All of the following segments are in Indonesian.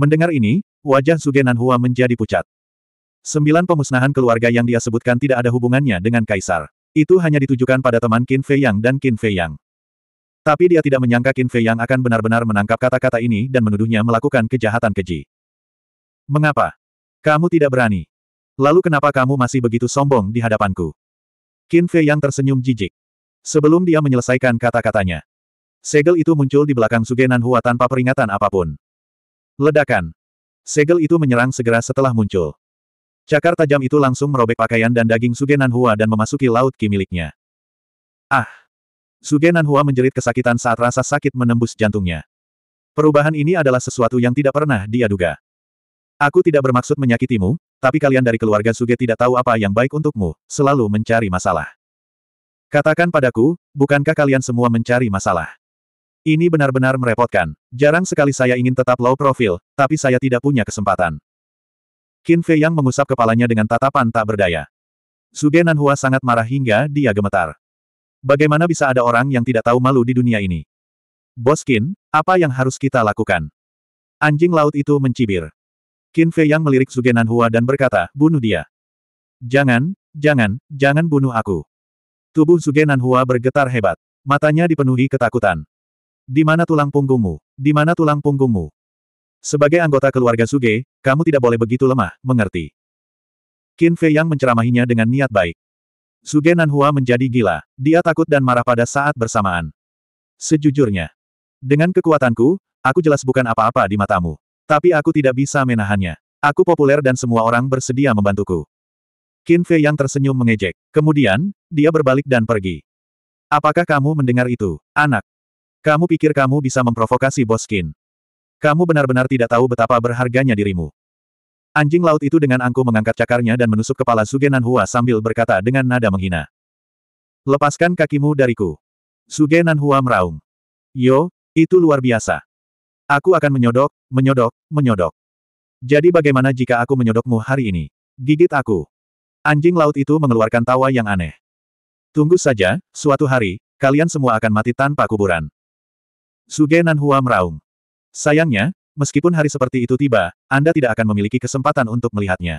Mendengar ini, wajah Sugenan Hua menjadi pucat. Sembilan pemusnahan keluarga yang dia sebutkan tidak ada hubungannya dengan Kaisar. Itu hanya ditujukan pada teman Qin Fei Yang dan Qin Fei Yang. Tapi dia tidak menyangka Qin Fei Yang akan benar-benar menangkap kata-kata ini dan menuduhnya melakukan kejahatan keji. Mengapa? Kamu tidak berani. Lalu kenapa kamu masih begitu sombong di hadapanku? Qin Fei Yang tersenyum jijik. Sebelum dia menyelesaikan kata-katanya. Segel itu muncul di belakang Sugenan Hua tanpa peringatan apapun. Ledakan. Segel itu menyerang segera setelah muncul. Cakar tajam itu langsung merobek pakaian dan daging Sugenan Hua dan memasuki laut ki miliknya. Ah! Sugenan Hua menjerit kesakitan saat rasa sakit menembus jantungnya. Perubahan ini adalah sesuatu yang tidak pernah dia duga. Aku tidak bermaksud menyakitimu, tapi kalian dari keluarga Suge tidak tahu apa yang baik untukmu, selalu mencari masalah. Katakan padaku, bukankah kalian semua mencari masalah? Ini benar-benar merepotkan. Jarang sekali saya ingin tetap low profile, tapi saya tidak punya kesempatan. Qin Fei Yang mengusap kepalanya dengan tatapan tak berdaya. Sugenan Nanhua sangat marah hingga dia gemetar. Bagaimana bisa ada orang yang tidak tahu malu di dunia ini? Bos Qin, apa yang harus kita lakukan? Anjing laut itu mencibir. Qin Fei Yang melirik Sugenan Nanhua dan berkata, bunuh dia. Jangan, jangan, jangan bunuh aku. Tubuh Sugenan Nanhua bergetar hebat. Matanya dipenuhi ketakutan. Di mana tulang punggungmu? Di mana tulang punggungmu? Sebagai anggota keluarga Suge, kamu tidak boleh begitu lemah, mengerti? Qin Fei Yang menceramahinya dengan niat baik. Suge Nanhua menjadi gila. Dia takut dan marah pada saat bersamaan. Sejujurnya, dengan kekuatanku, aku jelas bukan apa-apa di matamu. Tapi aku tidak bisa menahannya. Aku populer dan semua orang bersedia membantuku. Qin Fei Yang tersenyum mengejek. Kemudian, dia berbalik dan pergi. Apakah kamu mendengar itu, anak? Kamu pikir kamu bisa memprovokasi Boskin? Kamu benar-benar tidak tahu betapa berharganya dirimu. Anjing laut itu dengan angku mengangkat cakarnya dan menusuk kepala Sugenan Hua sambil berkata dengan nada menghina. Lepaskan kakimu dariku. Sugenan Hua meraung. Yo, itu luar biasa. Aku akan menyodok, menyodok, menyodok. Jadi bagaimana jika aku menyodokmu hari ini? Gigit aku. Anjing laut itu mengeluarkan tawa yang aneh. Tunggu saja, suatu hari, kalian semua akan mati tanpa kuburan. Suge Nanhua meraung. Sayangnya, meskipun hari seperti itu tiba, Anda tidak akan memiliki kesempatan untuk melihatnya.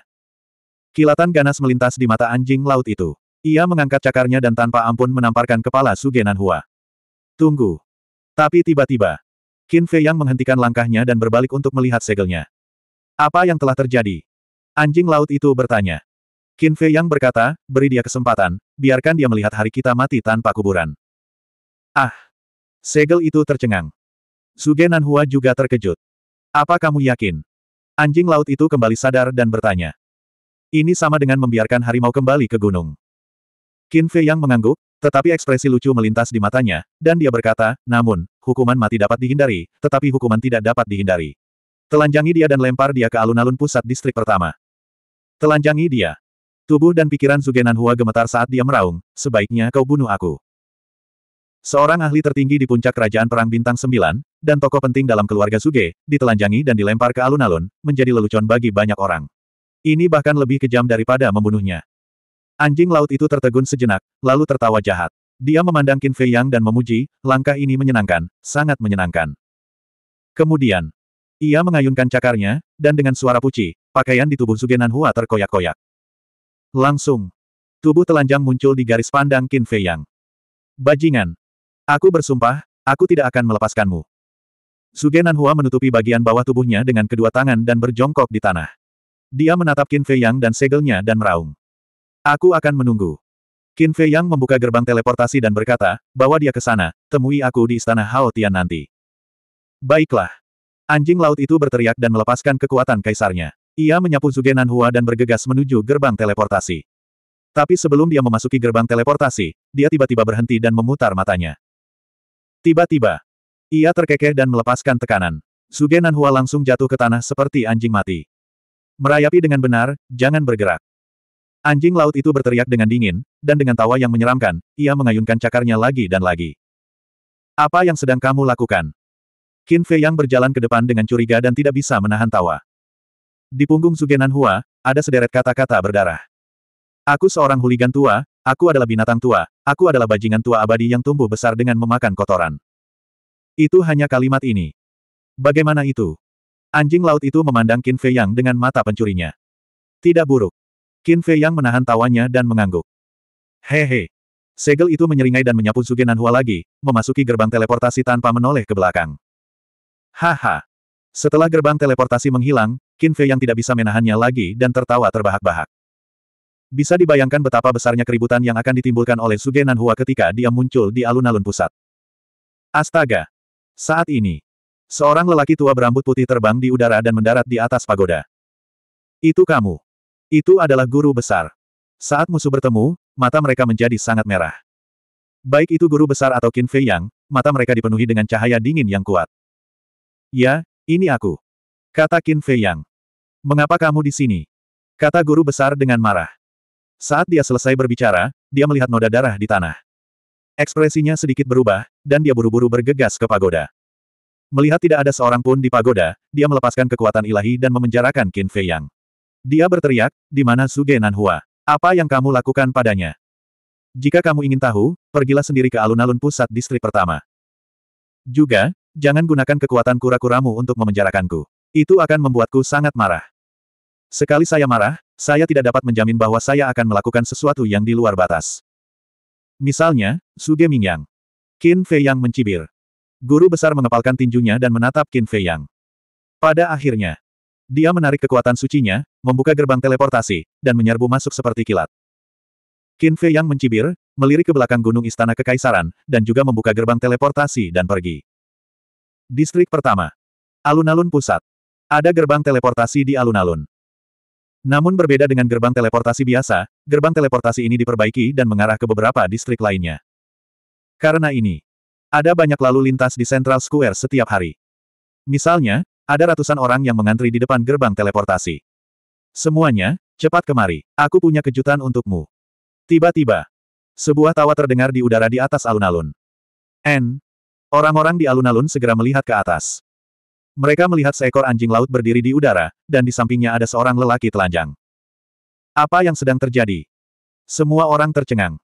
Kilatan ganas melintas di mata anjing laut itu. Ia mengangkat cakarnya dan tanpa ampun menamparkan kepala Suge Nanhua. Tunggu. Tapi tiba-tiba, Qin Fei Yang menghentikan langkahnya dan berbalik untuk melihat segelnya. Apa yang telah terjadi? Anjing laut itu bertanya. Qin Fei Yang berkata, beri dia kesempatan, biarkan dia melihat hari kita mati tanpa kuburan. Ah! Segel itu tercengang. Suge Nanhua juga terkejut. Apa kamu yakin? Anjing laut itu kembali sadar dan bertanya. Ini sama dengan membiarkan harimau kembali ke gunung. Qin Fei yang mengangguk, tetapi ekspresi lucu melintas di matanya, dan dia berkata, namun, hukuman mati dapat dihindari, tetapi hukuman tidak dapat dihindari. Telanjangi dia dan lempar dia ke alun-alun pusat distrik pertama. Telanjangi dia. Tubuh dan pikiran Zugenan Hua gemetar saat dia meraung, sebaiknya kau bunuh aku. Seorang ahli tertinggi di puncak kerajaan perang bintang sembilan dan tokoh penting dalam keluarga Suge, ditelanjangi dan dilempar ke alun-alun, menjadi lelucon bagi banyak orang. Ini bahkan lebih kejam daripada membunuhnya. Anjing laut itu tertegun sejenak, lalu tertawa jahat. Dia memandang Qin Fei Yang dan memuji, langkah ini menyenangkan, sangat menyenangkan. Kemudian, ia mengayunkan cakarnya, dan dengan suara puci, pakaian di tubuh Suge Nanhua terkoyak-koyak. Langsung, tubuh telanjang muncul di garis pandang Qin Fei Yang. Bajingan, Aku bersumpah, aku tidak akan melepaskanmu. Suge Nanhua menutupi bagian bawah tubuhnya dengan kedua tangan dan berjongkok di tanah. Dia menatap Qin Fei Yang dan segelnya dan meraung. Aku akan menunggu. Qin Fei Yang membuka gerbang teleportasi dan berkata, bawa dia ke sana, temui aku di istana Hao Tian nanti. Baiklah. Anjing laut itu berteriak dan melepaskan kekuatan kaisarnya. Ia menyapu Zuge Nanhua dan bergegas menuju gerbang teleportasi. Tapi sebelum dia memasuki gerbang teleportasi, dia tiba-tiba berhenti dan memutar matanya. Tiba-tiba, ia terkekeh dan melepaskan tekanan. Suge Nanhua langsung jatuh ke tanah seperti anjing mati. Merayapi dengan benar, jangan bergerak. Anjing laut itu berteriak dengan dingin, dan dengan tawa yang menyeramkan, ia mengayunkan cakarnya lagi dan lagi. Apa yang sedang kamu lakukan? Qin Fei Yang berjalan ke depan dengan curiga dan tidak bisa menahan tawa. Di punggung Suge Nanhua, ada sederet kata-kata berdarah. Aku seorang huligan tua, Aku adalah binatang tua, aku adalah bajingan tua abadi yang tumbuh besar dengan memakan kotoran. Itu hanya kalimat ini. Bagaimana itu? Anjing laut itu memandang Qin Fei Yang dengan mata pencurinya. Tidak buruk. Qin Fei Yang menahan tawanya dan mengangguk. Hehe. Segel itu menyeringai dan menyapu Zuge Nanhua lagi, memasuki gerbang teleportasi tanpa menoleh ke belakang. Haha. Setelah gerbang teleportasi menghilang, Qin Fei Yang tidak bisa menahannya lagi dan tertawa terbahak-bahak. Bisa dibayangkan betapa besarnya keributan yang akan ditimbulkan oleh Suge Hua ketika dia muncul di alun-alun pusat. Astaga! Saat ini, seorang lelaki tua berambut putih terbang di udara dan mendarat di atas pagoda. Itu kamu. Itu adalah guru besar. Saat musuh bertemu, mata mereka menjadi sangat merah. Baik itu guru besar atau Qin Fei Yang, mata mereka dipenuhi dengan cahaya dingin yang kuat. Ya, ini aku. Kata Qin Fei Yang. Mengapa kamu di sini? Kata guru besar dengan marah. Saat dia selesai berbicara, dia melihat noda darah di tanah. Ekspresinya sedikit berubah, dan dia buru-buru bergegas ke pagoda. Melihat tidak ada seorang pun di pagoda, dia melepaskan kekuatan ilahi dan memenjarakan Qin Fei Yang. Dia berteriak, di mana Suge Nanhua? Apa yang kamu lakukan padanya? Jika kamu ingin tahu, pergilah sendiri ke alun-alun pusat distrik pertama. Juga, jangan gunakan kekuatan kura-kuramu untuk memenjarakanku. Itu akan membuatku sangat marah. Sekali saya marah, saya tidak dapat menjamin bahwa saya akan melakukan sesuatu yang di luar batas. Misalnya, Suge Mingyang. Qin Fei Yang mencibir. Guru besar mengepalkan tinjunya dan menatap Qin Fei Yang. Pada akhirnya, dia menarik kekuatan sucinya, membuka gerbang teleportasi, dan menyerbu masuk seperti kilat. Qin Fei Yang mencibir, melirik ke belakang gunung istana kekaisaran, dan juga membuka gerbang teleportasi dan pergi. Distrik pertama. Alun-alun pusat. Ada gerbang teleportasi di alun-alun. Namun berbeda dengan gerbang teleportasi biasa, gerbang teleportasi ini diperbaiki dan mengarah ke beberapa distrik lainnya. Karena ini, ada banyak lalu lintas di Central Square setiap hari. Misalnya, ada ratusan orang yang mengantri di depan gerbang teleportasi. Semuanya, cepat kemari, aku punya kejutan untukmu. Tiba-tiba, sebuah tawa terdengar di udara di atas alun-alun. N. Orang-orang di alun-alun segera melihat ke atas. Mereka melihat seekor anjing laut berdiri di udara, dan di sampingnya ada seorang lelaki telanjang. Apa yang sedang terjadi? Semua orang tercengang.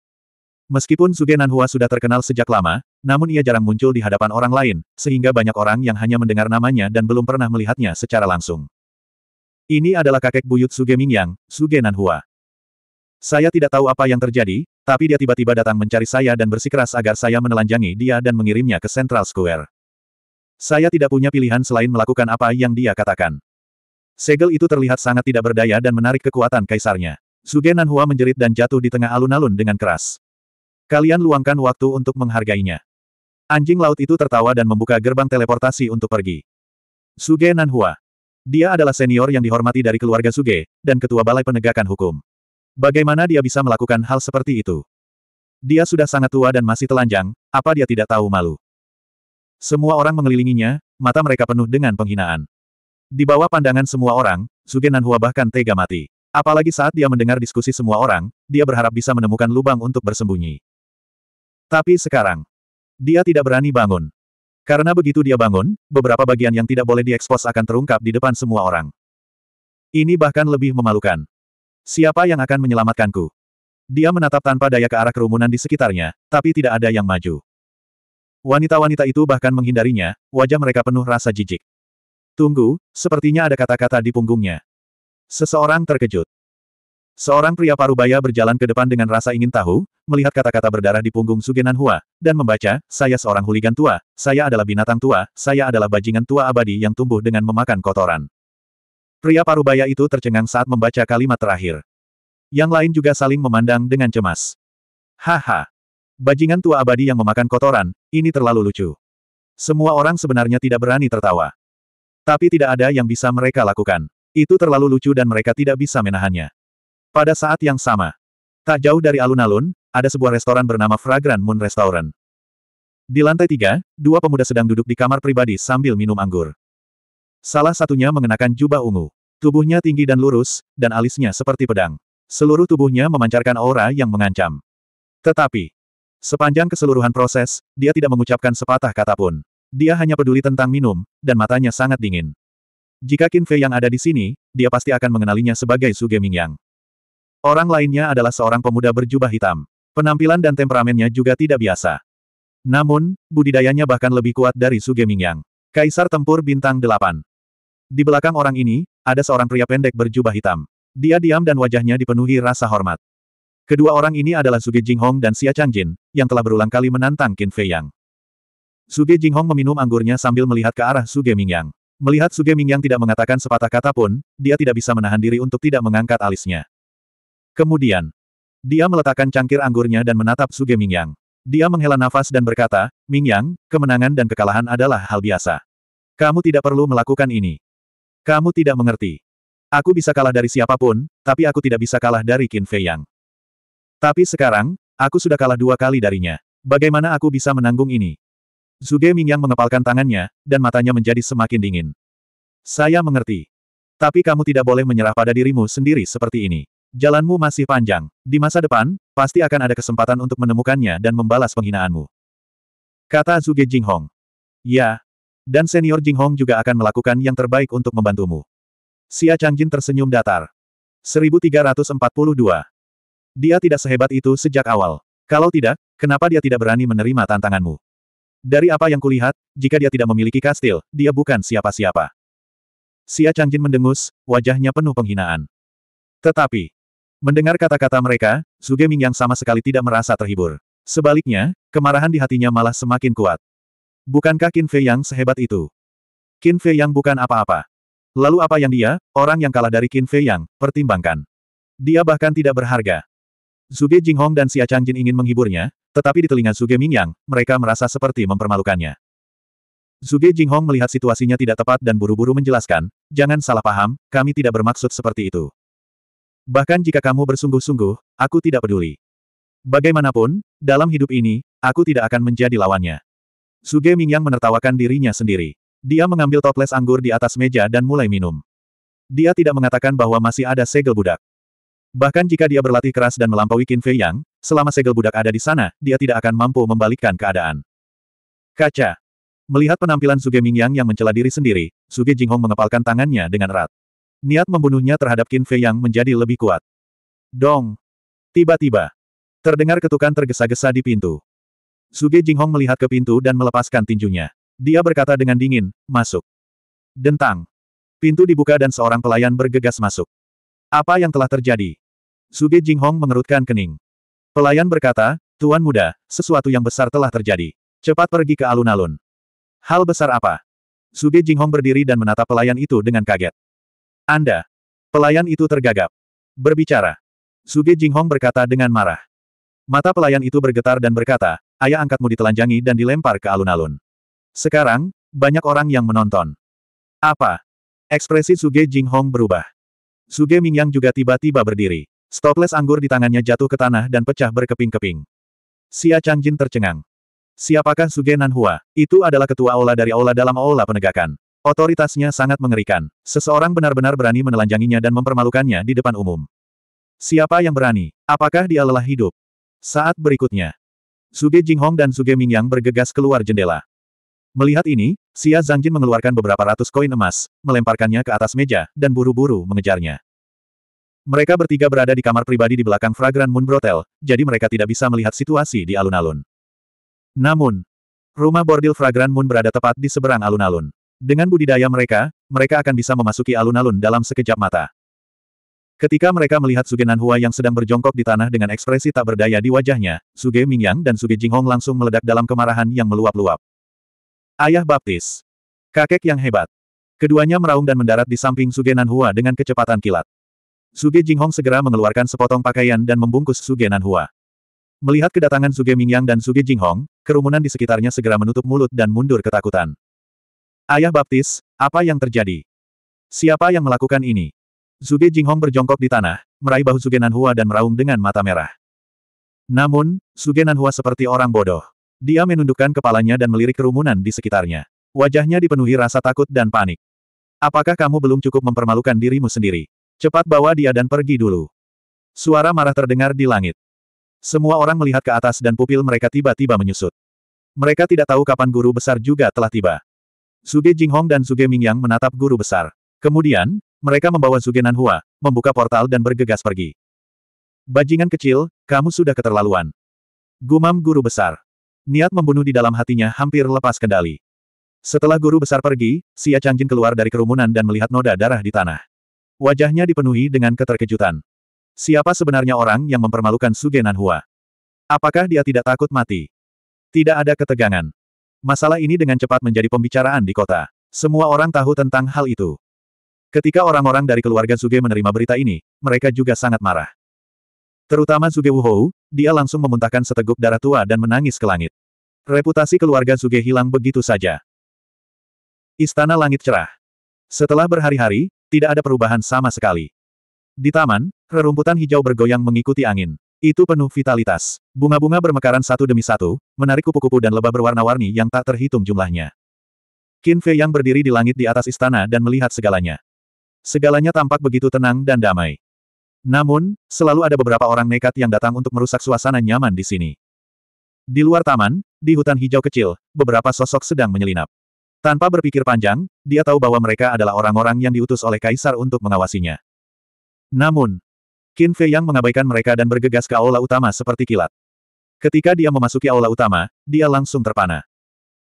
Meskipun Suge Nanhua sudah terkenal sejak lama, namun ia jarang muncul di hadapan orang lain, sehingga banyak orang yang hanya mendengar namanya dan belum pernah melihatnya secara langsung. Ini adalah kakek buyut Suge Mingyang, Suge Nanhua. Saya tidak tahu apa yang terjadi, tapi dia tiba-tiba datang mencari saya dan bersikeras agar saya menelanjangi dia dan mengirimnya ke Central Square. Saya tidak punya pilihan selain melakukan apa yang dia katakan. Segel itu terlihat sangat tidak berdaya dan menarik kekuatan kaisarnya. Zugen Nanhua menjerit dan jatuh di tengah alun-alun dengan keras. Kalian luangkan waktu untuk menghargainya. Anjing laut itu tertawa dan membuka gerbang teleportasi untuk pergi. Suge Nanhua. Dia adalah senior yang dihormati dari keluarga Suge, dan ketua balai penegakan hukum. Bagaimana dia bisa melakukan hal seperti itu? Dia sudah sangat tua dan masih telanjang, apa dia tidak tahu malu? Semua orang mengelilinginya, mata mereka penuh dengan penghinaan. Di bawah pandangan semua orang, Zuge Nanhua bahkan tega mati. Apalagi saat dia mendengar diskusi semua orang, dia berharap bisa menemukan lubang untuk bersembunyi. Tapi sekarang, dia tidak berani bangun. Karena begitu dia bangun, beberapa bagian yang tidak boleh diekspos akan terungkap di depan semua orang. Ini bahkan lebih memalukan. Siapa yang akan menyelamatkanku? Dia menatap tanpa daya ke arah kerumunan di sekitarnya, tapi tidak ada yang maju. Wanita-wanita itu bahkan menghindarinya, wajah mereka penuh rasa jijik. Tunggu, sepertinya ada kata-kata di punggungnya. Seseorang terkejut. Seorang pria parubaya berjalan ke depan dengan rasa ingin tahu, melihat kata-kata berdarah di punggung Sugenan Hua, dan membaca, saya seorang huligan tua, saya adalah binatang tua, saya adalah bajingan tua abadi yang tumbuh dengan memakan kotoran. Pria parubaya itu tercengang saat membaca kalimat terakhir. Yang lain juga saling memandang dengan cemas. Haha. Bajingan tua abadi yang memakan kotoran, ini terlalu lucu. Semua orang sebenarnya tidak berani tertawa. Tapi tidak ada yang bisa mereka lakukan. Itu terlalu lucu dan mereka tidak bisa menahannya. Pada saat yang sama, tak jauh dari alun-alun, ada sebuah restoran bernama Fragrant Moon Restaurant. Di lantai tiga, dua pemuda sedang duduk di kamar pribadi sambil minum anggur. Salah satunya mengenakan jubah ungu. Tubuhnya tinggi dan lurus, dan alisnya seperti pedang. Seluruh tubuhnya memancarkan aura yang mengancam. Tetapi, Sepanjang keseluruhan proses, dia tidak mengucapkan sepatah kata pun. Dia hanya peduli tentang minum, dan matanya sangat dingin. Jika Qin Fei yang ada di sini, dia pasti akan mengenalinya sebagai Su Mingyang. Orang lainnya adalah seorang pemuda berjubah hitam. Penampilan dan temperamennya juga tidak biasa. Namun, budidayanya bahkan lebih kuat dari Su Mingyang. Kaisar Tempur Bintang 8 Di belakang orang ini, ada seorang pria pendek berjubah hitam. Dia diam dan wajahnya dipenuhi rasa hormat. Kedua orang ini adalah Suge Jinghong dan Xia Changjin, yang telah berulang kali menantang Qin Fei Yang. Suge Jinghong meminum anggurnya sambil melihat ke arah Suge Mingyang. Melihat Suge Mingyang tidak mengatakan sepatah kata pun, dia tidak bisa menahan diri untuk tidak mengangkat alisnya. Kemudian, dia meletakkan cangkir anggurnya dan menatap Suge Mingyang. Dia menghela nafas dan berkata, Mingyang, kemenangan dan kekalahan adalah hal biasa. Kamu tidak perlu melakukan ini. Kamu tidak mengerti. Aku bisa kalah dari siapapun, tapi aku tidak bisa kalah dari Qin Fei Yang. Tapi sekarang, aku sudah kalah dua kali darinya. Bagaimana aku bisa menanggung ini? Zuge Mingyang mengepalkan tangannya, dan matanya menjadi semakin dingin. Saya mengerti. Tapi kamu tidak boleh menyerah pada dirimu sendiri seperti ini. Jalanmu masih panjang. Di masa depan, pasti akan ada kesempatan untuk menemukannya dan membalas penghinaanmu. Kata Zuge Jinghong. Ya. Dan senior Jinghong juga akan melakukan yang terbaik untuk membantumu. Xia Changjin tersenyum datar. 1342. Dia tidak sehebat itu sejak awal. Kalau tidak, kenapa dia tidak berani menerima tantanganmu? Dari apa yang kulihat, jika dia tidak memiliki kastil, dia bukan siapa-siapa. Xia Changjin mendengus, wajahnya penuh penghinaan. Tetapi, mendengar kata-kata mereka, Suge Ming yang sama sekali tidak merasa terhibur. Sebaliknya, kemarahan di hatinya malah semakin kuat. Bukankah Qin Fei yang sehebat itu? Qin Fei yang bukan apa-apa. Lalu apa yang dia, orang yang kalah dari Qin Fei yang, pertimbangkan? Dia bahkan tidak berharga. Zuge Jinghong dan Xia Changjin ingin menghiburnya, tetapi di telinga Zuge Mingyang, mereka merasa seperti mempermalukannya. Zuge Jinghong melihat situasinya tidak tepat dan buru-buru menjelaskan, jangan salah paham, kami tidak bermaksud seperti itu. Bahkan jika kamu bersungguh-sungguh, aku tidak peduli. Bagaimanapun, dalam hidup ini, aku tidak akan menjadi lawannya. Suge Mingyang menertawakan dirinya sendiri. Dia mengambil toples anggur di atas meja dan mulai minum. Dia tidak mengatakan bahwa masih ada segel budak. Bahkan jika dia berlatih keras dan melampaui Qin Fei Yang, selama segel budak ada di sana, dia tidak akan mampu membalikkan keadaan. Kaca. Melihat penampilan Suge Mingyang yang mencela diri sendiri, Suge Jinghong mengepalkan tangannya dengan erat. Niat membunuhnya terhadap Qin Fei Yang menjadi lebih kuat. Dong. Tiba-tiba. Terdengar ketukan tergesa-gesa di pintu. Suge Jinghong melihat ke pintu dan melepaskan tinjunya. Dia berkata dengan dingin, masuk. Dentang. Pintu dibuka dan seorang pelayan bergegas masuk. Apa yang telah terjadi? Jing Hong mengerutkan kening. Pelayan berkata, Tuan muda, sesuatu yang besar telah terjadi. Cepat pergi ke alun-alun. Hal besar apa? Jing Hong berdiri dan menatap pelayan itu dengan kaget. Anda. Pelayan itu tergagap. Berbicara. Jing Hong berkata dengan marah. Mata pelayan itu bergetar dan berkata, ayah angkatmu ditelanjangi dan dilempar ke alun-alun. Sekarang, banyak orang yang menonton. Apa? Ekspresi Suge Hong berubah. Suge Mingyang juga tiba-tiba berdiri. Stoples anggur di tangannya jatuh ke tanah dan pecah berkeping-keping. Xia Changjin tercengang. Siapakah Suge Nanhua? Itu adalah ketua aula dari aula dalam aula penegakan. Otoritasnya sangat mengerikan. Seseorang benar-benar berani menelanjanginya dan mempermalukannya di depan umum. Siapa yang berani? Apakah dia lelah hidup? Saat berikutnya, Suge Jinghong dan Suge Mingyang bergegas keluar jendela. Melihat ini, Xia Zhangjin mengeluarkan beberapa ratus koin emas, melemparkannya ke atas meja, dan buru-buru mengejarnya. Mereka bertiga berada di kamar pribadi di belakang Fragrant Moon Brotel, jadi mereka tidak bisa melihat situasi di alun-alun. Namun, rumah bordil Fragrant Moon berada tepat di seberang alun-alun. Dengan budidaya mereka, mereka akan bisa memasuki alun-alun dalam sekejap mata. Ketika mereka melihat Sugenan Hua yang sedang berjongkok di tanah dengan ekspresi tak berdaya di wajahnya, Suge Mingyang dan Suge Jinghong langsung meledak dalam kemarahan yang meluap-luap. Ayah baptis. Kakek yang hebat. Keduanya meraung dan mendarat di samping Suge Nanhua dengan kecepatan kilat. Suge Jinghong segera mengeluarkan sepotong pakaian dan membungkus Suge Nanhua. Melihat kedatangan Suge Mingyang dan Suge Jinghong, kerumunan di sekitarnya segera menutup mulut dan mundur ketakutan. Ayah baptis, apa yang terjadi? Siapa yang melakukan ini? Suge Jinghong berjongkok di tanah, meraih bahu Suge Nanhua dan meraung dengan mata merah. Namun, Suge Nanhua seperti orang bodoh. Dia menundukkan kepalanya dan melirik kerumunan di sekitarnya. Wajahnya dipenuhi rasa takut dan panik. Apakah kamu belum cukup mempermalukan dirimu sendiri? Cepat bawa dia dan pergi dulu. Suara marah terdengar di langit. Semua orang melihat ke atas dan pupil mereka tiba-tiba menyusut. Mereka tidak tahu kapan guru besar juga telah tiba. Suge Jinghong dan Suge Mingyang menatap guru besar. Kemudian, mereka membawa Suge Nanhua, membuka portal dan bergegas pergi. Bajingan kecil, kamu sudah keterlaluan. Gumam guru besar. Niat membunuh di dalam hatinya hampir lepas kendali. Setelah guru besar pergi, Xia Changjin keluar dari kerumunan dan melihat noda darah di tanah. Wajahnya dipenuhi dengan keterkejutan. Siapa sebenarnya orang yang mempermalukan Sugenan Hua? Apakah dia tidak takut mati? Tidak ada ketegangan. Masalah ini dengan cepat menjadi pembicaraan di kota. Semua orang tahu tentang hal itu. Ketika orang-orang dari keluarga Suge menerima berita ini, mereka juga sangat marah. Terutama Zuge Wuhou, dia langsung memuntahkan seteguk darah tua dan menangis ke langit. Reputasi keluarga Zuge hilang begitu saja. Istana Langit Cerah. Setelah berhari-hari, tidak ada perubahan sama sekali. Di taman, rerumputan hijau bergoyang mengikuti angin. Itu penuh vitalitas. Bunga-bunga bermekaran satu demi satu, menarik kupu-kupu dan lebah berwarna-warni yang tak terhitung jumlahnya. Qin Fei yang berdiri di langit di atas istana dan melihat segalanya. Segalanya tampak begitu tenang dan damai. Namun, selalu ada beberapa orang nekat yang datang untuk merusak suasana nyaman di sini. Di luar taman, di hutan hijau kecil, beberapa sosok sedang menyelinap. Tanpa berpikir panjang, dia tahu bahwa mereka adalah orang-orang yang diutus oleh kaisar untuk mengawasinya. Namun, Qin Fei yang mengabaikan mereka dan bergegas ke aula utama seperti kilat. Ketika dia memasuki aula utama, dia langsung terpana.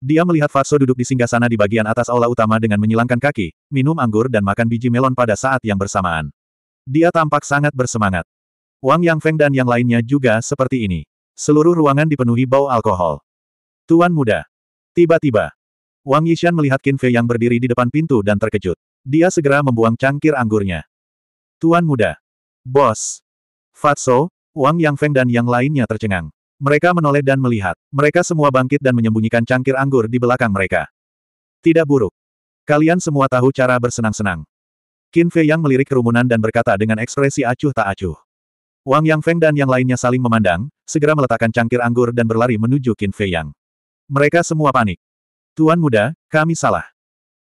Dia melihat Faso duduk di singgasana di bagian atas aula utama dengan menyilangkan kaki, minum anggur dan makan biji melon pada saat yang bersamaan. Dia tampak sangat bersemangat. Wang Yang Feng dan yang lainnya juga seperti ini. Seluruh ruangan dipenuhi bau alkohol. Tuan muda. Tiba-tiba. Wang Yishan melihat Qin Fei yang berdiri di depan pintu dan terkejut. Dia segera membuang cangkir anggurnya. Tuan muda. Bos. Fatso, Wang Yang Feng dan yang lainnya tercengang. Mereka menoleh dan melihat. Mereka semua bangkit dan menyembunyikan cangkir anggur di belakang mereka. Tidak buruk. Kalian semua tahu cara bersenang-senang. Qin Fei Yang melirik kerumunan dan berkata dengan ekspresi acuh tak acuh. Wang Yang Feng dan yang lainnya saling memandang, segera meletakkan cangkir anggur dan berlari menuju Qin Fei Yang. Mereka semua panik. Tuan muda, kami salah.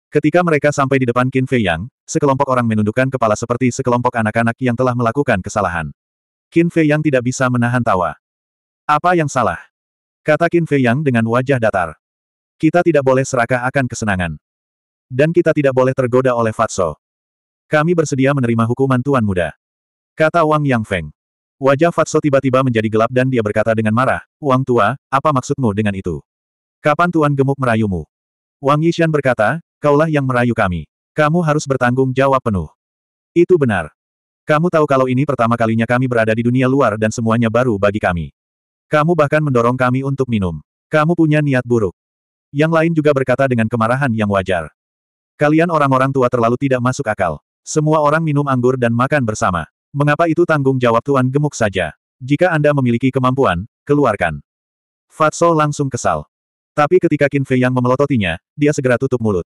Ketika mereka sampai di depan Qin Fei Yang, sekelompok orang menundukkan kepala seperti sekelompok anak-anak yang telah melakukan kesalahan. Qin Fei Yang tidak bisa menahan tawa. Apa yang salah? Kata Qin Fei Yang dengan wajah datar. Kita tidak boleh serakah akan kesenangan. Dan kita tidak boleh tergoda oleh Fatso. Kami bersedia menerima hukuman Tuan Muda. Kata Wang Yang Feng. Wajah Fatso tiba-tiba menjadi gelap dan dia berkata dengan marah, Wang Tua, apa maksudmu dengan itu? Kapan Tuan Gemuk merayumu? Wang Yishan berkata, kaulah yang merayu kami. Kamu harus bertanggung jawab penuh. Itu benar. Kamu tahu kalau ini pertama kalinya kami berada di dunia luar dan semuanya baru bagi kami. Kamu bahkan mendorong kami untuk minum. Kamu punya niat buruk. Yang lain juga berkata dengan kemarahan yang wajar. Kalian orang-orang tua terlalu tidak masuk akal. Semua orang minum anggur dan makan bersama. Mengapa itu tanggung jawab Tuan Gemuk saja? Jika Anda memiliki kemampuan, keluarkan. Fatso langsung kesal. Tapi ketika Qin Fei yang memelototinya, dia segera tutup mulut.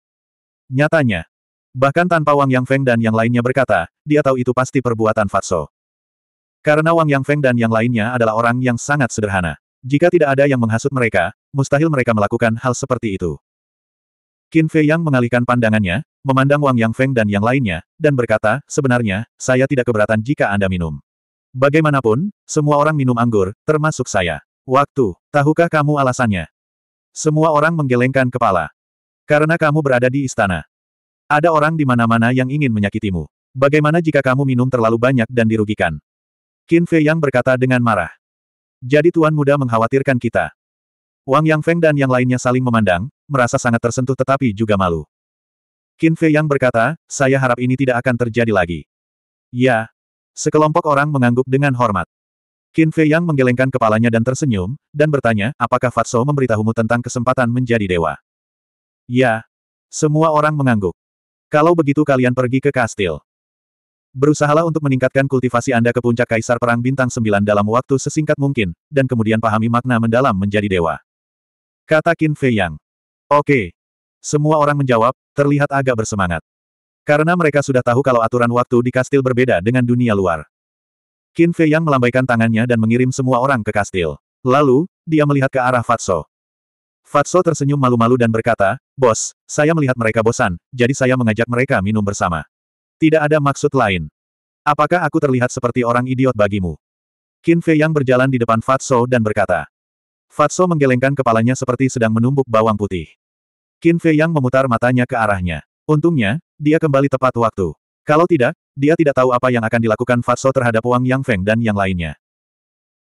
Nyatanya, bahkan tanpa Wang Yang Feng dan yang lainnya berkata, dia tahu itu pasti perbuatan Fatso. Karena Wang Yang Feng dan yang lainnya adalah orang yang sangat sederhana. Jika tidak ada yang menghasut mereka, mustahil mereka melakukan hal seperti itu. Qin Fei yang mengalihkan pandangannya, memandang Wang Yang Feng dan yang lainnya, dan berkata, sebenarnya, saya tidak keberatan jika Anda minum. Bagaimanapun, semua orang minum anggur, termasuk saya. Waktu, tahukah kamu alasannya? Semua orang menggelengkan kepala. Karena kamu berada di istana. Ada orang di mana-mana yang ingin menyakitimu. Bagaimana jika kamu minum terlalu banyak dan dirugikan? Qin Fei Yang berkata dengan marah. Jadi tuan muda mengkhawatirkan kita. Wang Yang Feng dan yang lainnya saling memandang, merasa sangat tersentuh tetapi juga malu. Qin Fei yang berkata, saya harap ini tidak akan terjadi lagi. Ya. Sekelompok orang mengangguk dengan hormat. Qin Fei yang menggelengkan kepalanya dan tersenyum, dan bertanya, apakah Fatso memberitahumu tentang kesempatan menjadi dewa? Ya. Semua orang mengangguk. Kalau begitu kalian pergi ke kastil. Berusahalah untuk meningkatkan kultivasi Anda ke puncak Kaisar Perang Bintang Sembilan dalam waktu sesingkat mungkin, dan kemudian pahami makna mendalam menjadi dewa. Kata Qin Fei Yang. Oke. Semua orang menjawab, terlihat agak bersemangat. Karena mereka sudah tahu kalau aturan waktu di kastil berbeda dengan dunia luar. Qin Fei Yang melambaikan tangannya dan mengirim semua orang ke kastil. Lalu, dia melihat ke arah Fatso. Fatso tersenyum malu-malu dan berkata, Bos, saya melihat mereka bosan, jadi saya mengajak mereka minum bersama. Tidak ada maksud lain. Apakah aku terlihat seperti orang idiot bagimu? Qin Fei Yang berjalan di depan Fatso dan berkata. Fatso menggelengkan kepalanya seperti sedang menumbuk bawang putih. Qin Fei Yang memutar matanya ke arahnya. Untungnya, dia kembali tepat waktu. Kalau tidak, dia tidak tahu apa yang akan dilakukan Fatso terhadap Wang Yang Feng dan yang lainnya.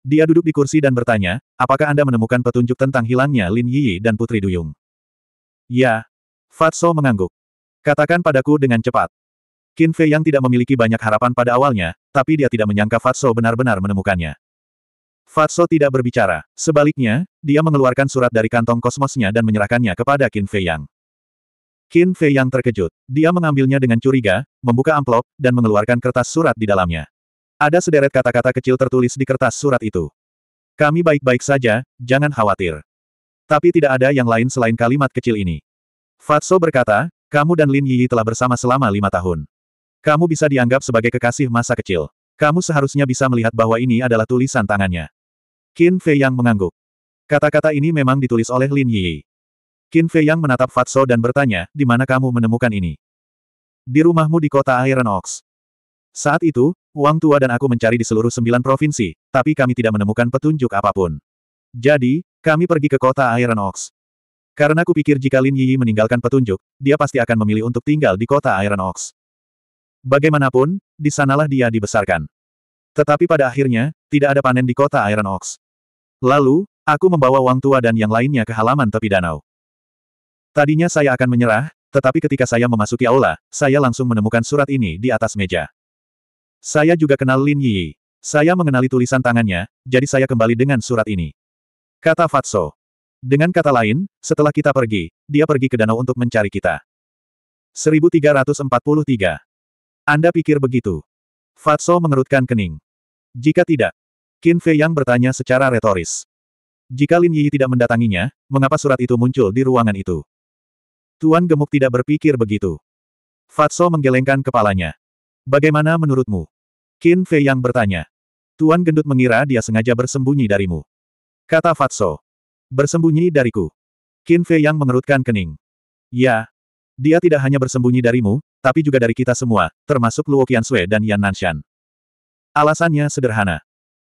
Dia duduk di kursi dan bertanya, apakah Anda menemukan petunjuk tentang hilangnya Lin Yi dan Putri Duyung? Ya. Fatso mengangguk. Katakan padaku dengan cepat. Qin Fei yang tidak memiliki banyak harapan pada awalnya, tapi dia tidak menyangka Fatso benar-benar menemukannya. Fatso tidak berbicara. Sebaliknya, dia mengeluarkan surat dari kantong kosmosnya dan menyerahkannya kepada Qin Fei Yang. Qin Fei Yang terkejut. Dia mengambilnya dengan curiga, membuka amplop, dan mengeluarkan kertas surat di dalamnya. Ada sederet kata-kata kecil tertulis di kertas surat itu. Kami baik-baik saja, jangan khawatir. Tapi tidak ada yang lain selain kalimat kecil ini. Fatso berkata, kamu dan Lin Yi telah bersama selama lima tahun. Kamu bisa dianggap sebagai kekasih masa kecil. Kamu seharusnya bisa melihat bahwa ini adalah tulisan tangannya. Qin Fei Yang mengangguk. Kata-kata ini memang ditulis oleh Lin Yi. Qin Fei Yang menatap Fatso dan bertanya, di mana kamu menemukan ini? Di rumahmu di kota Iron Ox. Saat itu, Wang Tua dan aku mencari di seluruh sembilan provinsi, tapi kami tidak menemukan petunjuk apapun. Jadi, kami pergi ke kota Iron Ox. Karena pikir jika Lin Yi meninggalkan petunjuk, dia pasti akan memilih untuk tinggal di kota Iron Ox. Bagaimanapun, di sanalah dia dibesarkan. Tetapi pada akhirnya, tidak ada panen di kota Iron Ox. Lalu, aku membawa Wang Tua dan yang lainnya ke halaman tepi danau. Tadinya saya akan menyerah, tetapi ketika saya memasuki aula, saya langsung menemukan surat ini di atas meja. Saya juga kenal Lin Yi. Saya mengenali tulisan tangannya, jadi saya kembali dengan surat ini. Kata Fatso. Dengan kata lain, setelah kita pergi, dia pergi ke danau untuk mencari kita. 1343. Anda pikir begitu? Fatso mengerutkan kening. Jika tidak, Qin Fei Yang bertanya secara retoris. Jika Lin Yi tidak mendatanginya, mengapa surat itu muncul di ruangan itu? Tuan Gemuk tidak berpikir begitu. Fatso menggelengkan kepalanya. Bagaimana menurutmu? Qin Fei Yang bertanya. Tuan Gendut mengira dia sengaja bersembunyi darimu. Kata Fatso. Bersembunyi dariku. Qin Fei Yang mengerutkan kening. Ya. Dia tidak hanya bersembunyi darimu, tapi juga dari kita semua, termasuk Luo Qiansui dan Yan Nanshan. Alasannya sederhana.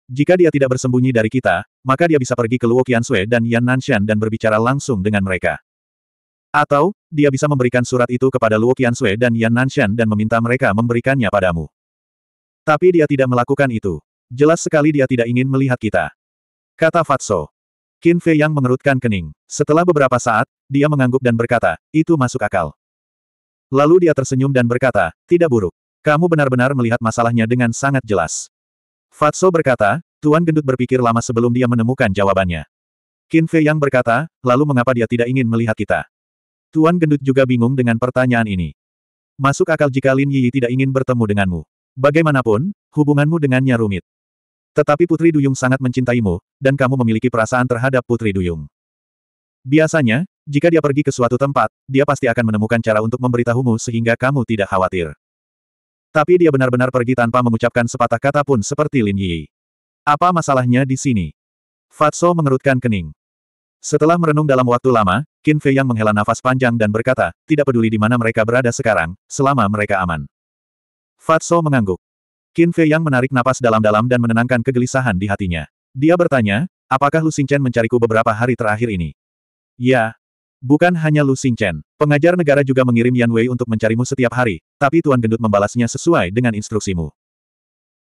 Jika dia tidak bersembunyi dari kita, maka dia bisa pergi ke Luo Qiansui dan Yan Nanshan dan berbicara langsung dengan mereka. Atau, dia bisa memberikan surat itu kepada Luo Qiansui dan Yan Nanshan dan meminta mereka memberikannya padamu. Tapi dia tidak melakukan itu. Jelas sekali dia tidak ingin melihat kita. Kata Fatso. Qin Fei yang mengerutkan kening. Setelah beberapa saat, dia mengangguk dan berkata, itu masuk akal. Lalu dia tersenyum dan berkata, tidak buruk. Kamu benar-benar melihat masalahnya dengan sangat jelas. Fatso berkata, Tuan Gendut berpikir lama sebelum dia menemukan jawabannya. Qin Fei Yang berkata, lalu mengapa dia tidak ingin melihat kita? Tuan Gendut juga bingung dengan pertanyaan ini. Masuk akal jika Lin Yi tidak ingin bertemu denganmu. Bagaimanapun, hubunganmu dengannya rumit. Tetapi Putri Duyung sangat mencintaimu, dan kamu memiliki perasaan terhadap Putri Duyung. Biasanya, jika dia pergi ke suatu tempat, dia pasti akan menemukan cara untuk memberitahumu sehingga kamu tidak khawatir. Tapi dia benar-benar pergi tanpa mengucapkan sepatah kata pun seperti Lin Yi. Apa masalahnya di sini? Fatso mengerutkan kening. Setelah merenung dalam waktu lama, Qin Fei yang menghela nafas panjang dan berkata, tidak peduli di mana mereka berada sekarang, selama mereka aman. Fatso mengangguk. Qin Fei yang menarik napas dalam-dalam dan menenangkan kegelisahan di hatinya. Dia bertanya, apakah Lu Xingchen mencariku beberapa hari terakhir ini? Ya, Bukan hanya Lu Xingchen, pengajar negara juga mengirim Yan Wei untuk mencarimu setiap hari, tapi Tuan Gendut membalasnya sesuai dengan instruksimu.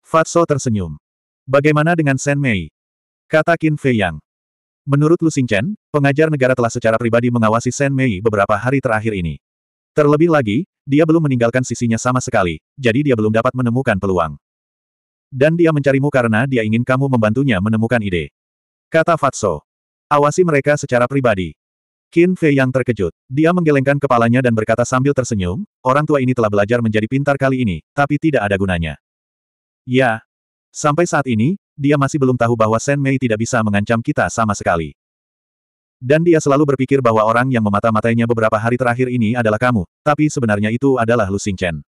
Fatso tersenyum. Bagaimana dengan Shen Mei? Kata Qin Fei Yang. Menurut Lu Xingchen, pengajar negara telah secara pribadi mengawasi Shen Mei beberapa hari terakhir ini. Terlebih lagi, dia belum meninggalkan sisinya sama sekali, jadi dia belum dapat menemukan peluang. Dan dia mencarimu karena dia ingin kamu membantunya menemukan ide. Kata Fatso. Awasi mereka secara pribadi. Qin Fei yang terkejut. Dia menggelengkan kepalanya dan berkata sambil tersenyum, orang tua ini telah belajar menjadi pintar kali ini, tapi tidak ada gunanya. Ya. Sampai saat ini, dia masih belum tahu bahwa Shen Mei tidak bisa mengancam kita sama sekali. Dan dia selalu berpikir bahwa orang yang memata-matainya beberapa hari terakhir ini adalah kamu, tapi sebenarnya itu adalah Lu Xingchen.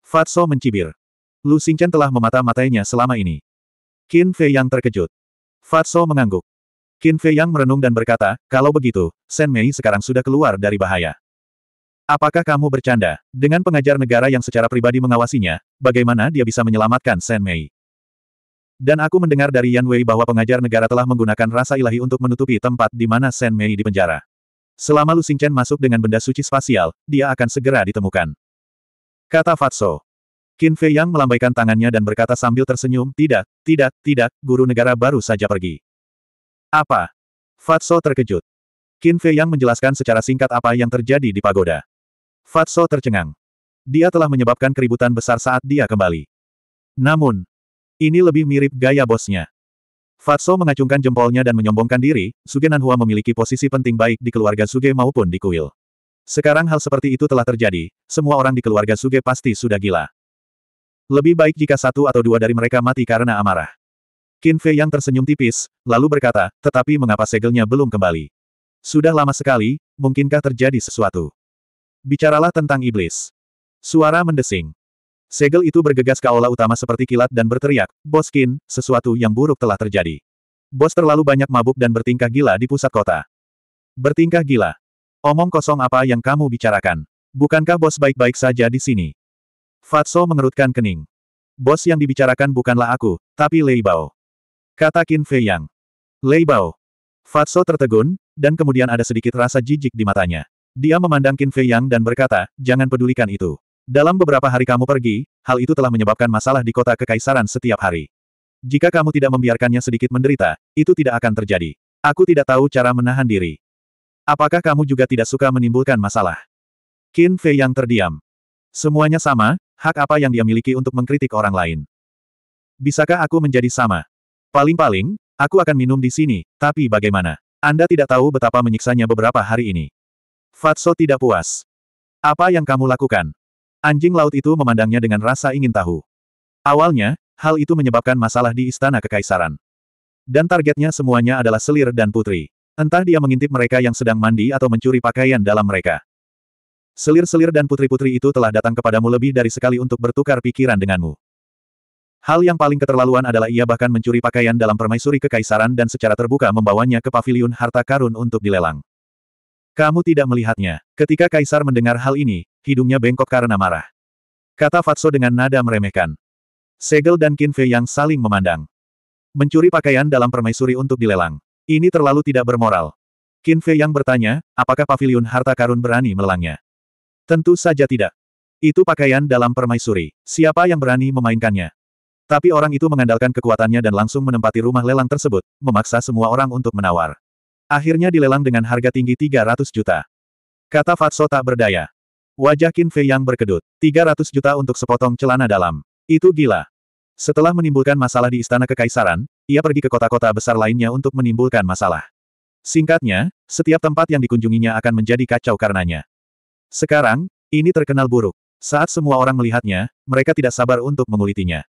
Fatso mencibir. Lu Xingchen telah memata-matainya selama ini. Qin Fei yang terkejut. Fatso mengangguk. Qin Fei Yang merenung dan berkata, kalau begitu, Shen Mei sekarang sudah keluar dari bahaya. Apakah kamu bercanda? Dengan pengajar negara yang secara pribadi mengawasinya, bagaimana dia bisa menyelamatkan Shen Mei? Dan aku mendengar dari Yan Wei bahwa pengajar negara telah menggunakan rasa ilahi untuk menutupi tempat di mana Shen Mei dipenjara. Selama Lu Xingchen masuk dengan benda suci spasial, dia akan segera ditemukan. Kata Fatso. Qin Fei Yang melambaikan tangannya dan berkata sambil tersenyum, tidak, tidak, tidak, guru negara baru saja pergi. Apa? Fatso terkejut. Qin Fei Yang menjelaskan secara singkat apa yang terjadi di pagoda. Fatso tercengang. Dia telah menyebabkan keributan besar saat dia kembali. Namun, ini lebih mirip gaya bosnya. Fatso mengacungkan jempolnya dan menyombongkan diri, Suge Nanhua memiliki posisi penting baik di keluarga Suge maupun di kuil. Sekarang hal seperti itu telah terjadi, semua orang di keluarga Suge pasti sudah gila. Lebih baik jika satu atau dua dari mereka mati karena amarah. Qin Fei yang tersenyum tipis, lalu berkata, tetapi mengapa segelnya belum kembali? Sudah lama sekali, mungkinkah terjadi sesuatu? Bicaralah tentang iblis. Suara mendesing. Segel itu bergegas ke aula utama seperti kilat dan berteriak, Bos Qin, sesuatu yang buruk telah terjadi. Bos terlalu banyak mabuk dan bertingkah gila di pusat kota. Bertingkah gila. Omong kosong apa yang kamu bicarakan? Bukankah bos baik-baik saja di sini? Fatso mengerutkan kening. Bos yang dibicarakan bukanlah aku, tapi Lei Bao. Kata Qin Fei Yang. Lei Bao. Fatso tertegun, dan kemudian ada sedikit rasa jijik di matanya. Dia memandang Qin Fei Yang dan berkata, jangan pedulikan itu. Dalam beberapa hari kamu pergi, hal itu telah menyebabkan masalah di kota kekaisaran setiap hari. Jika kamu tidak membiarkannya sedikit menderita, itu tidak akan terjadi. Aku tidak tahu cara menahan diri. Apakah kamu juga tidak suka menimbulkan masalah? Qin Fei Yang terdiam. Semuanya sama, hak apa yang dia miliki untuk mengkritik orang lain. Bisakah aku menjadi sama? Paling-paling, aku akan minum di sini, tapi bagaimana? Anda tidak tahu betapa menyiksanya beberapa hari ini. Fatso tidak puas. Apa yang kamu lakukan? Anjing laut itu memandangnya dengan rasa ingin tahu. Awalnya, hal itu menyebabkan masalah di istana kekaisaran. Dan targetnya semuanya adalah selir dan putri. Entah dia mengintip mereka yang sedang mandi atau mencuri pakaian dalam mereka. Selir-selir dan putri-putri itu telah datang kepadamu lebih dari sekali untuk bertukar pikiran denganmu. Hal yang paling keterlaluan adalah ia bahkan mencuri pakaian dalam permaisuri kekaisaran dan secara terbuka membawanya ke paviliun harta karun untuk dilelang. Kamu tidak melihatnya. Ketika kaisar mendengar hal ini, hidungnya bengkok karena marah. Kata Fatso dengan nada meremehkan. Segel dan Qin yang saling memandang. Mencuri pakaian dalam permaisuri untuk dilelang. Ini terlalu tidak bermoral. Qin yang bertanya, apakah paviliun harta karun berani melangnya? Tentu saja tidak. Itu pakaian dalam permaisuri. Siapa yang berani memainkannya? Tapi orang itu mengandalkan kekuatannya dan langsung menempati rumah lelang tersebut, memaksa semua orang untuk menawar. Akhirnya dilelang dengan harga tinggi 300 juta. Kata Fatso tak berdaya. Wajah Qin Fei yang berkedut. 300 juta untuk sepotong celana dalam. Itu gila. Setelah menimbulkan masalah di Istana Kekaisaran, ia pergi ke kota-kota besar lainnya untuk menimbulkan masalah. Singkatnya, setiap tempat yang dikunjunginya akan menjadi kacau karenanya. Sekarang, ini terkenal buruk. Saat semua orang melihatnya, mereka tidak sabar untuk mengulitinya.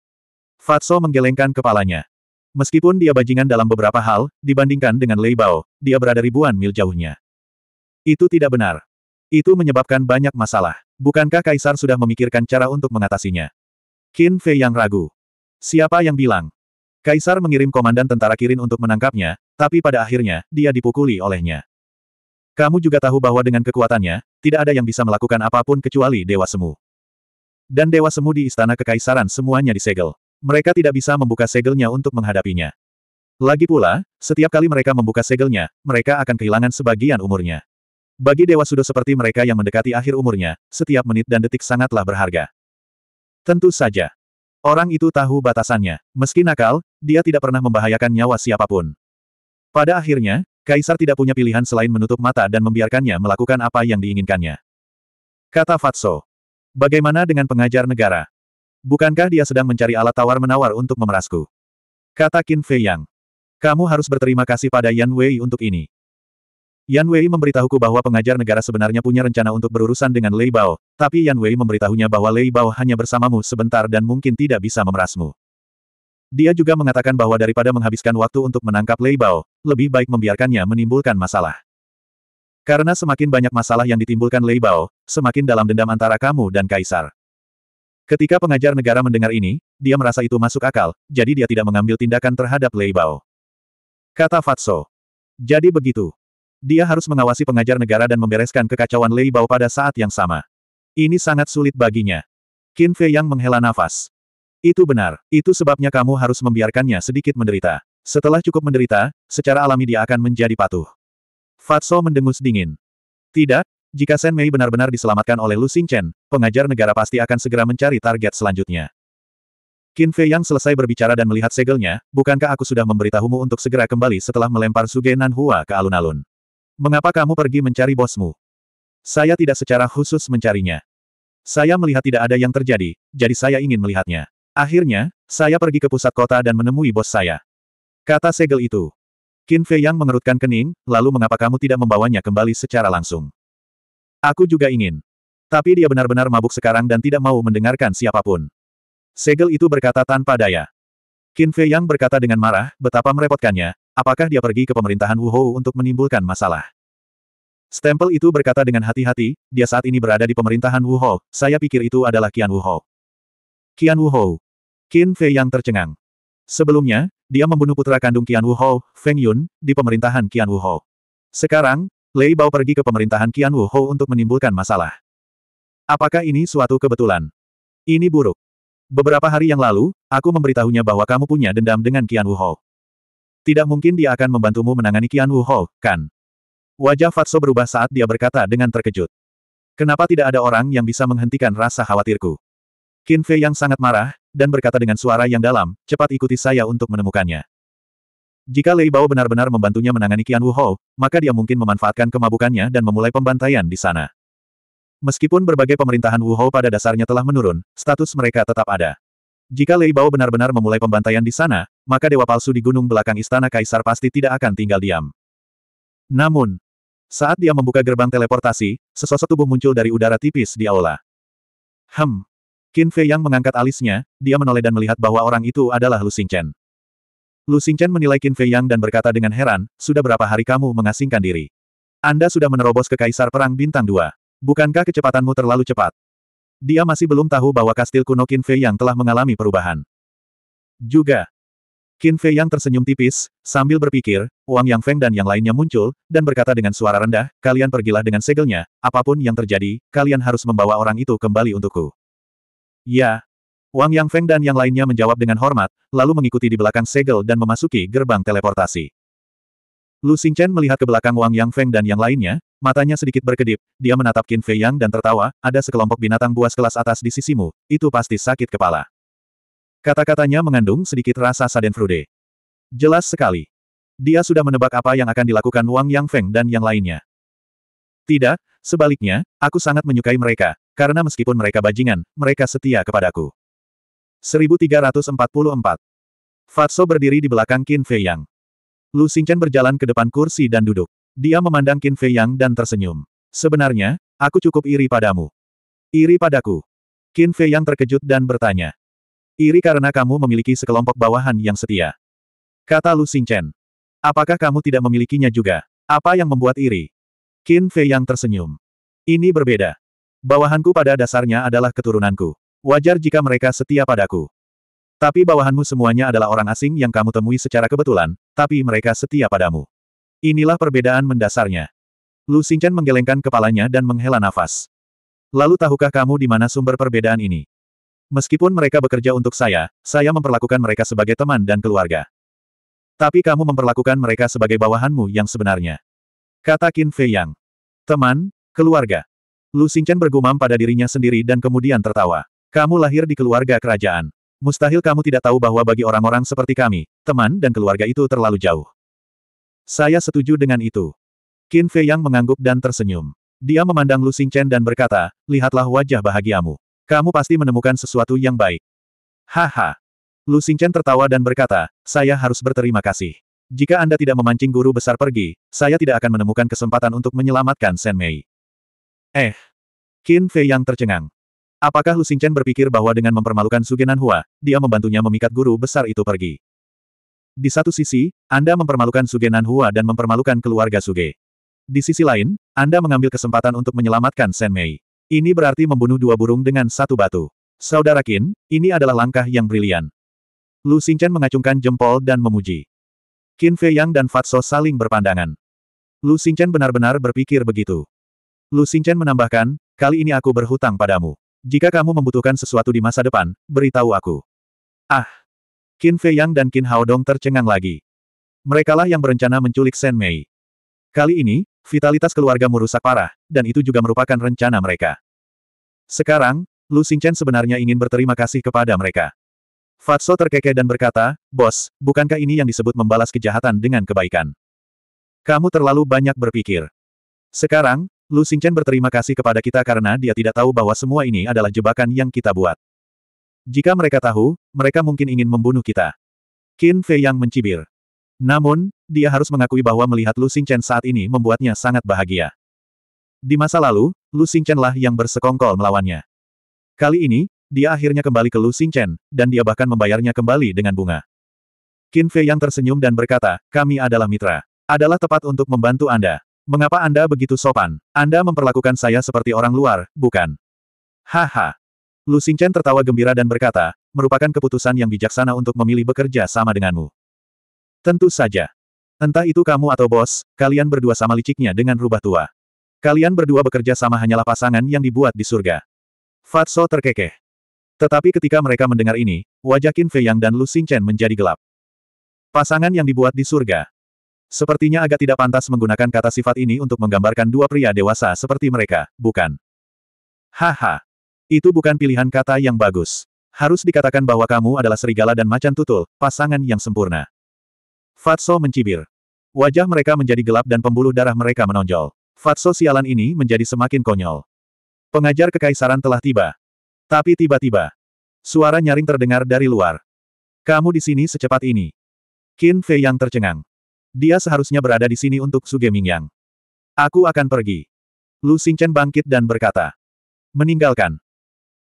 Fatso menggelengkan kepalanya. Meskipun dia bajingan dalam beberapa hal, dibandingkan dengan Lei Bao, dia berada ribuan mil jauhnya. Itu tidak benar. Itu menyebabkan banyak masalah. Bukankah Kaisar sudah memikirkan cara untuk mengatasinya? Qin Fei yang ragu. Siapa yang bilang? Kaisar mengirim komandan tentara Kirin untuk menangkapnya, tapi pada akhirnya, dia dipukuli olehnya. Kamu juga tahu bahwa dengan kekuatannya, tidak ada yang bisa melakukan apapun kecuali Dewa Semu. Dan Dewa Semu di Istana Kekaisaran semuanya disegel mereka tidak bisa membuka segelnya untuk menghadapinya. Lagi pula, setiap kali mereka membuka segelnya, mereka akan kehilangan sebagian umurnya. Bagi Dewa Sudo seperti mereka yang mendekati akhir umurnya, setiap menit dan detik sangatlah berharga. Tentu saja. Orang itu tahu batasannya. Meski nakal, dia tidak pernah membahayakan nyawa siapapun. Pada akhirnya, Kaisar tidak punya pilihan selain menutup mata dan membiarkannya melakukan apa yang diinginkannya. Kata Fatso. Bagaimana dengan pengajar negara? Bukankah dia sedang mencari alat tawar-menawar untuk memerasku? Kata Qin Fei Yang. Kamu harus berterima kasih pada Yan Wei untuk ini. Yan Wei memberitahuku bahwa pengajar negara sebenarnya punya rencana untuk berurusan dengan Lei Bao, tapi Yan Wei memberitahunya bahwa Lei Bao hanya bersamamu sebentar dan mungkin tidak bisa memerasmu. Dia juga mengatakan bahwa daripada menghabiskan waktu untuk menangkap Lei Bao, lebih baik membiarkannya menimbulkan masalah. Karena semakin banyak masalah yang ditimbulkan Lei Bao, semakin dalam dendam antara kamu dan Kaisar. Ketika pengajar negara mendengar ini, dia merasa itu masuk akal, jadi dia tidak mengambil tindakan terhadap Lei Bao. Kata Fatso. Jadi begitu. Dia harus mengawasi pengajar negara dan membereskan kekacauan Lei Bao pada saat yang sama. Ini sangat sulit baginya. Qin Fei yang menghela nafas. Itu benar, itu sebabnya kamu harus membiarkannya sedikit menderita. Setelah cukup menderita, secara alami dia akan menjadi patuh. Fatso mendengus dingin. Tidak, jika Shen Mei benar-benar diselamatkan oleh Lu Xingchen, pengajar negara pasti akan segera mencari target selanjutnya. Qin Fei yang selesai berbicara dan melihat segelnya, bukankah aku sudah memberitahumu untuk segera kembali setelah melempar Suge Hua ke alun-alun? Mengapa kamu pergi mencari bosmu? Saya tidak secara khusus mencarinya. Saya melihat tidak ada yang terjadi, jadi saya ingin melihatnya. Akhirnya, saya pergi ke pusat kota dan menemui bos saya. Kata segel itu. Qin Fei yang mengerutkan kening, lalu mengapa kamu tidak membawanya kembali secara langsung? Aku juga ingin. Tapi dia benar-benar mabuk sekarang dan tidak mau mendengarkan siapapun. Segel itu berkata tanpa daya. Qin Fei Yang berkata dengan marah, betapa merepotkannya, apakah dia pergi ke pemerintahan Wuhou untuk menimbulkan masalah. Stempel itu berkata dengan hati-hati, dia saat ini berada di pemerintahan Wuhou, saya pikir itu adalah Qian Wuhou. Qian Wuhou. Qin Fei Yang tercengang. Sebelumnya, dia membunuh putra kandung Qian Wuhou, Feng Yun, di pemerintahan Qian Wuhou. Sekarang, Lei Bao pergi ke pemerintahan Qian Wu Hou untuk menimbulkan masalah. Apakah ini suatu kebetulan? Ini buruk. Beberapa hari yang lalu, aku memberitahunya bahwa kamu punya dendam dengan Qian Wu Hou. Tidak mungkin dia akan membantumu menangani Qian Wu Hou, kan? Wajah Fatso berubah saat dia berkata dengan terkejut. Kenapa tidak ada orang yang bisa menghentikan rasa khawatirku? Qin Fei yang sangat marah, dan berkata dengan suara yang dalam, cepat ikuti saya untuk menemukannya. Jika Lei Bao benar-benar membantunya menangani Qian Wu Hou, maka dia mungkin memanfaatkan kemabukannya dan memulai pembantaian di sana. Meskipun berbagai pemerintahan Wu Hou pada dasarnya telah menurun, status mereka tetap ada. Jika Lei Bao benar-benar memulai pembantaian di sana, maka dewa palsu di gunung belakang istana kaisar pasti tidak akan tinggal diam. Namun, saat dia membuka gerbang teleportasi, sesosok tubuh muncul dari udara tipis di aula. Hem. Qin Fei yang mengangkat alisnya, dia menoleh dan melihat bahwa orang itu adalah Lu Xingchen. Lu Xingchen menilai Qin Fei Yang dan berkata dengan heran, sudah berapa hari kamu mengasingkan diri? Anda sudah menerobos ke Kaisar Perang Bintang Dua. Bukankah kecepatanmu terlalu cepat? Dia masih belum tahu bahwa kastil kuno Qin Fei Yang telah mengalami perubahan. Juga. Qin Fei Yang tersenyum tipis, sambil berpikir, Wang Yang Feng dan yang lainnya muncul, dan berkata dengan suara rendah, kalian pergilah dengan segelnya, apapun yang terjadi, kalian harus membawa orang itu kembali untukku. Ya, Wang Yang Feng dan yang lainnya menjawab dengan hormat, lalu mengikuti di belakang segel dan memasuki gerbang teleportasi. Lu Xingchen melihat ke belakang Wang Yang Feng dan yang lainnya, matanya sedikit berkedip, dia menatap Qin Fei Yang dan tertawa, ada sekelompok binatang buas kelas atas di sisimu, itu pasti sakit kepala. Kata-katanya mengandung sedikit rasa saden frude. Jelas sekali. Dia sudah menebak apa yang akan dilakukan Wang Yang Feng dan yang lainnya. Tidak, sebaliknya, aku sangat menyukai mereka, karena meskipun mereka bajingan, mereka setia kepadaku. 1344. Fatso berdiri di belakang Qin Fei Yang. Lu Xingchen berjalan ke depan kursi dan duduk. Dia memandang Qin Fei Yang dan tersenyum. Sebenarnya, aku cukup iri padamu. Iri padaku. Qin Fei Yang terkejut dan bertanya. Iri karena kamu memiliki sekelompok bawahan yang setia. Kata Lu Xingchen. Apakah kamu tidak memilikinya juga? Apa yang membuat iri? Qin Fei Yang tersenyum. Ini berbeda. Bawahanku pada dasarnya adalah keturunanku. Wajar jika mereka setia padaku. Tapi bawahanmu semuanya adalah orang asing yang kamu temui secara kebetulan, tapi mereka setia padamu. Inilah perbedaan mendasarnya. Lu Xingchen menggelengkan kepalanya dan menghela nafas. Lalu tahukah kamu di mana sumber perbedaan ini? Meskipun mereka bekerja untuk saya, saya memperlakukan mereka sebagai teman dan keluarga. Tapi kamu memperlakukan mereka sebagai bawahanmu yang sebenarnya. Kata Qin Fei Yang. Teman, keluarga. Lu Xingchen bergumam pada dirinya sendiri dan kemudian tertawa. Kamu lahir di keluarga kerajaan. Mustahil kamu tidak tahu bahwa bagi orang-orang seperti kami, teman dan keluarga itu terlalu jauh. Saya setuju dengan itu. Qin Fei Yang mengangguk dan tersenyum. Dia memandang Lu Xingchen dan berkata, lihatlah wajah bahagiamu. Kamu pasti menemukan sesuatu yang baik. Haha. Lu Xingchen tertawa dan berkata, saya harus berterima kasih. Jika Anda tidak memancing guru besar pergi, saya tidak akan menemukan kesempatan untuk menyelamatkan Shen Mei. Eh. Qin Fei Yang tercengang. Apakah Lu Xingchen berpikir bahwa dengan mempermalukan Sugenan Hua, dia membantunya memikat guru besar itu pergi? Di satu sisi, Anda mempermalukan Sugenan Hua dan mempermalukan keluarga Suge. Di sisi lain, Anda mengambil kesempatan untuk menyelamatkan Shen Mei. Ini berarti membunuh dua burung dengan satu batu. Saudara Qin, ini adalah langkah yang brilian. Lu Xingchen mengacungkan jempol dan memuji. Qin Fei Yang dan Fatso saling berpandangan. Lu Xingchen benar-benar berpikir begitu. Lu Xingchen menambahkan, kali ini aku berhutang padamu. Jika kamu membutuhkan sesuatu di masa depan, beritahu aku. Ah! Qin Fei Yang dan Qin Haodong tercengang lagi. Merekalah yang berencana menculik Shen Mei. Kali ini, vitalitas keluargamu rusak parah, dan itu juga merupakan rencana mereka. Sekarang, Lu Xingchen sebenarnya ingin berterima kasih kepada mereka. Fatso terkekeh dan berkata, Bos, bukankah ini yang disebut membalas kejahatan dengan kebaikan? Kamu terlalu banyak berpikir. Sekarang, Lu Xingchen berterima kasih kepada kita karena dia tidak tahu bahwa semua ini adalah jebakan yang kita buat. Jika mereka tahu, mereka mungkin ingin membunuh kita. Qin Fei yang mencibir. Namun, dia harus mengakui bahwa melihat Lu Xingchen saat ini membuatnya sangat bahagia. Di masa lalu, Lu Xingchen lah yang bersekongkol melawannya. Kali ini, dia akhirnya kembali ke Lu Xingchen, dan dia bahkan membayarnya kembali dengan bunga. Qin Fei yang tersenyum dan berkata, kami adalah mitra. Adalah tepat untuk membantu Anda. Mengapa Anda begitu sopan? Anda memperlakukan saya seperti orang luar, bukan? Haha. Lu Xingchen tertawa gembira dan berkata, merupakan keputusan yang bijaksana untuk memilih bekerja sama denganmu. Tentu saja. Entah itu kamu atau bos, kalian berdua sama liciknya dengan rubah tua. Kalian berdua bekerja sama hanyalah pasangan yang dibuat di surga. Fatso terkekeh. Tetapi ketika mereka mendengar ini, wajah Qin Fei Yang dan Lu Xingchen menjadi gelap. Pasangan yang dibuat di surga, Sepertinya agak tidak pantas menggunakan kata sifat ini untuk menggambarkan dua pria dewasa seperti mereka, bukan? Haha. Itu bukan pilihan kata yang bagus. Harus dikatakan bahwa kamu adalah serigala dan macan tutul, pasangan yang sempurna. Fatso mencibir. Wajah mereka menjadi gelap dan pembuluh darah mereka menonjol. Fatso sialan ini menjadi semakin konyol. Pengajar kekaisaran telah tiba. Tapi tiba-tiba, suara nyaring terdengar dari luar. Kamu di sini secepat ini. Qin Fei yang tercengang. Dia seharusnya berada di sini untuk Mingyang. Aku akan pergi. Lu Xingchen bangkit dan berkata. Meninggalkan.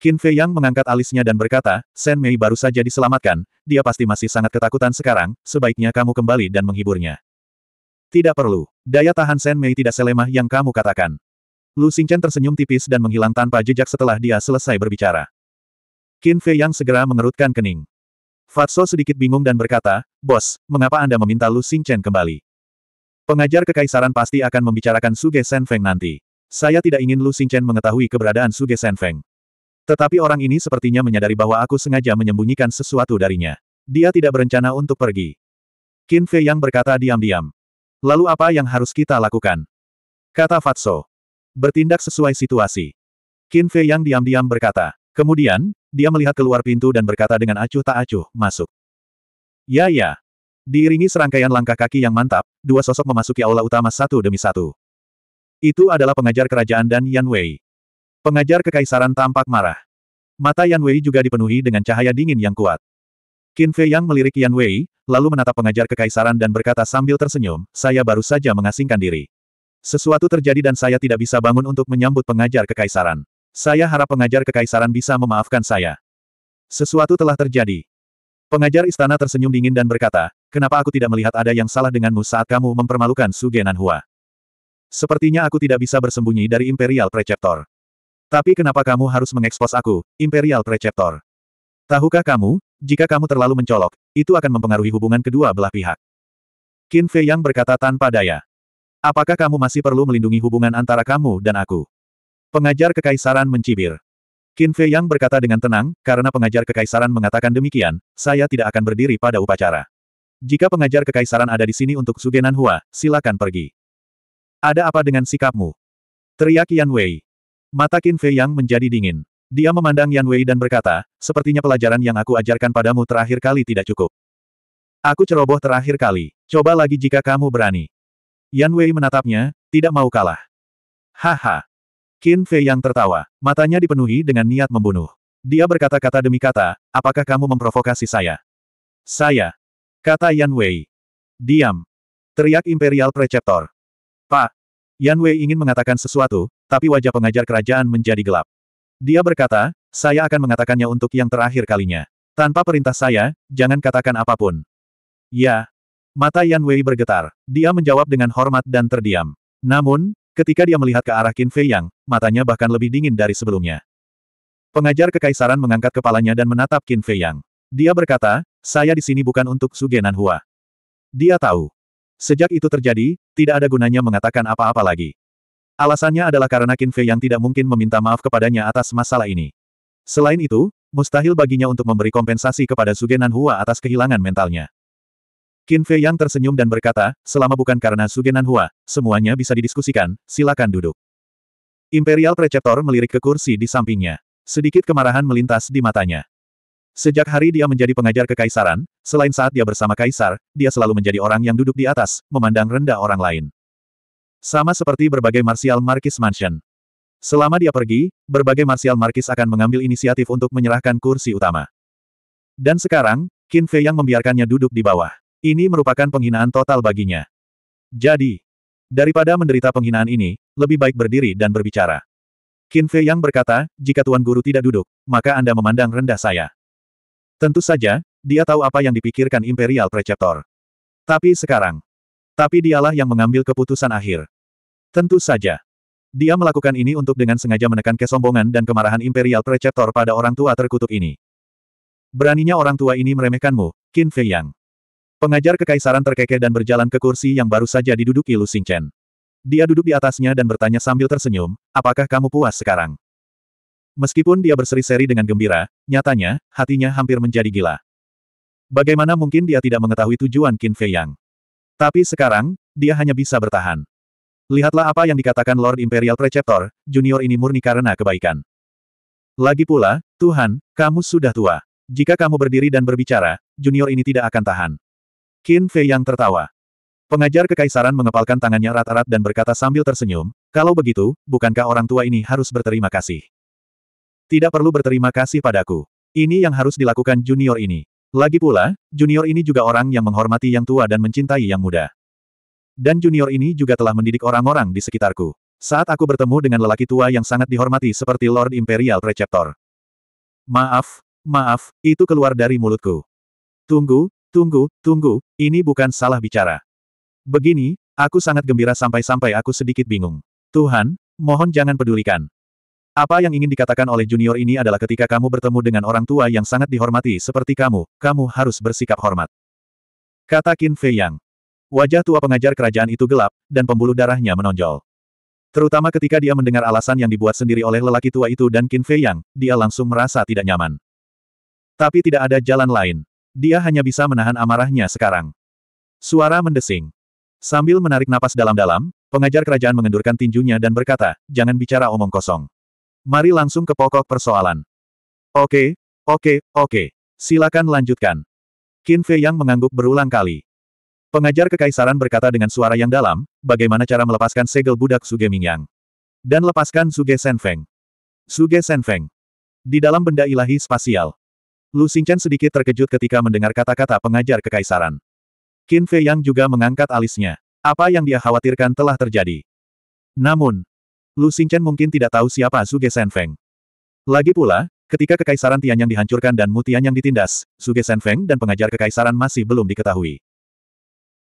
Qin Fei Yang mengangkat alisnya dan berkata, Shen Mei baru saja diselamatkan, dia pasti masih sangat ketakutan sekarang, sebaiknya kamu kembali dan menghiburnya. Tidak perlu. Daya tahan Shen Mei tidak selemah yang kamu katakan. Lu Xingchen tersenyum tipis dan menghilang tanpa jejak setelah dia selesai berbicara. Qin Fei Yang segera mengerutkan kening. Fatso sedikit bingung dan berkata, Bos, mengapa Anda meminta Lu Xingchen kembali? Pengajar kekaisaran pasti akan membicarakan Suge Feng nanti. Saya tidak ingin Lu Xingchen mengetahui keberadaan Suge Feng. Tetapi orang ini sepertinya menyadari bahwa aku sengaja menyembunyikan sesuatu darinya. Dia tidak berencana untuk pergi. Qin Fei Yang berkata diam-diam. Lalu apa yang harus kita lakukan? Kata Fatso. Bertindak sesuai situasi. Qin Fei Yang diam-diam berkata. Kemudian, dia melihat keluar pintu dan berkata dengan acuh tak acuh, masuk. Ya ya. Diiringi serangkaian langkah kaki yang mantap, dua sosok memasuki aula utama satu demi satu. Itu adalah pengajar kerajaan dan Yan Wei. Pengajar kekaisaran tampak marah. Mata Yan Wei juga dipenuhi dengan cahaya dingin yang kuat. Qin Fei Yang melirik Yan Wei, lalu menatap pengajar kekaisaran dan berkata sambil tersenyum, saya baru saja mengasingkan diri. Sesuatu terjadi dan saya tidak bisa bangun untuk menyambut pengajar kekaisaran. Saya harap pengajar kekaisaran bisa memaafkan saya. Sesuatu telah terjadi. Pengajar istana tersenyum dingin dan berkata, kenapa aku tidak melihat ada yang salah denganmu saat kamu mempermalukan Sugenan Hua? Sepertinya aku tidak bisa bersembunyi dari Imperial Preceptor. Tapi kenapa kamu harus mengekspos aku, Imperial Preceptor? Tahukah kamu, jika kamu terlalu mencolok, itu akan mempengaruhi hubungan kedua belah pihak. Qin Fei Yang berkata tanpa daya. Apakah kamu masih perlu melindungi hubungan antara kamu dan aku? Pengajar Kekaisaran mencibir. Qin Fei Yang berkata dengan tenang, karena pengajar Kekaisaran mengatakan demikian, saya tidak akan berdiri pada upacara. Jika pengajar Kekaisaran ada di sini untuk Sugenan Hua, silakan pergi. Ada apa dengan sikapmu? Teriak Yan Wei. Mata Qin Fei Yang menjadi dingin. Dia memandang Yan Wei dan berkata, sepertinya pelajaran yang aku ajarkan padamu terakhir kali tidak cukup. Aku ceroboh terakhir kali. Coba lagi jika kamu berani. Yan Wei menatapnya, tidak mau kalah. Haha, Qin Fei yang tertawa, matanya dipenuhi dengan niat membunuh. Dia berkata-kata demi kata, apakah kamu memprovokasi saya? Saya. Kata Yan Wei. Diam. Teriak Imperial Preceptor. Pak. Yan Wei ingin mengatakan sesuatu, tapi wajah pengajar kerajaan menjadi gelap. Dia berkata, saya akan mengatakannya untuk yang terakhir kalinya. Tanpa perintah saya, jangan katakan apapun. Ya. Mata Yan Wei bergetar. Dia menjawab dengan hormat dan terdiam. Namun, Ketika dia melihat ke arah Qin Fei Yang, matanya bahkan lebih dingin dari sebelumnya. Pengajar kekaisaran mengangkat kepalanya dan menatap Qin Fei Yang. Dia berkata, saya di sini bukan untuk Sugenan Hua. Dia tahu. Sejak itu terjadi, tidak ada gunanya mengatakan apa-apa lagi. Alasannya adalah karena Qin Fei Yang tidak mungkin meminta maaf kepadanya atas masalah ini. Selain itu, mustahil baginya untuk memberi kompensasi kepada Sugenan Hua atas kehilangan mentalnya. Qin Fei Yang tersenyum dan berkata, selama bukan karena Sugenan Hua, semuanya bisa didiskusikan, silakan duduk. Imperial Preceptor melirik ke kursi di sampingnya. Sedikit kemarahan melintas di matanya. Sejak hari dia menjadi pengajar kekaisaran, selain saat dia bersama kaisar, dia selalu menjadi orang yang duduk di atas, memandang rendah orang lain. Sama seperti berbagai Martial Marquis Mansion. Selama dia pergi, berbagai Martial Marquis akan mengambil inisiatif untuk menyerahkan kursi utama. Dan sekarang, Qin Fei yang membiarkannya duduk di bawah. Ini merupakan penghinaan total baginya. Jadi, daripada menderita penghinaan ini, lebih baik berdiri dan berbicara. Qin Fei yang berkata, jika Tuan Guru tidak duduk, maka Anda memandang rendah saya. Tentu saja, dia tahu apa yang dipikirkan Imperial Preceptor. Tapi sekarang. Tapi dialah yang mengambil keputusan akhir. Tentu saja. Dia melakukan ini untuk dengan sengaja menekan kesombongan dan kemarahan Imperial Preceptor pada orang tua terkutuk ini. Beraninya orang tua ini meremehkanmu, Qin Fei Yang. Pengajar kekaisaran terkekeh dan berjalan ke kursi yang baru saja diduduki Lu Xingchen. Dia duduk di atasnya dan bertanya sambil tersenyum, apakah kamu puas sekarang? Meskipun dia berseri-seri dengan gembira, nyatanya, hatinya hampir menjadi gila. Bagaimana mungkin dia tidak mengetahui tujuan Qin Fei Yang? Tapi sekarang, dia hanya bisa bertahan. Lihatlah apa yang dikatakan Lord Imperial Preceptor, junior ini murni karena kebaikan. Lagi pula, Tuhan, kamu sudah tua. Jika kamu berdiri dan berbicara, junior ini tidak akan tahan. Qin Fei yang tertawa. Pengajar kekaisaran mengepalkan tangannya rata-rata dan berkata sambil tersenyum, kalau begitu, bukankah orang tua ini harus berterima kasih? Tidak perlu berterima kasih padaku. Ini yang harus dilakukan junior ini. Lagi pula, junior ini juga orang yang menghormati yang tua dan mencintai yang muda. Dan junior ini juga telah mendidik orang-orang di sekitarku. Saat aku bertemu dengan lelaki tua yang sangat dihormati seperti Lord Imperial Receptor. Maaf, maaf, itu keluar dari mulutku. Tunggu, Tunggu, tunggu, ini bukan salah bicara. Begini, aku sangat gembira sampai-sampai aku sedikit bingung. Tuhan, mohon jangan pedulikan. Apa yang ingin dikatakan oleh junior ini adalah ketika kamu bertemu dengan orang tua yang sangat dihormati seperti kamu, kamu harus bersikap hormat. Kata Qin Fei Yang. Wajah tua pengajar kerajaan itu gelap, dan pembuluh darahnya menonjol. Terutama ketika dia mendengar alasan yang dibuat sendiri oleh lelaki tua itu dan Qin Fei Yang, dia langsung merasa tidak nyaman. Tapi tidak ada jalan lain. Dia hanya bisa menahan amarahnya sekarang. Suara mendesing. Sambil menarik napas dalam-dalam, pengajar kerajaan mengendurkan tinjunya dan berkata, jangan bicara omong kosong. Mari langsung ke pokok persoalan. Oke, oke, oke. Silakan lanjutkan. Qin Fei Yang mengangguk berulang kali. Pengajar kekaisaran berkata dengan suara yang dalam, bagaimana cara melepaskan segel budak Suge Mingyang. Dan lepaskan Suge Senfeng. Suge Senfeng. Di dalam benda ilahi spasial. Lu Xingchen sedikit terkejut ketika mendengar kata-kata pengajar kekaisaran. Qin Fei Yang juga mengangkat alisnya. Apa yang dia khawatirkan telah terjadi. Namun, Lu Xingchen mungkin tidak tahu siapa Zuge Feng. Lagi pula, ketika kekaisaran Tianyang dihancurkan dan Mu yang ditindas, Zuge Feng dan pengajar kekaisaran masih belum diketahui.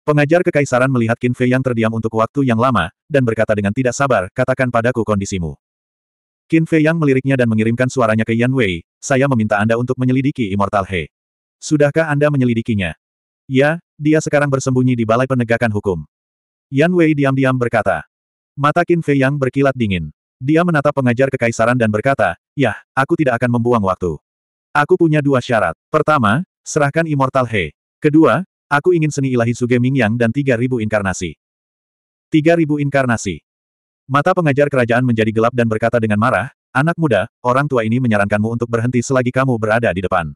Pengajar kekaisaran melihat Qin Fei Yang terdiam untuk waktu yang lama, dan berkata dengan tidak sabar, katakan padaku kondisimu. Qin Fei Yang meliriknya dan mengirimkan suaranya ke Yan Wei, saya meminta Anda untuk menyelidiki Immortal He. Sudahkah Anda menyelidikinya? Ya, dia sekarang bersembunyi di Balai Penegakan Hukum. Yan Wei diam-diam berkata. Mata Qin Fei Yang berkilat dingin. Dia menatap pengajar kekaisaran dan berkata, Yah, aku tidak akan membuang waktu. Aku punya dua syarat. Pertama, serahkan Immortal He. Kedua, aku ingin seni ilahi Suge Yang dan 3.000 inkarnasi. 3.000 inkarnasi. Mata pengajar kerajaan menjadi gelap dan berkata dengan marah, Anak muda, orang tua ini menyarankanmu untuk berhenti selagi kamu berada di depan.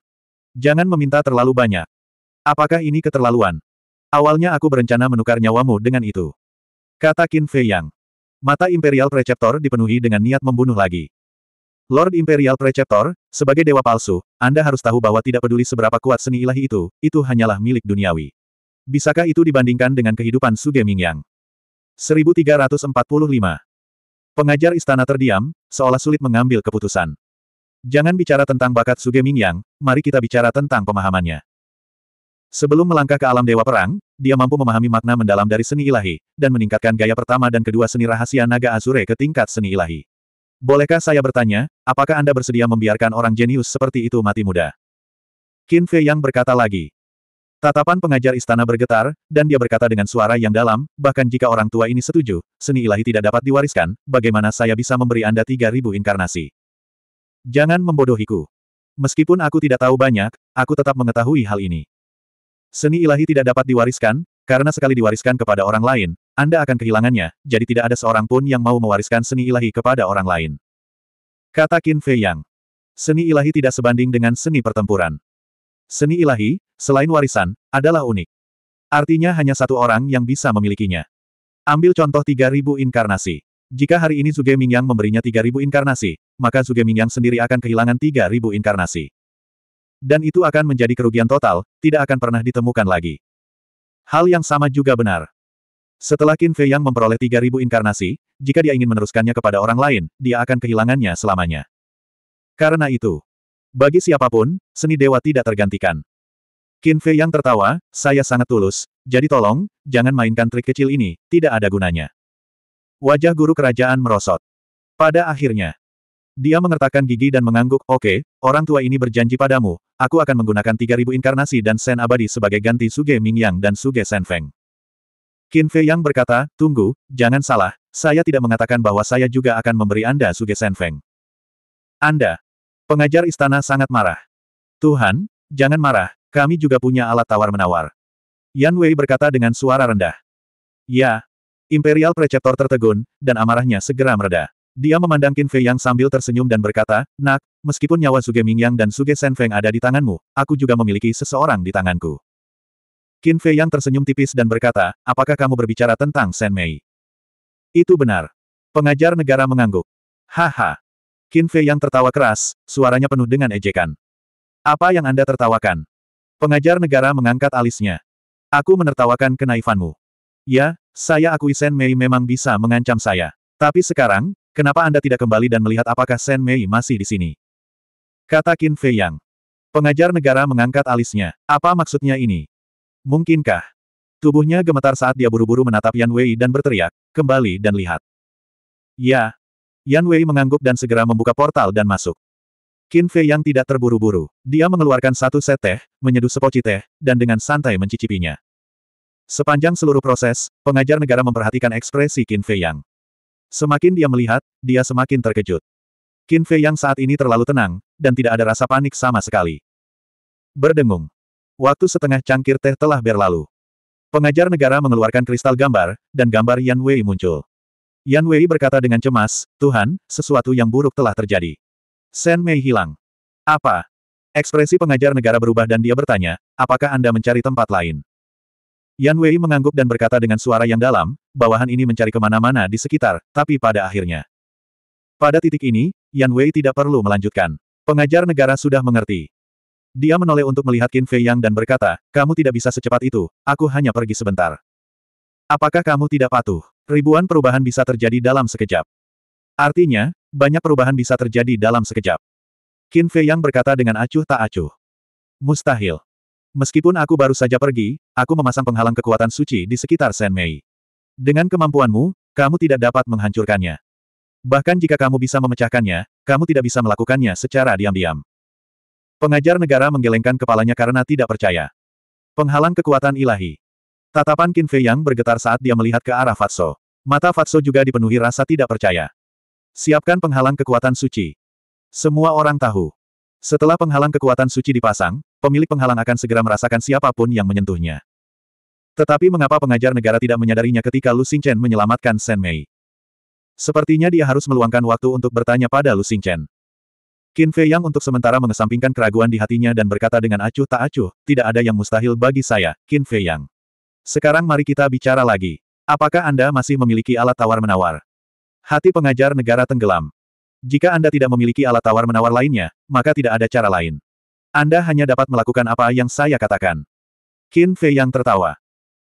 Jangan meminta terlalu banyak. Apakah ini keterlaluan? Awalnya aku berencana menukar nyawamu dengan itu. Kata Qin Fei Yang. Mata Imperial Preceptor dipenuhi dengan niat membunuh lagi. Lord Imperial Preceptor, sebagai dewa palsu, Anda harus tahu bahwa tidak peduli seberapa kuat seni ilahi itu, itu hanyalah milik duniawi. Bisakah itu dibandingkan dengan kehidupan Suge Mingyang? 1345. Pengajar istana terdiam, seolah sulit mengambil keputusan. Jangan bicara tentang bakat Ming Yang, mari kita bicara tentang pemahamannya. Sebelum melangkah ke alam dewa perang, dia mampu memahami makna mendalam dari seni ilahi, dan meningkatkan gaya pertama dan kedua seni rahasia naga azure ke tingkat seni ilahi. Bolehkah saya bertanya, apakah Anda bersedia membiarkan orang jenius seperti itu mati muda? Qin Fei Yang berkata lagi, Tatapan pengajar istana bergetar, dan dia berkata dengan suara yang dalam, bahkan jika orang tua ini setuju, seni ilahi tidak dapat diwariskan, bagaimana saya bisa memberi Anda 3000 inkarnasi? Jangan membodohiku. Meskipun aku tidak tahu banyak, aku tetap mengetahui hal ini. Seni ilahi tidak dapat diwariskan, karena sekali diwariskan kepada orang lain, Anda akan kehilangannya, jadi tidak ada seorang pun yang mau mewariskan seni ilahi kepada orang lain. Kata Qin Fei Yang. Seni ilahi tidak sebanding dengan seni pertempuran. Seni ilahi, selain warisan, adalah unik. Artinya hanya satu orang yang bisa memilikinya. Ambil contoh 3000 inkarnasi. Jika hari ini Zuge Mingyang memberinya 3000 inkarnasi, maka Zuge Mingyang sendiri akan kehilangan 3000 inkarnasi. Dan itu akan menjadi kerugian total, tidak akan pernah ditemukan lagi. Hal yang sama juga benar. Setelah Qin Fei Yang memperoleh 3000 inkarnasi, jika dia ingin meneruskannya kepada orang lain, dia akan kehilangannya selamanya. Karena itu, bagi siapapun, seni dewa tidak tergantikan. Qin Fei yang tertawa, saya sangat tulus, jadi tolong, jangan mainkan trik kecil ini, tidak ada gunanya. Wajah guru kerajaan merosot. Pada akhirnya, dia mengertakkan gigi dan mengangguk, oke, okay, orang tua ini berjanji padamu, aku akan menggunakan 3000 inkarnasi dan sen abadi sebagai ganti Suge Mingyang dan Suge Senfeng. Qin Fei Yang berkata, tunggu, jangan salah, saya tidak mengatakan bahwa saya juga akan memberi Anda Suge Senfeng. Anda. Pengajar istana sangat marah. Tuhan, jangan marah, kami juga punya alat tawar-menawar. Yan Wei berkata dengan suara rendah. Ya. Imperial Preceptor tertegun, dan amarahnya segera mereda. Dia memandang Qin Fei Yang sambil tersenyum dan berkata, Nak, meskipun nyawa Suge Mingyang dan Suge Feng ada di tanganmu, aku juga memiliki seseorang di tanganku. Qin Fei Yang tersenyum tipis dan berkata, apakah kamu berbicara tentang Shen Mei? Itu benar. Pengajar negara mengangguk. Haha. Qin Fei Yang tertawa keras, suaranya penuh dengan ejekan. Apa yang Anda tertawakan? Pengajar negara mengangkat alisnya. Aku menertawakan kenaifanmu. Ya, saya akui Sen Mei memang bisa mengancam saya. Tapi sekarang, kenapa Anda tidak kembali dan melihat apakah Sen Mei masih di sini? Kata Qin Fei Yang. Pengajar negara mengangkat alisnya. Apa maksudnya ini? Mungkinkah? Tubuhnya gemetar saat dia buru-buru menatap Yan Wei dan berteriak, kembali dan lihat. Ya. Yan Wei mengangguk dan segera membuka portal dan masuk. Qin Fei yang tidak terburu-buru. Dia mengeluarkan satu set teh, menyeduh sepoci teh, dan dengan santai mencicipinya. Sepanjang seluruh proses, pengajar negara memperhatikan ekspresi Qin Fei Yang. Semakin dia melihat, dia semakin terkejut. Qin Fei Yang saat ini terlalu tenang, dan tidak ada rasa panik sama sekali. Berdengung. Waktu setengah cangkir teh telah berlalu. Pengajar negara mengeluarkan kristal gambar, dan gambar Yan Wei muncul. Yan Wei berkata dengan cemas, Tuhan, sesuatu yang buruk telah terjadi. Sen Mei hilang. Apa? Ekspresi pengajar negara berubah dan dia bertanya, apakah Anda mencari tempat lain? Yan Wei mengangguk dan berkata dengan suara yang dalam, bawahan ini mencari kemana-mana di sekitar, tapi pada akhirnya. Pada titik ini, Yan Wei tidak perlu melanjutkan. Pengajar negara sudah mengerti. Dia menoleh untuk melihat Qin Fei Yang dan berkata, kamu tidak bisa secepat itu, aku hanya pergi sebentar. Apakah kamu tidak patuh? Ribuan perubahan bisa terjadi dalam sekejap. Artinya, banyak perubahan bisa terjadi dalam sekejap. Qin Fei Yang berkata dengan acuh tak acuh. Mustahil. Meskipun aku baru saja pergi, aku memasang penghalang kekuatan suci di sekitar Sen Mei. Dengan kemampuanmu, kamu tidak dapat menghancurkannya. Bahkan jika kamu bisa memecahkannya, kamu tidak bisa melakukannya secara diam-diam. Pengajar negara menggelengkan kepalanya karena tidak percaya. Penghalang kekuatan ilahi. Tatapan Qin Fei Yang bergetar saat dia melihat ke arah Fatso. Mata Fatso juga dipenuhi rasa tidak percaya. Siapkan penghalang kekuatan suci. Semua orang tahu. Setelah penghalang kekuatan suci dipasang, pemilik penghalang akan segera merasakan siapapun yang menyentuhnya. Tetapi mengapa pengajar negara tidak menyadarinya ketika Lu Xingchen menyelamatkan Shen Mei? Sepertinya dia harus meluangkan waktu untuk bertanya pada Lu Xingchen. Qin Fei Yang untuk sementara mengesampingkan keraguan di hatinya dan berkata dengan acuh tak acuh, tidak ada yang mustahil bagi saya, Qin Fei Yang. Sekarang mari kita bicara lagi. Apakah Anda masih memiliki alat tawar-menawar? Hati pengajar negara tenggelam. Jika Anda tidak memiliki alat tawar-menawar lainnya, maka tidak ada cara lain. Anda hanya dapat melakukan apa yang saya katakan. Qin Fei yang tertawa.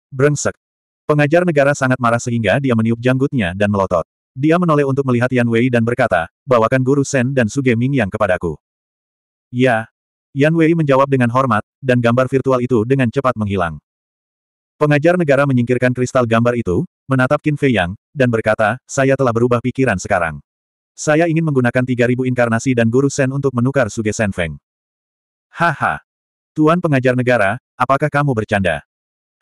Brengsek. Pengajar negara sangat marah sehingga dia meniup janggutnya dan melotot. Dia menoleh untuk melihat Yan Wei dan berkata, bawakan guru Shen dan Su Ming yang kepadaku. Ya. Yan Wei menjawab dengan hormat, dan gambar virtual itu dengan cepat menghilang. Pengajar negara menyingkirkan kristal gambar itu, menatap Qin Fei Yang, dan berkata, saya telah berubah pikiran sekarang. Saya ingin menggunakan 3000 inkarnasi dan guru Sen untuk menukar Suge Sen Feng. Haha. Tuan pengajar negara, apakah kamu bercanda?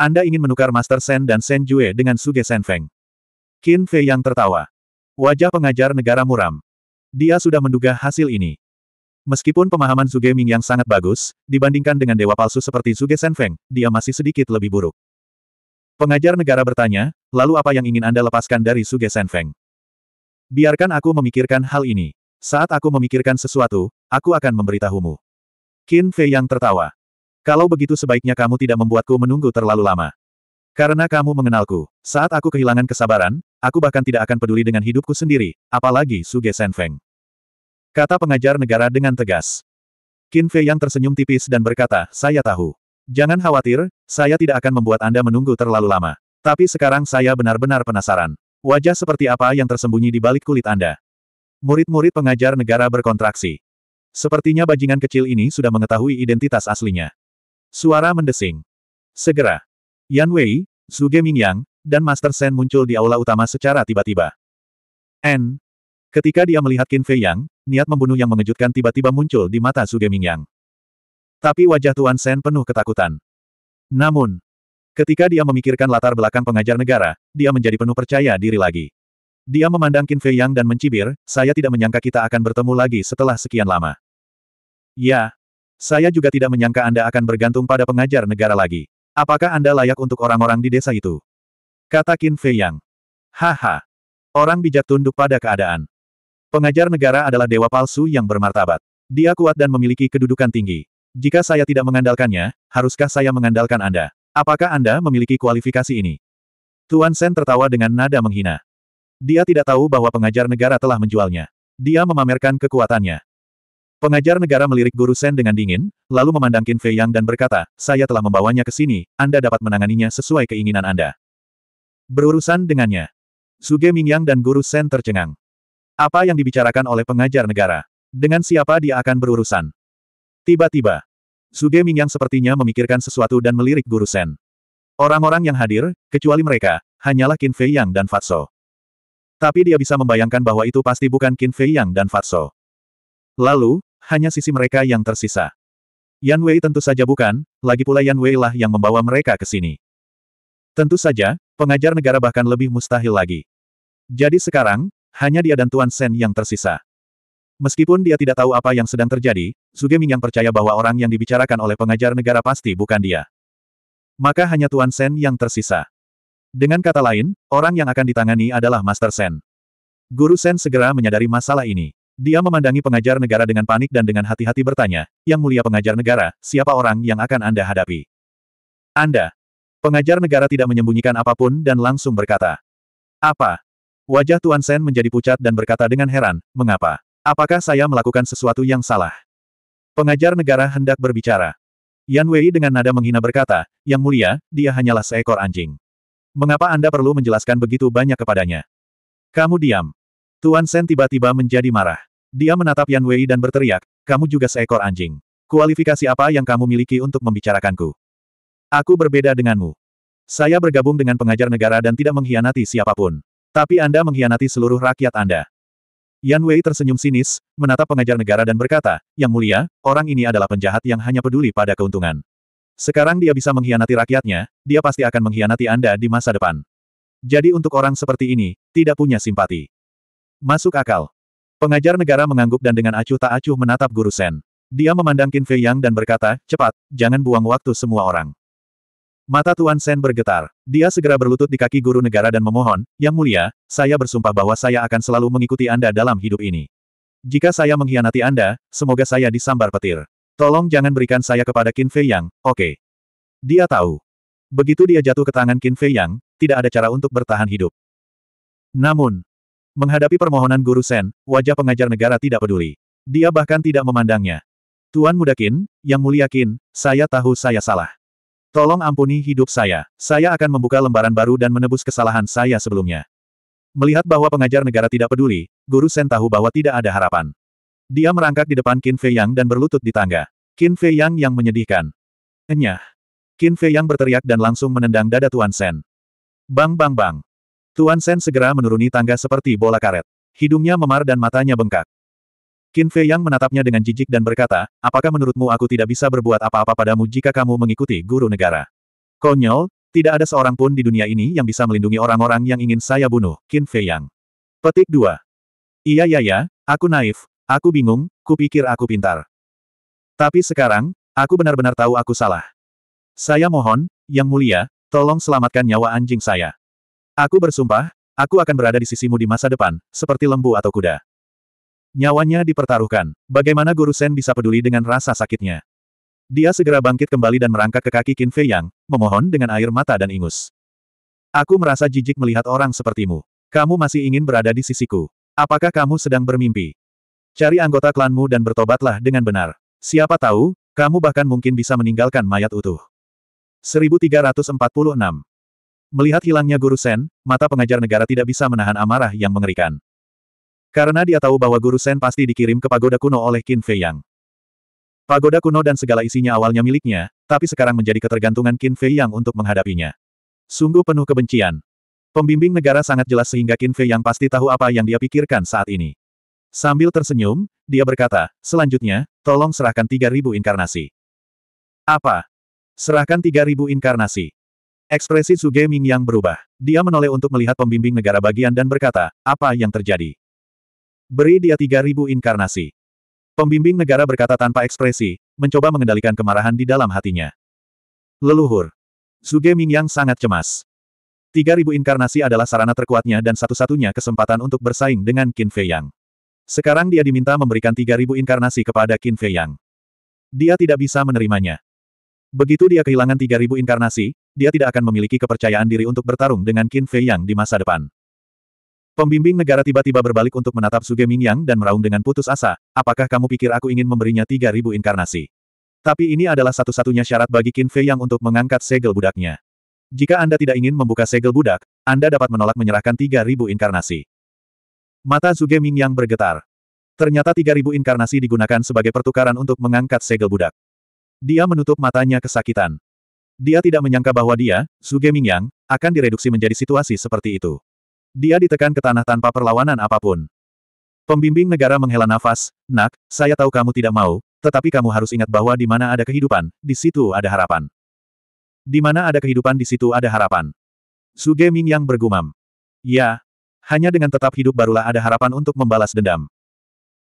Anda ingin menukar Master Sen dan Sen Jue dengan Suge Sen Feng. Qin Fei Yang tertawa. Wajah pengajar negara muram. Dia sudah menduga hasil ini. Meskipun pemahaman Zuge Ming yang sangat bagus, dibandingkan dengan dewa palsu seperti Zuge Feng, dia masih sedikit lebih buruk. Pengajar negara bertanya, Lalu apa yang ingin Anda lepaskan dari Suge Senfeng? Biarkan aku memikirkan hal ini. Saat aku memikirkan sesuatu, aku akan memberitahumu. Qin Fei yang tertawa. Kalau begitu sebaiknya kamu tidak membuatku menunggu terlalu lama. Karena kamu mengenalku, saat aku kehilangan kesabaran, aku bahkan tidak akan peduli dengan hidupku sendiri, apalagi Suge Senfeng. Kata pengajar negara dengan tegas. Qin Fei yang tersenyum tipis dan berkata, saya tahu. Jangan khawatir, saya tidak akan membuat Anda menunggu terlalu lama. Tapi sekarang saya benar-benar penasaran. Wajah seperti apa yang tersembunyi di balik kulit Anda? Murid-murid pengajar negara berkontraksi. Sepertinya bajingan kecil ini sudah mengetahui identitas aslinya. Suara mendesing. Segera. Yan Wei, Su Suge Mingyang, dan Master Sen muncul di aula utama secara tiba-tiba. N. Ketika dia melihat Qin Fei Yang, niat membunuh yang mengejutkan tiba-tiba muncul di mata Su Suge Mingyang. Tapi wajah Tuan Sen penuh ketakutan. Namun, Ketika dia memikirkan latar belakang pengajar negara, dia menjadi penuh percaya diri lagi. Dia memandang Qin Fei Yang dan mencibir, saya tidak menyangka kita akan bertemu lagi setelah sekian lama. Ya. Saya juga tidak menyangka Anda akan bergantung pada pengajar negara lagi. Apakah Anda layak untuk orang-orang di desa itu? Kata Qin Fei Yang. Haha. Orang bijak tunduk pada keadaan. Pengajar negara adalah dewa palsu yang bermartabat. Dia kuat dan memiliki kedudukan tinggi. Jika saya tidak mengandalkannya, haruskah saya mengandalkan Anda? Apakah Anda memiliki kualifikasi ini? Tuan Sen tertawa dengan nada menghina. Dia tidak tahu bahwa pengajar negara telah menjualnya. Dia memamerkan kekuatannya. Pengajar negara melirik guru Sen dengan dingin, lalu memandang Qin Fei Yang dan berkata, saya telah membawanya ke sini, Anda dapat menanganinya sesuai keinginan Anda. Berurusan dengannya. Suge Mingyang dan guru Sen tercengang. Apa yang dibicarakan oleh pengajar negara? Dengan siapa dia akan berurusan? Tiba-tiba, Suge Mingyang sepertinya memikirkan sesuatu dan melirik Guru Sen. Orang-orang yang hadir, kecuali mereka, hanyalah Qin Fei Yang dan Fatso. Tapi dia bisa membayangkan bahwa itu pasti bukan Qin Fei Yang dan Fatso. Lalu, hanya sisi mereka yang tersisa. Yan Wei tentu saja bukan, lagi pula Yan Wei lah yang membawa mereka ke sini. Tentu saja, pengajar negara bahkan lebih mustahil lagi. Jadi sekarang, hanya dia dan Tuan Sen yang tersisa. Meskipun dia tidak tahu apa yang sedang terjadi, Sugeming yang percaya bahwa orang yang dibicarakan oleh pengajar negara pasti bukan dia. Maka hanya Tuan Sen yang tersisa. Dengan kata lain, orang yang akan ditangani adalah Master Sen. Guru Sen segera menyadari masalah ini. Dia memandangi pengajar negara dengan panik dan dengan hati-hati bertanya, Yang mulia pengajar negara, siapa orang yang akan Anda hadapi? Anda. Pengajar negara tidak menyembunyikan apapun dan langsung berkata. Apa? Wajah Tuan Sen menjadi pucat dan berkata dengan heran, mengapa? Apakah saya melakukan sesuatu yang salah? Pengajar negara hendak berbicara. Yan Wei dengan nada menghina berkata, Yang mulia, dia hanyalah seekor anjing. Mengapa Anda perlu menjelaskan begitu banyak kepadanya? Kamu diam. Tuan Sen tiba-tiba menjadi marah. Dia menatap Yan Wei dan berteriak, kamu juga seekor anjing. Kualifikasi apa yang kamu miliki untuk membicarakanku? Aku berbeda denganmu. Saya bergabung dengan pengajar negara dan tidak mengkhianati siapapun. Tapi Anda mengkhianati seluruh rakyat Anda. Yan Wei tersenyum sinis, menatap pengajar negara dan berkata, Yang mulia, orang ini adalah penjahat yang hanya peduli pada keuntungan. Sekarang dia bisa mengkhianati rakyatnya, dia pasti akan mengkhianati Anda di masa depan. Jadi untuk orang seperti ini, tidak punya simpati. Masuk akal. Pengajar negara mengangguk dan dengan acuh tak acuh menatap guru Sen. Dia memandang Qin Fei Yang dan berkata, cepat, jangan buang waktu semua orang. Mata Tuan Sen bergetar. Dia segera berlutut di kaki guru negara dan memohon, Yang mulia, saya bersumpah bahwa saya akan selalu mengikuti Anda dalam hidup ini. Jika saya mengkhianati Anda, semoga saya disambar petir. Tolong jangan berikan saya kepada Qin Fei Yang, oke. Okay. Dia tahu. Begitu dia jatuh ke tangan Qin Fei Yang, tidak ada cara untuk bertahan hidup. Namun, menghadapi permohonan guru Sen, wajah pengajar negara tidak peduli. Dia bahkan tidak memandangnya. Tuan Muda Qin, Yang Mulia Qin, saya tahu saya salah. Tolong ampuni hidup saya. Saya akan membuka lembaran baru dan menebus kesalahan saya sebelumnya. Melihat bahwa pengajar negara tidak peduli, Guru Sen tahu bahwa tidak ada harapan. Dia merangkak di depan Qin Fei Yang dan berlutut di tangga. Qin Fei Yang yang menyedihkan. Enyah. Qin Fei Yang berteriak dan langsung menendang dada Tuan Sen. Bang bang bang. Tuan Sen segera menuruni tangga seperti bola karet. Hidungnya memar dan matanya bengkak. Qin Fei Yang menatapnya dengan jijik dan berkata, apakah menurutmu aku tidak bisa berbuat apa-apa padamu jika kamu mengikuti guru negara? Konyol, tidak ada seorang pun di dunia ini yang bisa melindungi orang-orang yang ingin saya bunuh, Qin Fei Yang. Petik 2. Iya ya ya, aku naif, aku bingung, kupikir aku pintar. Tapi sekarang, aku benar-benar tahu aku salah. Saya mohon, Yang Mulia, tolong selamatkan nyawa anjing saya. Aku bersumpah, aku akan berada di sisimu di masa depan, seperti lembu atau kuda. Nyawanya dipertaruhkan. Bagaimana Guru Sen bisa peduli dengan rasa sakitnya? Dia segera bangkit kembali dan merangkak ke kaki Qin Fei Yang, memohon dengan air mata dan ingus. Aku merasa jijik melihat orang sepertimu. Kamu masih ingin berada di sisiku. Apakah kamu sedang bermimpi? Cari anggota klanmu dan bertobatlah dengan benar. Siapa tahu, kamu bahkan mungkin bisa meninggalkan mayat utuh. 1346 Melihat hilangnya Guru Sen, mata pengajar negara tidak bisa menahan amarah yang mengerikan. Karena dia tahu bahwa Guru Sen pasti dikirim ke pagoda kuno oleh Qin Fei Yang. Pagoda kuno dan segala isinya awalnya miliknya, tapi sekarang menjadi ketergantungan Qin Fei Yang untuk menghadapinya. Sungguh penuh kebencian. Pembimbing negara sangat jelas sehingga Qin Fei Yang pasti tahu apa yang dia pikirkan saat ini. Sambil tersenyum, dia berkata, selanjutnya, tolong serahkan 3.000 inkarnasi. Apa? Serahkan 3.000 inkarnasi. Ekspresi Suge Ming yang berubah. Dia menoleh untuk melihat pembimbing negara bagian dan berkata, apa yang terjadi? Beri dia 3000 inkarnasi. Pembimbing negara berkata tanpa ekspresi, mencoba mengendalikan kemarahan di dalam hatinya. Leluhur. Suge Mingyang sangat cemas. 3000 inkarnasi adalah sarana terkuatnya dan satu-satunya kesempatan untuk bersaing dengan Qin Fei Yang. Sekarang dia diminta memberikan 3000 inkarnasi kepada Qin Fei Yang. Dia tidak bisa menerimanya. Begitu dia kehilangan 3000 inkarnasi, dia tidak akan memiliki kepercayaan diri untuk bertarung dengan Qin Fei Yang di masa depan. Pembimbing negara tiba-tiba berbalik untuk menatap Suge Mingyang dan meraung dengan putus asa, apakah kamu pikir aku ingin memberinya 3000 inkarnasi? Tapi ini adalah satu-satunya syarat bagi Qin Fei Yang untuk mengangkat segel budaknya. Jika Anda tidak ingin membuka segel budak, Anda dapat menolak menyerahkan 3000 inkarnasi. Mata Suge Mingyang bergetar. Ternyata 3000 inkarnasi digunakan sebagai pertukaran untuk mengangkat segel budak. Dia menutup matanya kesakitan. Dia tidak menyangka bahwa dia, Suge Mingyang, akan direduksi menjadi situasi seperti itu. Dia ditekan ke tanah tanpa perlawanan apapun. Pembimbing negara menghela nafas, Nak, saya tahu kamu tidak mau, tetapi kamu harus ingat bahwa di mana ada kehidupan, di situ ada harapan. Di mana ada kehidupan di situ ada harapan. Suge Ming yang bergumam. Ya, hanya dengan tetap hidup barulah ada harapan untuk membalas dendam.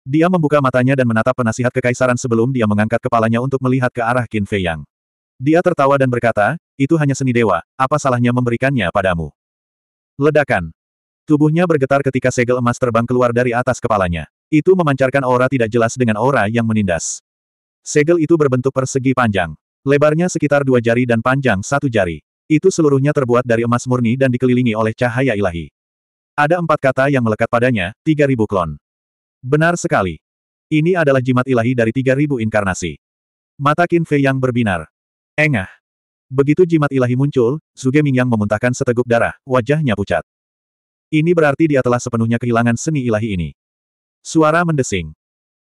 Dia membuka matanya dan menatap penasihat kekaisaran sebelum dia mengangkat kepalanya untuk melihat ke arah Qin Fei Yang. Dia tertawa dan berkata, itu hanya seni dewa, apa salahnya memberikannya padamu? Ledakan. Tubuhnya bergetar ketika segel emas terbang keluar dari atas kepalanya. Itu memancarkan aura tidak jelas dengan aura yang menindas. Segel itu berbentuk persegi panjang. Lebarnya sekitar dua jari dan panjang satu jari. Itu seluruhnya terbuat dari emas murni dan dikelilingi oleh cahaya ilahi. Ada empat kata yang melekat padanya, 3000 klon. Benar sekali. Ini adalah jimat ilahi dari 3000 inkarnasi. Mata Qin Fei yang berbinar. Engah. Begitu jimat ilahi muncul, Zuge Mingyang memuntahkan seteguk darah, wajahnya pucat. Ini berarti dia telah sepenuhnya kehilangan seni ilahi ini. Suara mendesing.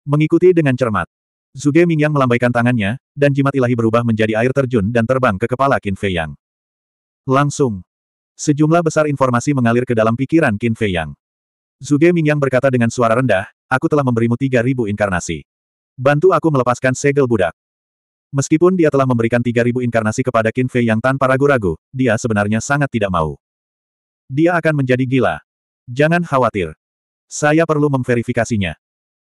Mengikuti dengan cermat. Zuge Mingyang melambaikan tangannya, dan jimat ilahi berubah menjadi air terjun dan terbang ke kepala Qin Fei Yang. Langsung. Sejumlah besar informasi mengalir ke dalam pikiran Qin Fei Yang. Zuge Mingyang berkata dengan suara rendah, aku telah memberimu 3.000 inkarnasi. Bantu aku melepaskan segel budak. Meskipun dia telah memberikan 3.000 inkarnasi kepada Qin Fei Yang tanpa ragu-ragu, dia sebenarnya sangat tidak mau. Dia akan menjadi gila. Jangan khawatir. Saya perlu memverifikasinya.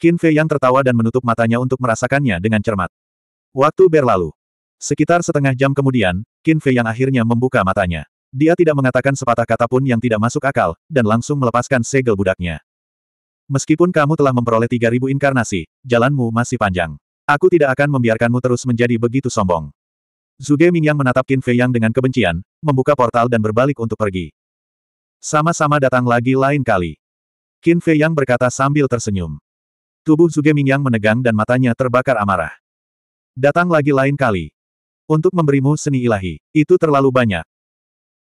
Qin Fei yang tertawa dan menutup matanya untuk merasakannya dengan cermat. Waktu berlalu. Sekitar setengah jam kemudian, Qin Fei yang akhirnya membuka matanya. Dia tidak mengatakan sepatah kata pun yang tidak masuk akal, dan langsung melepaskan segel budaknya. Meskipun kamu telah memperoleh 3000 inkarnasi, jalanmu masih panjang. Aku tidak akan membiarkanmu terus menjadi begitu sombong. Zuge Mingyang menatap Qin Fei Yang dengan kebencian, membuka portal dan berbalik untuk pergi. Sama-sama datang lagi lain kali. Qin Fei Yang berkata sambil tersenyum. Tubuh Ming Yang menegang dan matanya terbakar amarah. Datang lagi lain kali. Untuk memberimu seni ilahi, itu terlalu banyak.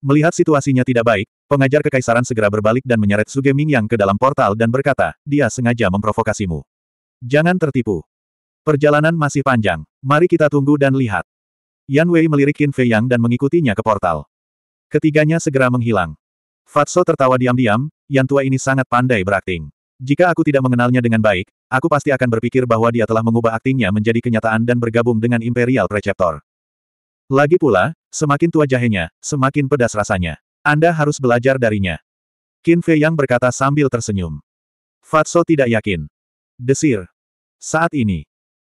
Melihat situasinya tidak baik, pengajar kekaisaran segera berbalik dan menyeret Ming Yang ke dalam portal dan berkata, dia sengaja memprovokasimu. Jangan tertipu. Perjalanan masih panjang, mari kita tunggu dan lihat. Yan Wei melirik Qin Fei Yang dan mengikutinya ke portal. Ketiganya segera menghilang. Fatso tertawa diam-diam, yang tua ini sangat pandai berakting. Jika aku tidak mengenalnya dengan baik, aku pasti akan berpikir bahwa dia telah mengubah aktingnya menjadi kenyataan dan bergabung dengan Imperial Preceptor. Lagi pula, semakin tua jahenya, semakin pedas rasanya. Anda harus belajar darinya. Qin Fei Yang berkata sambil tersenyum. Fatso tidak yakin. Desir. Saat ini.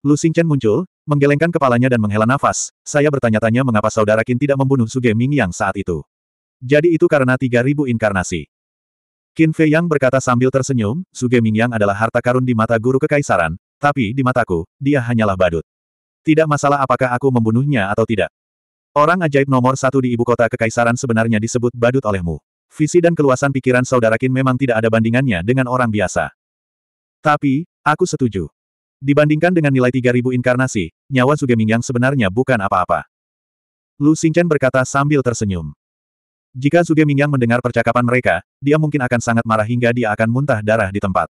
Lu Xingchen muncul, menggelengkan kepalanya dan menghela nafas, saya bertanya-tanya mengapa saudara Qin tidak membunuh Suge Ming yang saat itu. Jadi itu karena 3000 inkarnasi. Qin Fei Yang berkata sambil tersenyum, Suge Yang adalah harta karun di mata guru kekaisaran, tapi di mataku, dia hanyalah badut. Tidak masalah apakah aku membunuhnya atau tidak. Orang ajaib nomor satu di ibu kota kekaisaran sebenarnya disebut badut olehmu. Visi dan keluasan pikiran saudara Qin memang tidak ada bandingannya dengan orang biasa. Tapi, aku setuju. Dibandingkan dengan nilai 3000 inkarnasi, nyawa Suge Yang sebenarnya bukan apa-apa. Lu Xingchen berkata sambil tersenyum. Jika Zuge Mingyang mendengar percakapan mereka, dia mungkin akan sangat marah hingga dia akan muntah darah di tempat.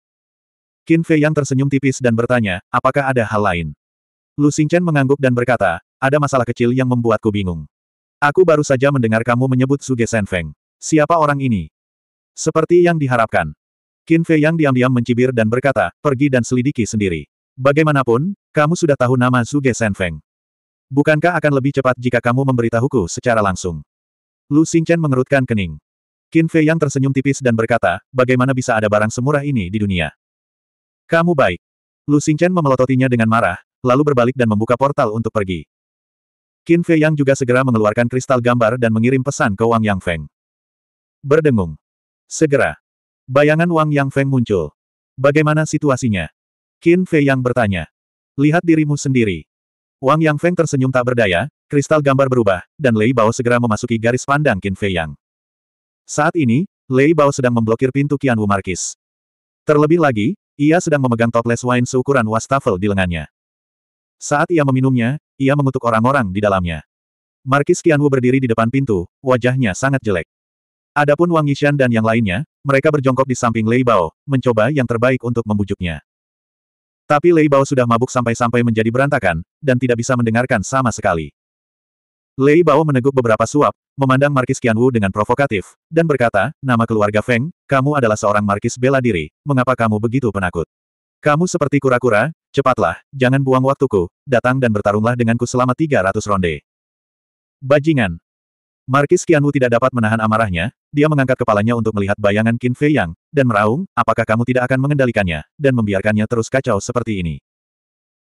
Qin Fei yang tersenyum tipis dan bertanya, apakah ada hal lain? Lu Xingchen mengangguk dan berkata, ada masalah kecil yang membuatku bingung. Aku baru saja mendengar kamu menyebut Suge Senfeng. Siapa orang ini? Seperti yang diharapkan. Qin Fei yang diam-diam mencibir dan berkata, pergi dan selidiki sendiri. Bagaimanapun, kamu sudah tahu nama Suge Senfeng. Bukankah akan lebih cepat jika kamu memberitahuku secara langsung? Lu Xingchen mengerutkan kening. Qin Fei yang tersenyum tipis dan berkata, bagaimana bisa ada barang semurah ini di dunia? Kamu baik. Lu Xingchen memelototinya dengan marah, lalu berbalik dan membuka portal untuk pergi. Qin Fei yang juga segera mengeluarkan kristal gambar dan mengirim pesan ke Wang Yang Feng. Berdengung. Segera. Bayangan Wang Yang Feng muncul. Bagaimana situasinya? Qin Fei yang bertanya. Lihat dirimu sendiri. Wang Yang Feng tersenyum tak berdaya, Kristal gambar berubah, dan Lei Bao segera memasuki garis pandang Qin Fei Yang. Saat ini, Lei Bao sedang memblokir pintu Wu Markis. Terlebih lagi, ia sedang memegang toples wine seukuran wastafel di lengannya. Saat ia meminumnya, ia mengutuk orang-orang di dalamnya. Markis Wu berdiri di depan pintu, wajahnya sangat jelek. Adapun Wang Yishan dan yang lainnya, mereka berjongkok di samping Lei Bao, mencoba yang terbaik untuk membujuknya. Tapi Lei Bao sudah mabuk sampai-sampai menjadi berantakan, dan tidak bisa mendengarkan sama sekali. Lei Bao meneguk beberapa suap, memandang Markis Qianwu dengan provokatif, dan berkata, nama keluarga Feng, kamu adalah seorang Markis bela diri, mengapa kamu begitu penakut? Kamu seperti kura-kura, cepatlah, jangan buang waktuku, datang dan bertarunglah denganku selama 300 ronde. Bajingan. Markis Qianwu tidak dapat menahan amarahnya, dia mengangkat kepalanya untuk melihat bayangan Qin Fei Yang, dan meraung, apakah kamu tidak akan mengendalikannya, dan membiarkannya terus kacau seperti ini.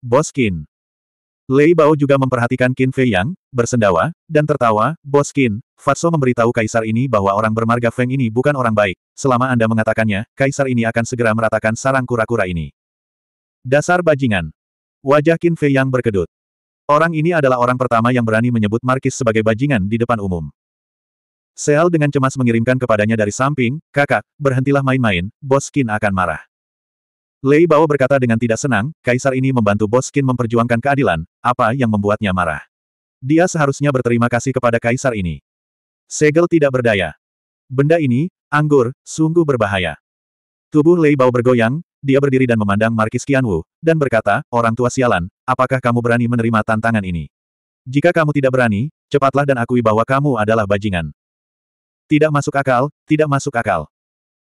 Bos Qin. Lei Bao juga memperhatikan Qin Fei Yang, bersendawa, dan tertawa, Bos Qin, Fatso memberitahu kaisar ini bahwa orang bermarga Feng ini bukan orang baik. Selama Anda mengatakannya, kaisar ini akan segera meratakan sarang kura-kura ini. Dasar bajingan. Wajah Qin Fei Yang berkedut. Orang ini adalah orang pertama yang berani menyebut Markis sebagai bajingan di depan umum. Seal dengan cemas mengirimkan kepadanya dari samping, kakak, berhentilah main-main, Bos Qin akan marah. Lei Bao berkata dengan tidak senang, kaisar ini membantu Boskin memperjuangkan keadilan, apa yang membuatnya marah. Dia seharusnya berterima kasih kepada kaisar ini. Segel tidak berdaya. Benda ini, anggur, sungguh berbahaya. Tubuh Lei Bao bergoyang, dia berdiri dan memandang Markis Qianwu, dan berkata, Orang tua sialan, apakah kamu berani menerima tantangan ini? Jika kamu tidak berani, cepatlah dan akui bahwa kamu adalah bajingan. Tidak masuk akal, tidak masuk akal.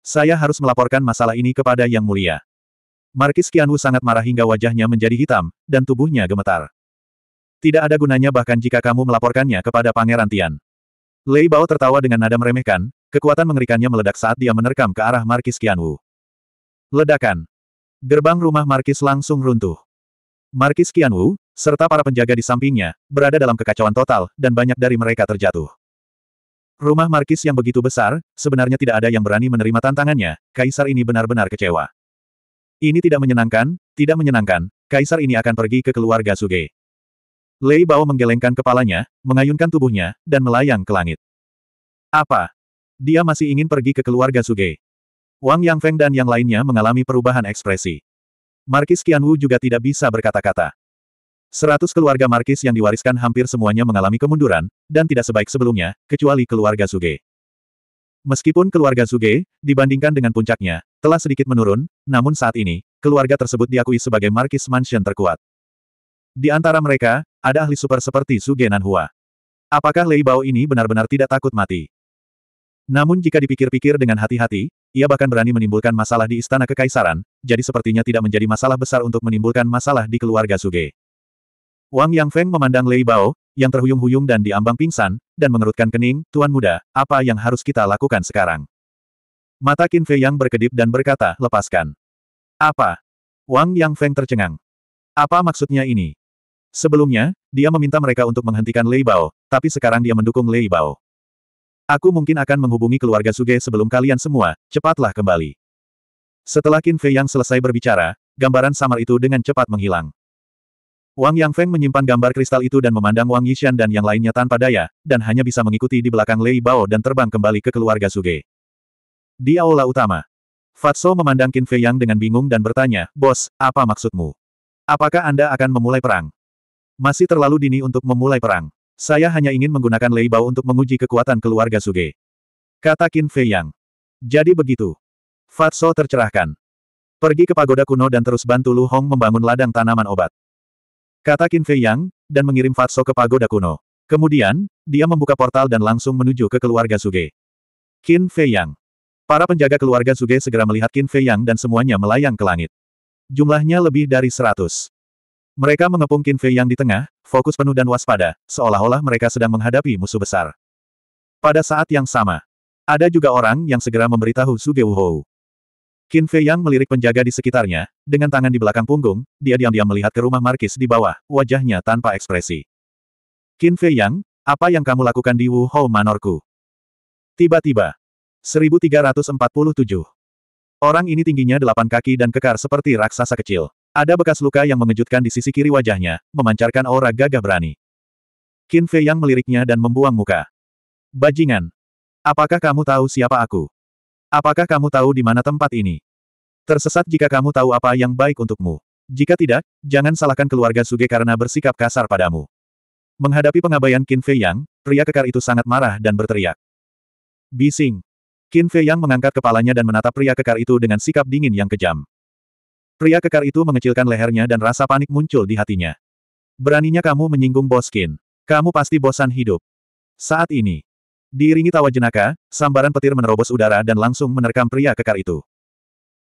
Saya harus melaporkan masalah ini kepada Yang Mulia. Markis Kianwu sangat marah hingga wajahnya menjadi hitam, dan tubuhnya gemetar. Tidak ada gunanya bahkan jika kamu melaporkannya kepada Pangeran Tian. Lei Bao tertawa dengan nada meremehkan, kekuatan mengerikannya meledak saat dia menerkam ke arah Markis Kianwu. Ledakan. Gerbang rumah Markis langsung runtuh. Markis Kianwu serta para penjaga di sampingnya, berada dalam kekacauan total, dan banyak dari mereka terjatuh. Rumah Markis yang begitu besar, sebenarnya tidak ada yang berani menerima tantangannya, kaisar ini benar-benar kecewa. Ini tidak menyenangkan, tidak menyenangkan, kaisar ini akan pergi ke keluarga Suge. Lei Bao menggelengkan kepalanya, mengayunkan tubuhnya, dan melayang ke langit. Apa? Dia masih ingin pergi ke keluarga Suge. Wang Yang Feng dan yang lainnya mengalami perubahan ekspresi. Markis Qianwu juga tidak bisa berkata-kata. Seratus keluarga Markis yang diwariskan hampir semuanya mengalami kemunduran, dan tidak sebaik sebelumnya, kecuali keluarga Suge. Meskipun keluarga Zuge, dibandingkan dengan puncaknya, telah sedikit menurun, namun saat ini, keluarga tersebut diakui sebagai Marquis Mansion terkuat. Di antara mereka, ada ahli super seperti Zuge Nanhua. Apakah Lei Bao ini benar-benar tidak takut mati? Namun jika dipikir-pikir dengan hati-hati, ia bahkan berani menimbulkan masalah di istana kekaisaran, jadi sepertinya tidak menjadi masalah besar untuk menimbulkan masalah di keluarga Zuge. Wang Yang Feng memandang Lei Bao, yang terhuyung-huyung dan diambang pingsan, dan mengerutkan kening, Tuan Muda, apa yang harus kita lakukan sekarang? Mata Qin Fei Yang berkedip dan berkata, lepaskan. Apa? Wang Yang Feng tercengang. Apa maksudnya ini? Sebelumnya, dia meminta mereka untuk menghentikan Lei Bao, tapi sekarang dia mendukung Lei Bao. Aku mungkin akan menghubungi keluarga Suge sebelum kalian semua, cepatlah kembali. Setelah Qin Fei Yang selesai berbicara, gambaran samar itu dengan cepat menghilang. Wang Yang Feng menyimpan gambar kristal itu dan memandang Wang Yishan dan yang lainnya tanpa daya, dan hanya bisa mengikuti di belakang Lei Bao dan terbang kembali ke keluarga Suge. Di aula utama, Fatso memandang Qin Fei Yang dengan bingung dan bertanya, Bos, apa maksudmu? Apakah Anda akan memulai perang? Masih terlalu dini untuk memulai perang. Saya hanya ingin menggunakan Lei Bao untuk menguji kekuatan keluarga Suge. Kata Qin Fei Yang. Jadi begitu. Fatso tercerahkan. Pergi ke pagoda kuno dan terus bantu Lu Hong membangun ladang tanaman obat. Kata Qin Fei Yang, dan mengirim Fatso ke pagoda kuno. Kemudian, dia membuka portal dan langsung menuju ke keluarga Suge. Qin Fei Yang. Para penjaga keluarga Suge segera melihat Qin Fei Yang dan semuanya melayang ke langit. Jumlahnya lebih dari seratus. Mereka mengepung Qin Fei Yang di tengah, fokus penuh dan waspada, seolah-olah mereka sedang menghadapi musuh besar. Pada saat yang sama, ada juga orang yang segera memberitahu Suge Wuhou. Qin Fei Yang melirik penjaga di sekitarnya, dengan tangan di belakang punggung, dia diam-diam melihat ke rumah Markis di bawah, wajahnya tanpa ekspresi. Qin Fei Yang, apa yang kamu lakukan di Wu Hou Manorku? Tiba-tiba. 1347. Orang ini tingginya delapan kaki dan kekar seperti raksasa kecil. Ada bekas luka yang mengejutkan di sisi kiri wajahnya, memancarkan aura gagah berani. Qin Fei Yang meliriknya dan membuang muka. Bajingan. Apakah kamu tahu siapa aku? Apakah kamu tahu di mana tempat ini? Tersesat jika kamu tahu apa yang baik untukmu. Jika tidak, jangan salahkan keluarga Suge karena bersikap kasar padamu. Menghadapi pengabaian Qin Fei Yang, pria kekar itu sangat marah dan berteriak. Bising! Qin Fei Yang mengangkat kepalanya dan menatap pria kekar itu dengan sikap dingin yang kejam. Pria kekar itu mengecilkan lehernya dan rasa panik muncul di hatinya. Beraninya kamu menyinggung bos Qin. Kamu pasti bosan hidup. Saat ini, Diiringi tawa jenaka, sambaran petir menerobos udara dan langsung menerkam pria kekar itu.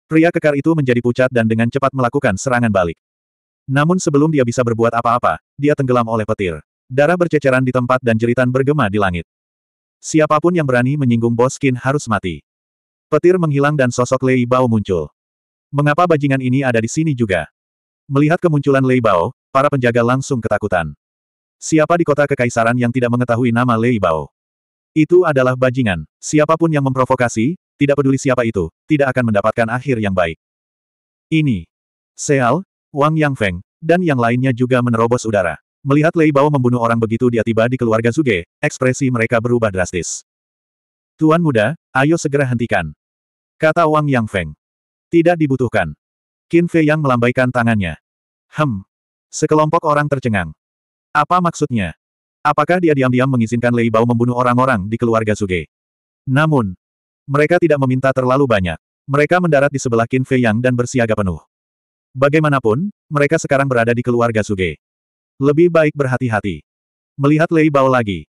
Pria kekar itu menjadi pucat dan dengan cepat melakukan serangan balik. Namun sebelum dia bisa berbuat apa-apa, dia tenggelam oleh petir. Darah berceceran di tempat dan jeritan bergema di langit. Siapapun yang berani menyinggung Boskin harus mati. Petir menghilang dan sosok Lei Bao muncul. Mengapa bajingan ini ada di sini juga? Melihat kemunculan Lei Bao, para penjaga langsung ketakutan. Siapa di kota kekaisaran yang tidak mengetahui nama Lei Bao? Itu adalah bajingan. Siapapun yang memprovokasi, tidak peduli siapa itu, tidak akan mendapatkan akhir yang baik. Ini. Seal, Wang Yang Feng, dan yang lainnya juga menerobos udara. Melihat Lei Bao membunuh orang begitu dia tiba di keluarga Zuge, ekspresi mereka berubah drastis. Tuan muda, ayo segera hentikan. Kata Wang Yang Feng. Tidak dibutuhkan. Qin Fei Yang melambaikan tangannya. Hem. Sekelompok orang tercengang. Apa maksudnya? Apakah dia diam-diam mengizinkan Lei Bao membunuh orang-orang di keluarga Suge? Namun, mereka tidak meminta terlalu banyak. Mereka mendarat di sebelah Qin Fei Yang dan bersiaga penuh. Bagaimanapun, mereka sekarang berada di keluarga Suge. Lebih baik berhati-hati. Melihat Lei Bao lagi.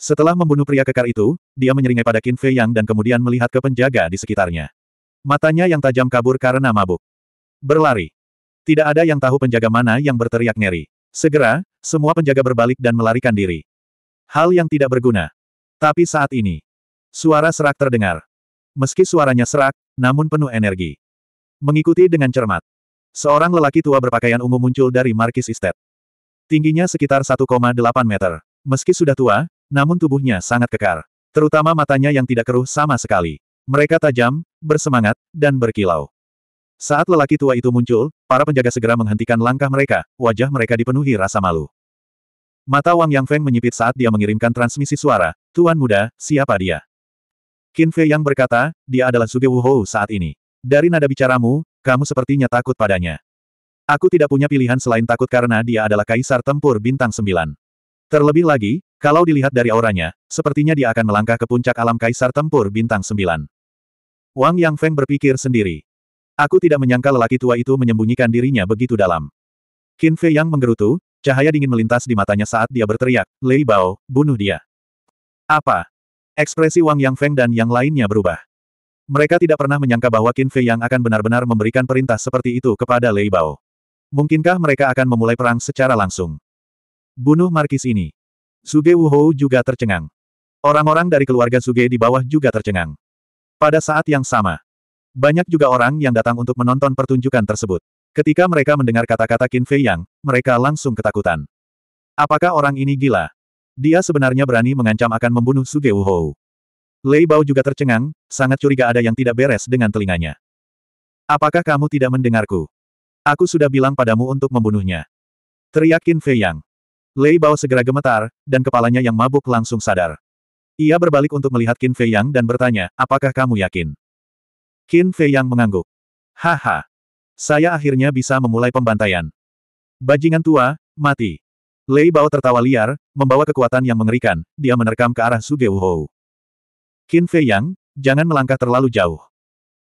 Setelah membunuh pria kekar itu, dia menyeringai pada Qin Fei Yang dan kemudian melihat ke penjaga di sekitarnya. Matanya yang tajam kabur karena mabuk. Berlari. Tidak ada yang tahu penjaga mana yang berteriak ngeri. Segera, semua penjaga berbalik dan melarikan diri. Hal yang tidak berguna. Tapi saat ini, suara serak terdengar. Meski suaranya serak, namun penuh energi. Mengikuti dengan cermat. Seorang lelaki tua berpakaian ungu muncul dari Markis Estate. Tingginya sekitar 1,8 meter. Meski sudah tua, namun tubuhnya sangat kekar. Terutama matanya yang tidak keruh sama sekali. Mereka tajam, bersemangat, dan berkilau. Saat lelaki tua itu muncul, para penjaga segera menghentikan langkah mereka, wajah mereka dipenuhi rasa malu. Mata Wang Yang Feng menyipit saat dia mengirimkan transmisi suara, Tuan Muda, siapa dia? Qin Fei Yang berkata, dia adalah Wu Wuhou saat ini. Dari nada bicaramu, kamu sepertinya takut padanya. Aku tidak punya pilihan selain takut karena dia adalah kaisar tempur bintang sembilan. Terlebih lagi, kalau dilihat dari auranya, sepertinya dia akan melangkah ke puncak alam kaisar tempur bintang sembilan. Wang Yang Feng berpikir sendiri. Aku tidak menyangka lelaki tua itu menyembunyikan dirinya begitu dalam. Qin Fei Yang menggerutu, Cahaya dingin melintas di matanya saat dia berteriak, Lei Bao, bunuh dia. Apa? Ekspresi Wang Yang Feng dan yang lainnya berubah. Mereka tidak pernah menyangka bahwa Qin Fei yang akan benar-benar memberikan perintah seperti itu kepada Lei Bao. Mungkinkah mereka akan memulai perang secara langsung? Bunuh markis ini. Suge Wuhou juga tercengang. Orang-orang dari keluarga Suge di bawah juga tercengang. Pada saat yang sama, banyak juga orang yang datang untuk menonton pertunjukan tersebut. Ketika mereka mendengar kata-kata Qin Fei Yang, mereka langsung ketakutan. Apakah orang ini gila? Dia sebenarnya berani mengancam akan membunuh Su Ge Wuhou. Lei Bao juga tercengang, sangat curiga ada yang tidak beres dengan telinganya. Apakah kamu tidak mendengarku? Aku sudah bilang padamu untuk membunuhnya. Teriak Qin Fei Yang. Lei Bao segera gemetar, dan kepalanya yang mabuk langsung sadar. Ia berbalik untuk melihat Qin Fei Yang dan bertanya, apakah kamu yakin? Qin Fei Yang mengangguk. Haha, saya akhirnya bisa memulai pembantaian. Bajingan tua, mati. Lei Bao tertawa liar, membawa kekuatan yang mengerikan, dia menerkam ke arah Suge Wuhou. Qin Fei Yang, jangan melangkah terlalu jauh.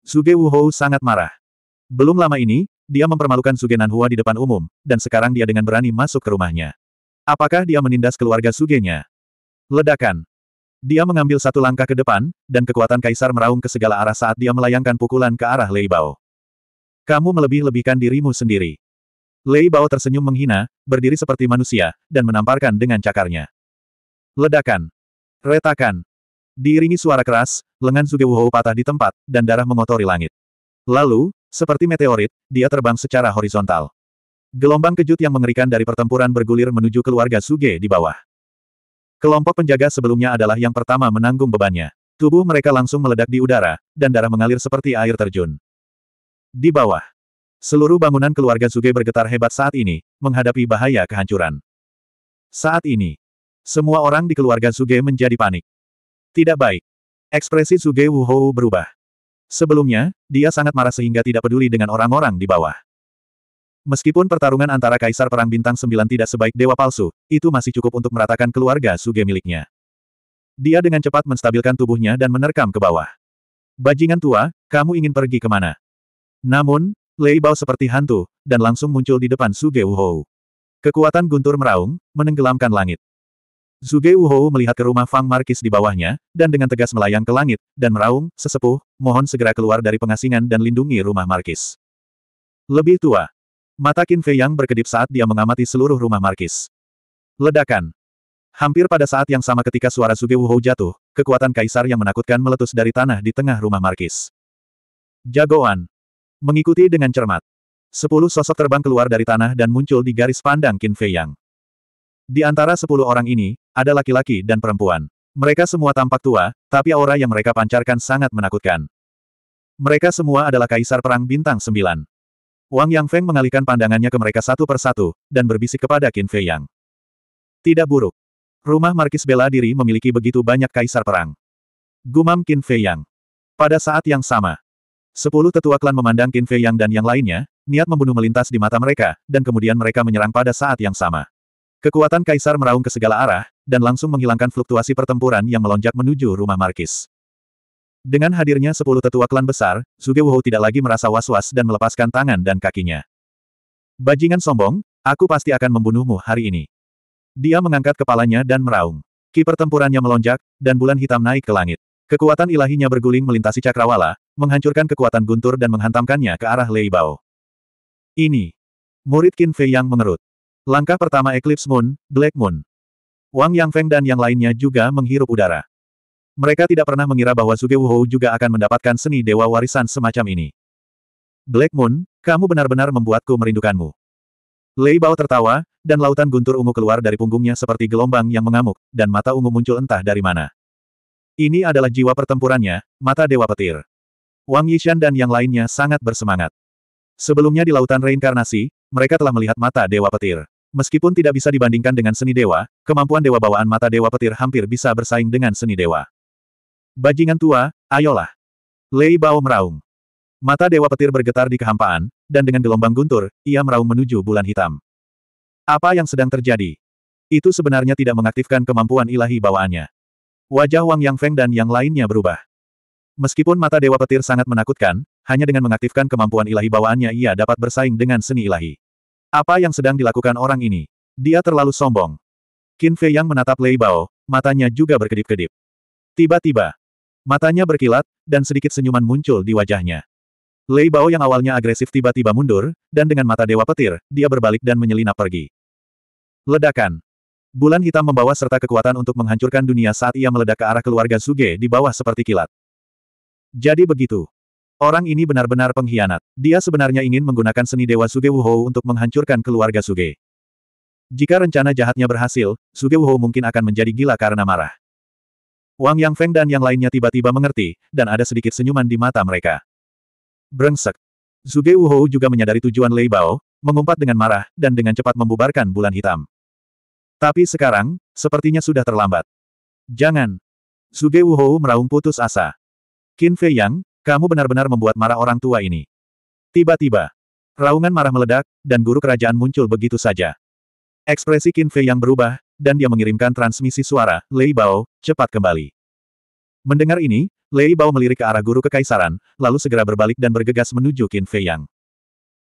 Suge Wuhou sangat marah. Belum lama ini, dia mempermalukan Suge Nanhua di depan umum, dan sekarang dia dengan berani masuk ke rumahnya. Apakah dia menindas keluarga Sugenya? Ledakan. Dia mengambil satu langkah ke depan, dan kekuatan kaisar meraung ke segala arah saat dia melayangkan pukulan ke arah Lei Bao. Kamu melebih-lebihkan dirimu sendiri. Lei Bao tersenyum menghina, berdiri seperti manusia, dan menamparkan dengan cakarnya. Ledakan. Retakan. Diiringi suara keras, lengan Wuhou patah di tempat, dan darah mengotori langit. Lalu, seperti meteorit, dia terbang secara horizontal. Gelombang kejut yang mengerikan dari pertempuran bergulir menuju keluarga Suge di bawah. Kelompok penjaga sebelumnya adalah yang pertama menanggung bebannya. Tubuh mereka langsung meledak di udara, dan darah mengalir seperti air terjun. Di bawah. Seluruh bangunan keluarga Zuge bergetar hebat saat ini, menghadapi bahaya kehancuran. Saat ini, semua orang di keluarga Zuge menjadi panik. Tidak baik. Ekspresi Zuge Wuhou berubah. Sebelumnya, dia sangat marah sehingga tidak peduli dengan orang-orang di bawah. Meskipun pertarungan antara Kaisar Perang Bintang 9 tidak sebaik Dewa Palsu, itu masih cukup untuk meratakan keluarga Suge miliknya. Dia dengan cepat menstabilkan tubuhnya dan menerkam ke bawah. Bajingan tua, kamu ingin pergi kemana? Namun, Lei Bao seperti hantu, dan langsung muncul di depan Suge Wuhou. Kekuatan guntur meraung, menenggelamkan langit. Suge Wuhou melihat ke rumah Fang Markis di bawahnya, dan dengan tegas melayang ke langit, dan meraung, sesepuh, mohon segera keluar dari pengasingan dan lindungi rumah Markis. Lebih tua. Mata Qin Fei Yang berkedip saat dia mengamati seluruh rumah Markis. Ledakan. Hampir pada saat yang sama ketika suara Suge Wuhou jatuh, kekuatan kaisar yang menakutkan meletus dari tanah di tengah rumah Markis. Jagoan. Mengikuti dengan cermat. Sepuluh sosok terbang keluar dari tanah dan muncul di garis pandang Qin Fei Yang. Di antara sepuluh orang ini, ada laki-laki dan perempuan. Mereka semua tampak tua, tapi aura yang mereka pancarkan sangat menakutkan. Mereka semua adalah kaisar perang bintang sembilan. Wang Yang Feng mengalihkan pandangannya ke mereka satu persatu, dan berbisik kepada Qin Fei Yang. Tidak buruk. Rumah Markis Bela Diri memiliki begitu banyak kaisar perang. Gumam Qin Fei Yang. Pada saat yang sama, Sepuluh tetua klan memandang Qin Fei Yang dan yang lainnya, niat membunuh melintas di mata mereka, dan kemudian mereka menyerang pada saat yang sama. Kekuatan Kaisar meraung ke segala arah, dan langsung menghilangkan fluktuasi pertempuran yang melonjak menuju rumah Markis. Dengan hadirnya sepuluh tetua klan besar, Zuge Wuhou tidak lagi merasa was-was dan melepaskan tangan dan kakinya. Bajingan sombong, aku pasti akan membunuhmu hari ini. Dia mengangkat kepalanya dan meraung. Ki pertempurannya melonjak, dan bulan hitam naik ke langit. Kekuatan ilahinya berguling melintasi cakrawala, menghancurkan kekuatan guntur dan menghantamkannya ke arah Lei Bao. Ini. Murid Qin Fei yang mengerut. Langkah pertama Eclipse Moon, Black Moon. Wang Yang Feng dan yang lainnya juga menghirup udara. Mereka tidak pernah mengira bahwa Suge Wuhou juga akan mendapatkan seni dewa warisan semacam ini. Black Moon, kamu benar-benar membuatku merindukanmu. Lei Bao tertawa, dan lautan guntur ungu keluar dari punggungnya seperti gelombang yang mengamuk, dan mata ungu muncul entah dari mana. Ini adalah jiwa pertempurannya, mata Dewa Petir. Wang Yishan dan yang lainnya sangat bersemangat. Sebelumnya di lautan reinkarnasi, mereka telah melihat mata Dewa Petir. Meskipun tidak bisa dibandingkan dengan seni dewa, kemampuan dewa bawaan mata dewa petir hampir bisa bersaing dengan seni dewa. Bajingan tua, ayolah. Lei Bao meraung. Mata dewa petir bergetar di kehampaan, dan dengan gelombang guntur, ia meraung menuju bulan hitam. Apa yang sedang terjadi? Itu sebenarnya tidak mengaktifkan kemampuan ilahi bawaannya. Wajah Wang Yang Feng dan yang lainnya berubah. Meskipun mata Dewa Petir sangat menakutkan, hanya dengan mengaktifkan kemampuan ilahi bawaannya ia dapat bersaing dengan seni ilahi. Apa yang sedang dilakukan orang ini? Dia terlalu sombong. Qin Fei yang menatap Lei Bao, matanya juga berkedip-kedip. Tiba-tiba, matanya berkilat, dan sedikit senyuman muncul di wajahnya. Lei Bao yang awalnya agresif tiba-tiba mundur, dan dengan mata dewa petir, dia berbalik dan menyelinap pergi. Ledakan. Bulan hitam membawa serta kekuatan untuk menghancurkan dunia saat ia meledak ke arah keluarga Suge di bawah seperti kilat. Jadi begitu. Orang ini benar-benar pengkhianat. Dia sebenarnya ingin menggunakan seni Dewa Suge Wuhou untuk menghancurkan keluarga Suge. Jika rencana jahatnya berhasil, Suge Wuhou mungkin akan menjadi gila karena marah. Wang Yang Feng dan yang lainnya tiba-tiba mengerti, dan ada sedikit senyuman di mata mereka. Brengsek. Suge Wuhou juga menyadari tujuan Lei Bao, mengumpat dengan marah, dan dengan cepat membubarkan bulan hitam. Tapi sekarang, sepertinya sudah terlambat. Jangan. Suge Wuhou meraung putus asa. Qin Fei Yang, kamu benar-benar membuat marah orang tua ini. Tiba-tiba, raungan marah meledak, dan guru kerajaan muncul begitu saja. Ekspresi Qin Fei Yang berubah, dan dia mengirimkan transmisi suara, Lei Bao, cepat kembali. Mendengar ini, Lei Bao melirik ke arah guru kekaisaran, lalu segera berbalik dan bergegas menuju Qin Fei Yang.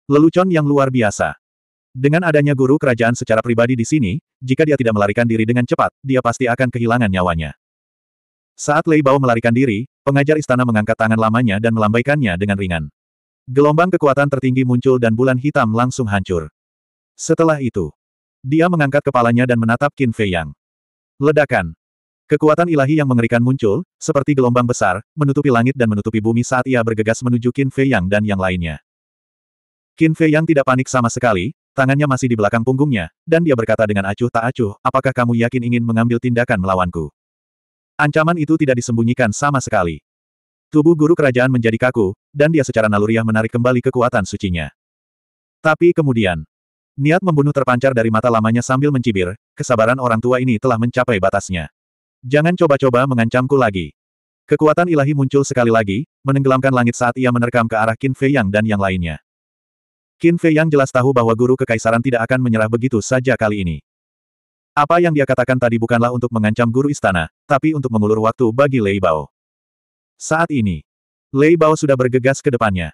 Lelucon yang luar biasa. Dengan adanya guru kerajaan secara pribadi di sini, jika dia tidak melarikan diri dengan cepat, dia pasti akan kehilangan nyawanya. Saat Lei Bao melarikan diri, pengajar istana mengangkat tangan lamanya dan melambaikannya dengan ringan. Gelombang kekuatan tertinggi muncul dan bulan hitam langsung hancur. Setelah itu, dia mengangkat kepalanya dan menatap Qin Fei Yang. Ledakan. Kekuatan ilahi yang mengerikan muncul, seperti gelombang besar, menutupi langit dan menutupi bumi saat ia bergegas menuju Qin Fei Yang dan yang lainnya. Qin Fei Yang tidak panik sama sekali, tangannya masih di belakang punggungnya, dan dia berkata dengan acuh tak acuh, apakah kamu yakin ingin mengambil tindakan melawanku? Ancaman itu tidak disembunyikan sama sekali. Tubuh guru kerajaan menjadi kaku, dan dia secara naluriah menarik kembali kekuatan sucinya. Tapi kemudian, niat membunuh terpancar dari mata lamanya sambil mencibir, kesabaran orang tua ini telah mencapai batasnya. Jangan coba-coba mengancamku lagi. Kekuatan ilahi muncul sekali lagi, menenggelamkan langit saat ia menerkam ke arah Qin Fei Yang dan yang lainnya. Qin Fei Yang jelas tahu bahwa guru kekaisaran tidak akan menyerah begitu saja kali ini. Apa yang dia katakan tadi bukanlah untuk mengancam guru istana, tapi untuk mengulur waktu bagi Lei Bao. Saat ini, Lei Bao sudah bergegas ke depannya.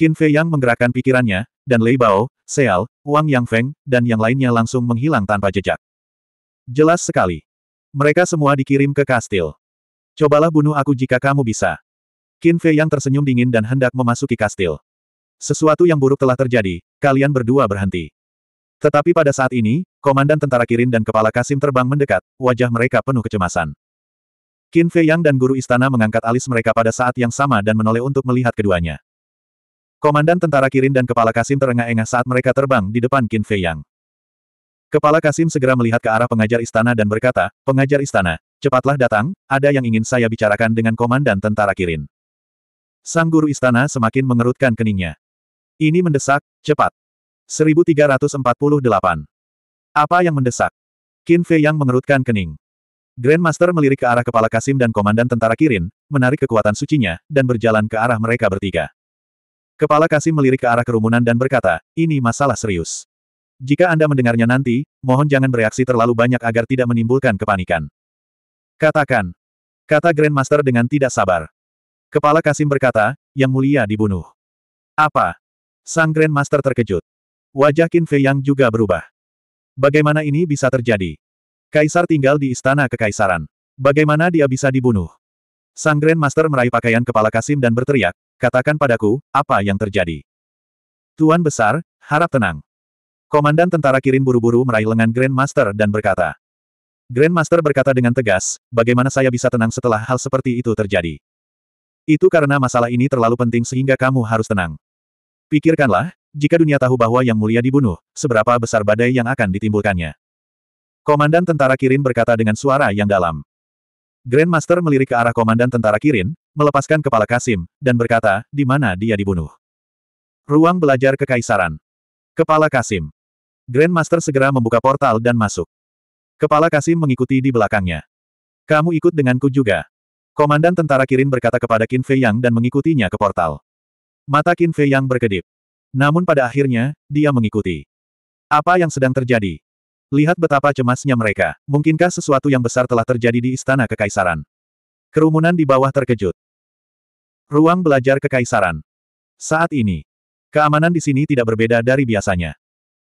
Qin Fei Yang menggerakkan pikirannya, dan Lei Bao, Seal, Wang Yang Feng, dan yang lainnya langsung menghilang tanpa jejak. Jelas sekali. Mereka semua dikirim ke kastil. Cobalah bunuh aku jika kamu bisa. Qin Fei Yang tersenyum dingin dan hendak memasuki kastil. Sesuatu yang buruk telah terjadi, kalian berdua berhenti. Tetapi pada saat ini, komandan tentara Kirin dan kepala Kasim terbang mendekat, wajah mereka penuh kecemasan. Qin Fei Yang dan guru istana mengangkat alis mereka pada saat yang sama dan menoleh untuk melihat keduanya. Komandan tentara Kirin dan kepala Kasim terengah-engah saat mereka terbang di depan Qin Fei Yang. Kepala Kasim segera melihat ke arah pengajar istana dan berkata, Pengajar istana, cepatlah datang, ada yang ingin saya bicarakan dengan komandan tentara Kirin. Sang guru istana semakin mengerutkan keningnya. Ini mendesak, cepat. 1348. Apa yang mendesak? Qin Fei yang mengerutkan kening. Grandmaster melirik ke arah kepala Kasim dan komandan tentara Kirin, menarik kekuatan sucinya, dan berjalan ke arah mereka bertiga. Kepala Kasim melirik ke arah kerumunan dan berkata, ini masalah serius. Jika Anda mendengarnya nanti, mohon jangan bereaksi terlalu banyak agar tidak menimbulkan kepanikan. Katakan. Kata Grandmaster dengan tidak sabar. Kepala Kasim berkata, yang mulia dibunuh. Apa? Sang Grandmaster terkejut. Wajah Qin Fei Yang juga berubah. Bagaimana ini bisa terjadi? Kaisar tinggal di istana kekaisaran. Bagaimana dia bisa dibunuh? Sang Grand Master meraih pakaian kepala Kasim dan berteriak, katakan padaku, apa yang terjadi? Tuan Besar, harap tenang. Komandan tentara Kirin buru-buru meraih lengan Grand Master dan berkata. Grand Master berkata dengan tegas, bagaimana saya bisa tenang setelah hal seperti itu terjadi? Itu karena masalah ini terlalu penting sehingga kamu harus tenang. Pikirkanlah, jika dunia tahu bahwa Yang Mulia dibunuh, seberapa besar badai yang akan ditimbulkannya? Komandan Tentara Kirin berkata dengan suara yang dalam. Grandmaster melirik ke arah Komandan Tentara Kirin, melepaskan kepala Kasim, dan berkata, di mana dia dibunuh. Ruang belajar kekaisaran. Kepala Kasim. Grandmaster segera membuka portal dan masuk. Kepala Kasim mengikuti di belakangnya. Kamu ikut denganku juga. Komandan Tentara Kirin berkata kepada Qin Fei Yang dan mengikutinya ke portal. Mata Qin Fei Yang berkedip. Namun pada akhirnya, dia mengikuti. Apa yang sedang terjadi? Lihat betapa cemasnya mereka. Mungkinkah sesuatu yang besar telah terjadi di istana kekaisaran? Kerumunan di bawah terkejut. Ruang belajar kekaisaran. Saat ini, keamanan di sini tidak berbeda dari biasanya.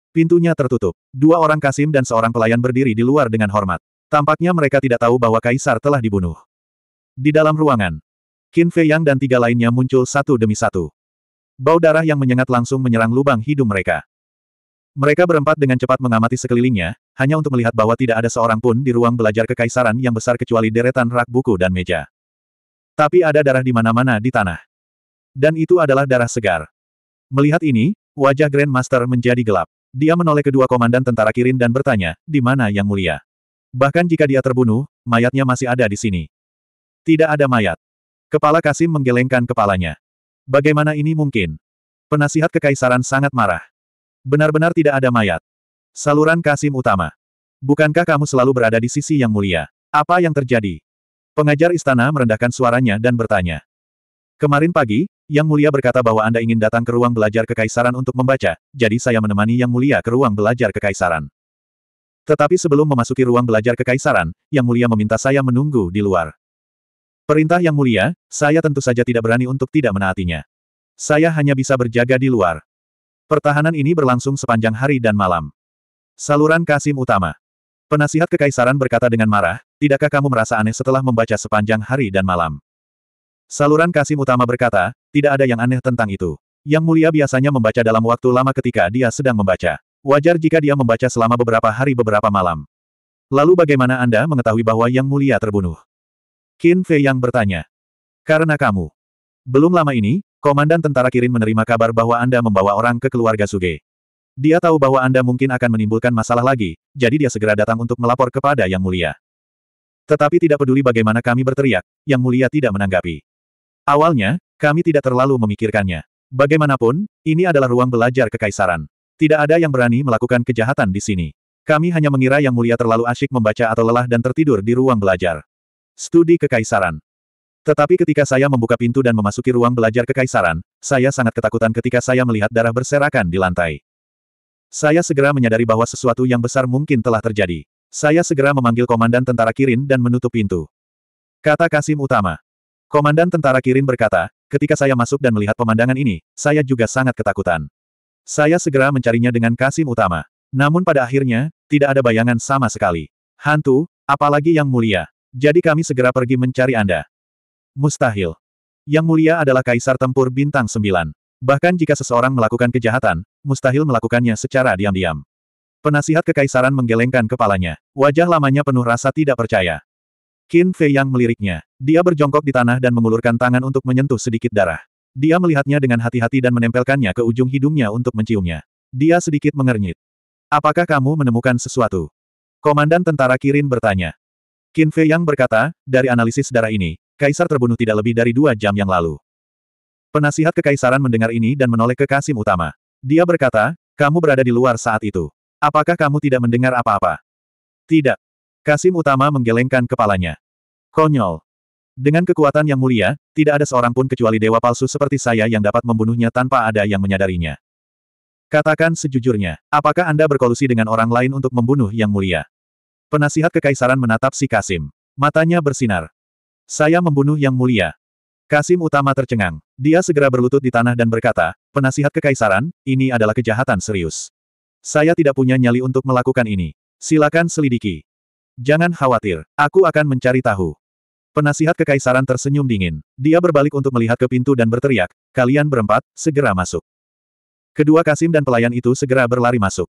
Pintunya tertutup. Dua orang Kasim dan seorang pelayan berdiri di luar dengan hormat. Tampaknya mereka tidak tahu bahwa kaisar telah dibunuh. Di dalam ruangan, Qin Fei Yang dan tiga lainnya muncul satu demi satu. Bau darah yang menyengat langsung menyerang lubang hidung mereka. Mereka berempat dengan cepat mengamati sekelilingnya, hanya untuk melihat bahwa tidak ada seorang pun di ruang belajar kekaisaran yang besar kecuali deretan rak buku dan meja. Tapi ada darah di mana-mana di tanah. Dan itu adalah darah segar. Melihat ini, wajah Grandmaster menjadi gelap. Dia menoleh kedua komandan tentara Kirin dan bertanya, di mana yang mulia? Bahkan jika dia terbunuh, mayatnya masih ada di sini. Tidak ada mayat. Kepala Kasim menggelengkan kepalanya. Bagaimana ini mungkin? Penasihat kekaisaran sangat marah. Benar-benar tidak ada mayat. Saluran Kasim Utama. Bukankah kamu selalu berada di sisi yang mulia? Apa yang terjadi? Pengajar istana merendahkan suaranya dan bertanya. Kemarin pagi, Yang Mulia berkata bahwa Anda ingin datang ke ruang belajar kekaisaran untuk membaca, jadi saya menemani Yang Mulia ke ruang belajar kekaisaran. Tetapi sebelum memasuki ruang belajar kekaisaran, Yang Mulia meminta saya menunggu di luar. Perintah yang mulia, saya tentu saja tidak berani untuk tidak menaatinya. Saya hanya bisa berjaga di luar. Pertahanan ini berlangsung sepanjang hari dan malam. Saluran Kasim Utama. Penasihat Kekaisaran berkata dengan marah, tidakkah kamu merasa aneh setelah membaca sepanjang hari dan malam? Saluran Kasim Utama berkata, tidak ada yang aneh tentang itu. Yang mulia biasanya membaca dalam waktu lama ketika dia sedang membaca. Wajar jika dia membaca selama beberapa hari beberapa malam. Lalu bagaimana Anda mengetahui bahwa Yang Mulia terbunuh? Qin Fei yang bertanya. Karena kamu. Belum lama ini, Komandan Tentara Kirin menerima kabar bahwa Anda membawa orang ke keluarga Suge. Dia tahu bahwa Anda mungkin akan menimbulkan masalah lagi, jadi dia segera datang untuk melapor kepada Yang Mulia. Tetapi tidak peduli bagaimana kami berteriak, Yang Mulia tidak menanggapi. Awalnya, kami tidak terlalu memikirkannya. Bagaimanapun, ini adalah ruang belajar kekaisaran. Tidak ada yang berani melakukan kejahatan di sini. Kami hanya mengira Yang Mulia terlalu asyik membaca atau lelah dan tertidur di ruang belajar. Studi Kekaisaran. Tetapi ketika saya membuka pintu dan memasuki ruang belajar kekaisaran, saya sangat ketakutan ketika saya melihat darah berserakan di lantai. Saya segera menyadari bahwa sesuatu yang besar mungkin telah terjadi. Saya segera memanggil komandan tentara Kirin dan menutup pintu. Kata Kasim Utama. Komandan tentara Kirin berkata, ketika saya masuk dan melihat pemandangan ini, saya juga sangat ketakutan. Saya segera mencarinya dengan Kasim Utama. Namun pada akhirnya, tidak ada bayangan sama sekali. Hantu, apalagi yang mulia. Jadi kami segera pergi mencari Anda. Mustahil. Yang mulia adalah Kaisar Tempur Bintang Sembilan. Bahkan jika seseorang melakukan kejahatan, mustahil melakukannya secara diam-diam. Penasihat kekaisaran menggelengkan kepalanya. Wajah lamanya penuh rasa tidak percaya. Qin Fei yang meliriknya. Dia berjongkok di tanah dan mengulurkan tangan untuk menyentuh sedikit darah. Dia melihatnya dengan hati-hati dan menempelkannya ke ujung hidungnya untuk menciumnya. Dia sedikit mengernyit. Apakah kamu menemukan sesuatu? Komandan tentara Kirin bertanya. Qin Fei Yang berkata, dari analisis darah ini, Kaisar terbunuh tidak lebih dari dua jam yang lalu. Penasihat kekaisaran mendengar ini dan menoleh ke Kasim Utama. Dia berkata, kamu berada di luar saat itu. Apakah kamu tidak mendengar apa-apa? Tidak. Kasim Utama menggelengkan kepalanya. Konyol. Dengan kekuatan yang mulia, tidak ada seorang pun kecuali dewa palsu seperti saya yang dapat membunuhnya tanpa ada yang menyadarinya. Katakan sejujurnya, apakah Anda berkolusi dengan orang lain untuk membunuh yang mulia? Penasihat kekaisaran menatap si Kasim. Matanya bersinar. Saya membunuh yang mulia. Kasim utama tercengang. Dia segera berlutut di tanah dan berkata, penasihat kekaisaran, ini adalah kejahatan serius. Saya tidak punya nyali untuk melakukan ini. Silakan selidiki. Jangan khawatir, aku akan mencari tahu. Penasihat kekaisaran tersenyum dingin. Dia berbalik untuk melihat ke pintu dan berteriak, kalian berempat, segera masuk. Kedua Kasim dan pelayan itu segera berlari masuk.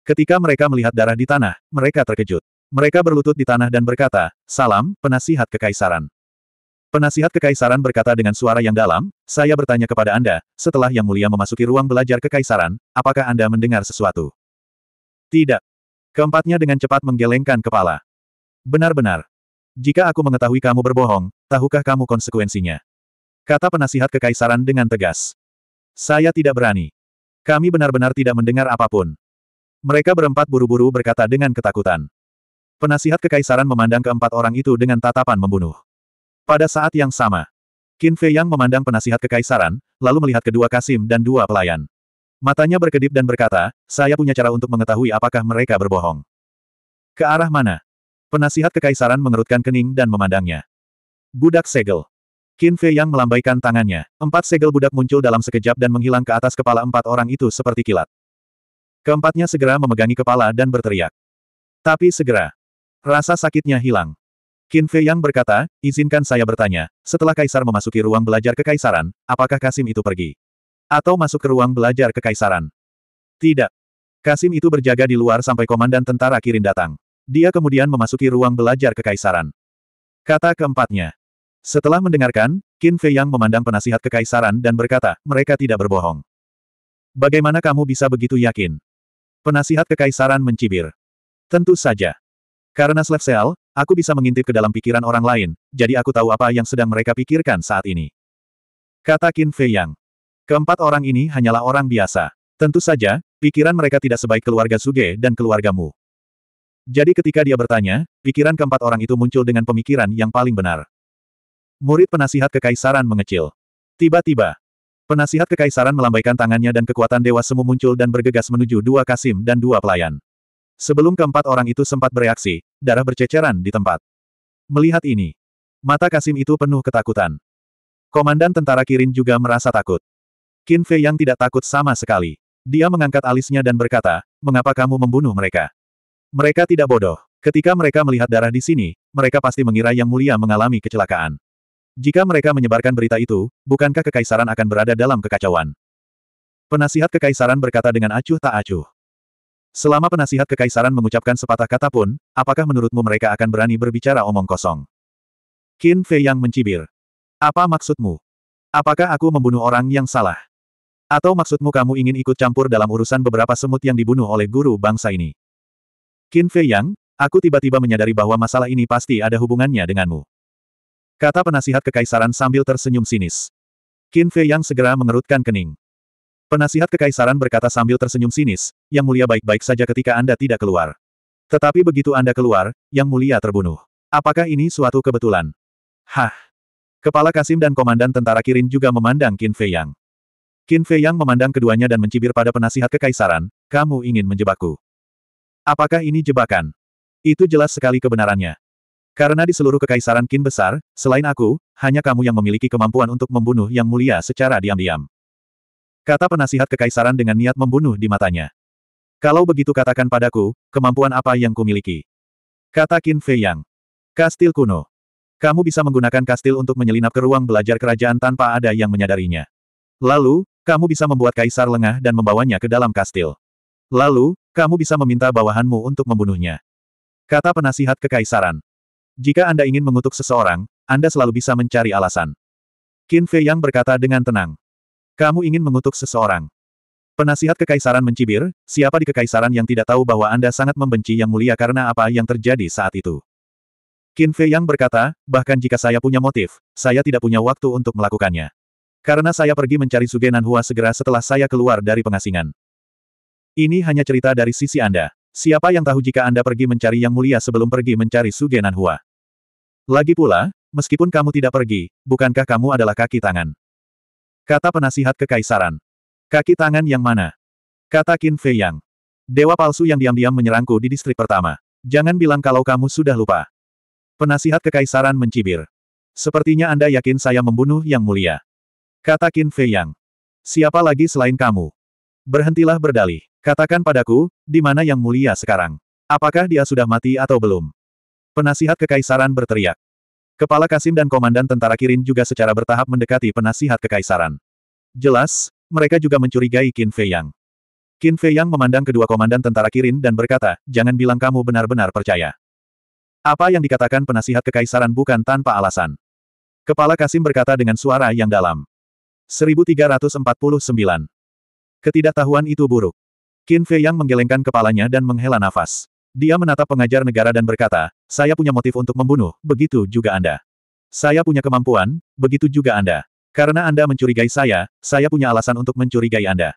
Ketika mereka melihat darah di tanah, mereka terkejut. Mereka berlutut di tanah dan berkata, Salam, penasihat kekaisaran. Penasihat kekaisaran berkata dengan suara yang dalam, saya bertanya kepada Anda, setelah Yang Mulia memasuki ruang belajar kekaisaran, apakah Anda mendengar sesuatu? Tidak. Keempatnya dengan cepat menggelengkan kepala. Benar-benar. Jika aku mengetahui kamu berbohong, tahukah kamu konsekuensinya? Kata penasihat kekaisaran dengan tegas. Saya tidak berani. Kami benar-benar tidak mendengar apapun. Mereka berempat buru-buru berkata dengan ketakutan. Penasihat kekaisaran memandang keempat orang itu dengan tatapan membunuh. Pada saat yang sama, Qin Fei Yang memandang penasihat kekaisaran, lalu melihat kedua Kasim dan dua pelayan. Matanya berkedip dan berkata, saya punya cara untuk mengetahui apakah mereka berbohong. Ke arah mana? Penasihat kekaisaran mengerutkan kening dan memandangnya. Budak segel. Qin Fei Yang melambaikan tangannya. Empat segel budak muncul dalam sekejap dan menghilang ke atas kepala empat orang itu seperti kilat. Keempatnya segera memegangi kepala dan berteriak. Tapi segera, rasa sakitnya hilang. Qin Fei Yang berkata, izinkan saya bertanya, setelah Kaisar memasuki ruang belajar kekaisaran, apakah Kasim itu pergi? Atau masuk ke ruang belajar kekaisaran? Tidak. Kasim itu berjaga di luar sampai komandan tentara Kirin datang. Dia kemudian memasuki ruang belajar kekaisaran. Kata keempatnya. Setelah mendengarkan, Qin Fei Yang memandang penasihat kekaisaran dan berkata, mereka tidak berbohong. Bagaimana kamu bisa begitu yakin? Penasihat kekaisaran mencibir. Tentu saja. Karena Slepsel, aku bisa mengintip ke dalam pikiran orang lain, jadi aku tahu apa yang sedang mereka pikirkan saat ini. Kata Qin Fei Yang. Keempat orang ini hanyalah orang biasa. Tentu saja, pikiran mereka tidak sebaik keluarga Suge dan keluargamu. Jadi ketika dia bertanya, pikiran keempat orang itu muncul dengan pemikiran yang paling benar. Murid penasihat kekaisaran mengecil. Tiba-tiba, Penasihat kekaisaran melambaikan tangannya dan kekuatan Dewa Semu muncul dan bergegas menuju dua Kasim dan dua pelayan. Sebelum keempat orang itu sempat bereaksi, darah berceceran di tempat. Melihat ini, mata Kasim itu penuh ketakutan. Komandan tentara Kirin juga merasa takut. Qin Fei yang tidak takut sama sekali. Dia mengangkat alisnya dan berkata, mengapa kamu membunuh mereka? Mereka tidak bodoh. Ketika mereka melihat darah di sini, mereka pasti mengira Yang Mulia mengalami kecelakaan. Jika mereka menyebarkan berita itu, bukankah kekaisaran akan berada dalam kekacauan? Penasihat kekaisaran berkata dengan acuh tak acuh. Selama penasihat kekaisaran mengucapkan sepatah kata pun, apakah menurutmu mereka akan berani berbicara omong kosong? Qin Fei yang mencibir. Apa maksudmu? Apakah aku membunuh orang yang salah? Atau maksudmu kamu ingin ikut campur dalam urusan beberapa semut yang dibunuh oleh guru bangsa ini? Qin Fei Yang, aku tiba-tiba menyadari bahwa masalah ini pasti ada hubungannya denganmu. Kata penasihat kekaisaran sambil tersenyum sinis. Qin Fei Yang segera mengerutkan kening. Penasihat kekaisaran berkata sambil tersenyum sinis, Yang Mulia baik-baik saja ketika Anda tidak keluar. Tetapi begitu Anda keluar, Yang Mulia terbunuh. Apakah ini suatu kebetulan? Hah! Kepala Kasim dan Komandan Tentara Kirin juga memandang Qin Fei Yang. Qin Fei Yang memandang keduanya dan mencibir pada penasihat kekaisaran, kamu ingin menjebakku. Apakah ini jebakan? Itu jelas sekali kebenarannya. Karena di seluruh kekaisaran Kin besar, selain aku, hanya kamu yang memiliki kemampuan untuk membunuh yang mulia secara diam-diam. Kata penasihat kekaisaran dengan niat membunuh di matanya. Kalau begitu katakan padaku, kemampuan apa yang kumiliki? Kata Qin Fei Yang. Kastil kuno. Kamu bisa menggunakan kastil untuk menyelinap ke ruang belajar kerajaan tanpa ada yang menyadarinya. Lalu, kamu bisa membuat kaisar lengah dan membawanya ke dalam kastil. Lalu, kamu bisa meminta bawahanmu untuk membunuhnya. Kata penasihat kekaisaran. Jika Anda ingin mengutuk seseorang, Anda selalu bisa mencari alasan. Qin Fei Yang berkata dengan tenang. Kamu ingin mengutuk seseorang. Penasihat kekaisaran mencibir, siapa di kekaisaran yang tidak tahu bahwa Anda sangat membenci Yang Mulia karena apa yang terjadi saat itu. Qin Fei Yang berkata, bahkan jika saya punya motif, saya tidak punya waktu untuk melakukannya. Karena saya pergi mencari Sugenan Hua segera setelah saya keluar dari pengasingan. Ini hanya cerita dari sisi Anda. Siapa yang tahu jika Anda pergi mencari Yang Mulia sebelum pergi mencari Sugenan Hua? Lagi pula, meskipun kamu tidak pergi, bukankah kamu adalah kaki tangan? Kata penasihat kekaisaran. Kaki tangan yang mana? Kata Qin Fei Yang. Dewa palsu yang diam-diam menyerangku di distrik pertama. Jangan bilang kalau kamu sudah lupa. Penasihat kekaisaran mencibir. Sepertinya Anda yakin saya membunuh yang mulia. Kata Qin Fei Yang. Siapa lagi selain kamu? Berhentilah berdalih. Katakan padaku, di mana yang mulia sekarang? Apakah dia sudah mati atau belum? Penasihat Kekaisaran berteriak. Kepala Kasim dan Komandan Tentara Kirin juga secara bertahap mendekati penasihat Kekaisaran. Jelas, mereka juga mencurigai Qin Fei Yang. Qin Fei Yang memandang kedua Komandan Tentara Kirin dan berkata, jangan bilang kamu benar-benar percaya. Apa yang dikatakan penasihat Kekaisaran bukan tanpa alasan. Kepala Kasim berkata dengan suara yang dalam. 1349. Ketidaktahuan itu buruk. Qin Fei Yang menggelengkan kepalanya dan menghela nafas. Dia menatap pengajar negara dan berkata, saya punya motif untuk membunuh, begitu juga Anda. Saya punya kemampuan, begitu juga Anda. Karena Anda mencurigai saya, saya punya alasan untuk mencurigai Anda.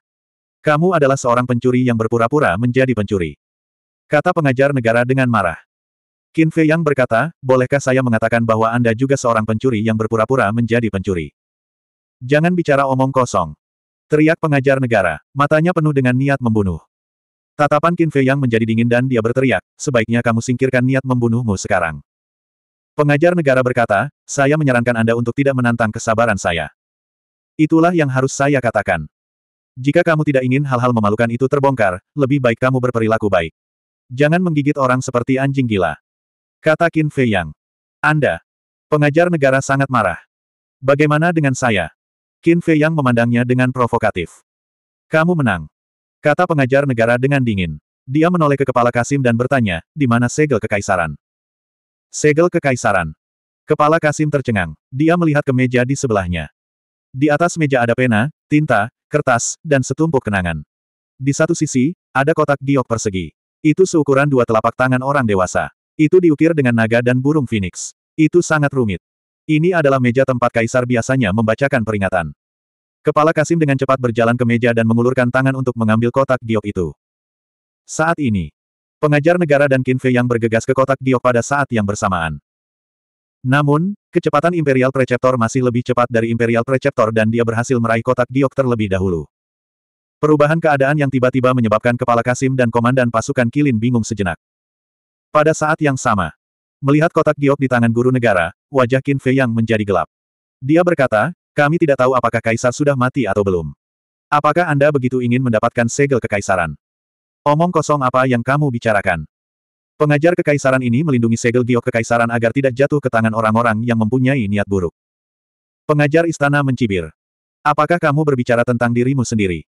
Kamu adalah seorang pencuri yang berpura-pura menjadi pencuri. Kata pengajar negara dengan marah. Qin Fei Yang berkata, bolehkah saya mengatakan bahwa Anda juga seorang pencuri yang berpura-pura menjadi pencuri? Jangan bicara omong kosong. Teriak pengajar negara, matanya penuh dengan niat membunuh. Tatapan Qin Fei yang menjadi dingin dan dia berteriak, sebaiknya kamu singkirkan niat membunuhmu sekarang. Pengajar negara berkata, saya menyarankan Anda untuk tidak menantang kesabaran saya. Itulah yang harus saya katakan. Jika kamu tidak ingin hal-hal memalukan itu terbongkar, lebih baik kamu berperilaku baik. Jangan menggigit orang seperti anjing gila. Kata Qin Fei Yang. Anda. Pengajar negara sangat marah. Bagaimana dengan saya? Qin Fei Yang memandangnya dengan provokatif. Kamu menang. Kata pengajar negara dengan dingin. Dia menoleh ke kepala Kasim dan bertanya, di mana segel kekaisaran? Segel kekaisaran. Kepala Kasim tercengang. Dia melihat ke meja di sebelahnya. Di atas meja ada pena, tinta, kertas, dan setumpuk kenangan. Di satu sisi, ada kotak giok persegi. Itu seukuran dua telapak tangan orang dewasa. Itu diukir dengan naga dan burung phoenix. Itu sangat rumit. Ini adalah meja tempat kaisar biasanya membacakan peringatan. Kepala Kasim dengan cepat berjalan ke meja dan mengulurkan tangan untuk mengambil kotak giok itu. Saat ini, pengajar negara dan Kinfe yang bergegas ke kotak giok pada saat yang bersamaan. Namun, kecepatan Imperial Preceptor masih lebih cepat dari Imperial Preceptor dan dia berhasil meraih kotak giok terlebih dahulu. Perubahan keadaan yang tiba-tiba menyebabkan Kepala Kasim dan Komandan Pasukan Kilin bingung sejenak. Pada saat yang sama, melihat kotak giok di tangan guru negara, wajah Kinfe Fe yang menjadi gelap. Dia berkata, kami tidak tahu apakah kaisar sudah mati atau belum. Apakah Anda begitu ingin mendapatkan segel kekaisaran? Omong kosong apa yang kamu bicarakan? Pengajar kekaisaran ini melindungi segel giok kekaisaran agar tidak jatuh ke tangan orang-orang yang mempunyai niat buruk. Pengajar istana mencibir. Apakah kamu berbicara tentang dirimu sendiri?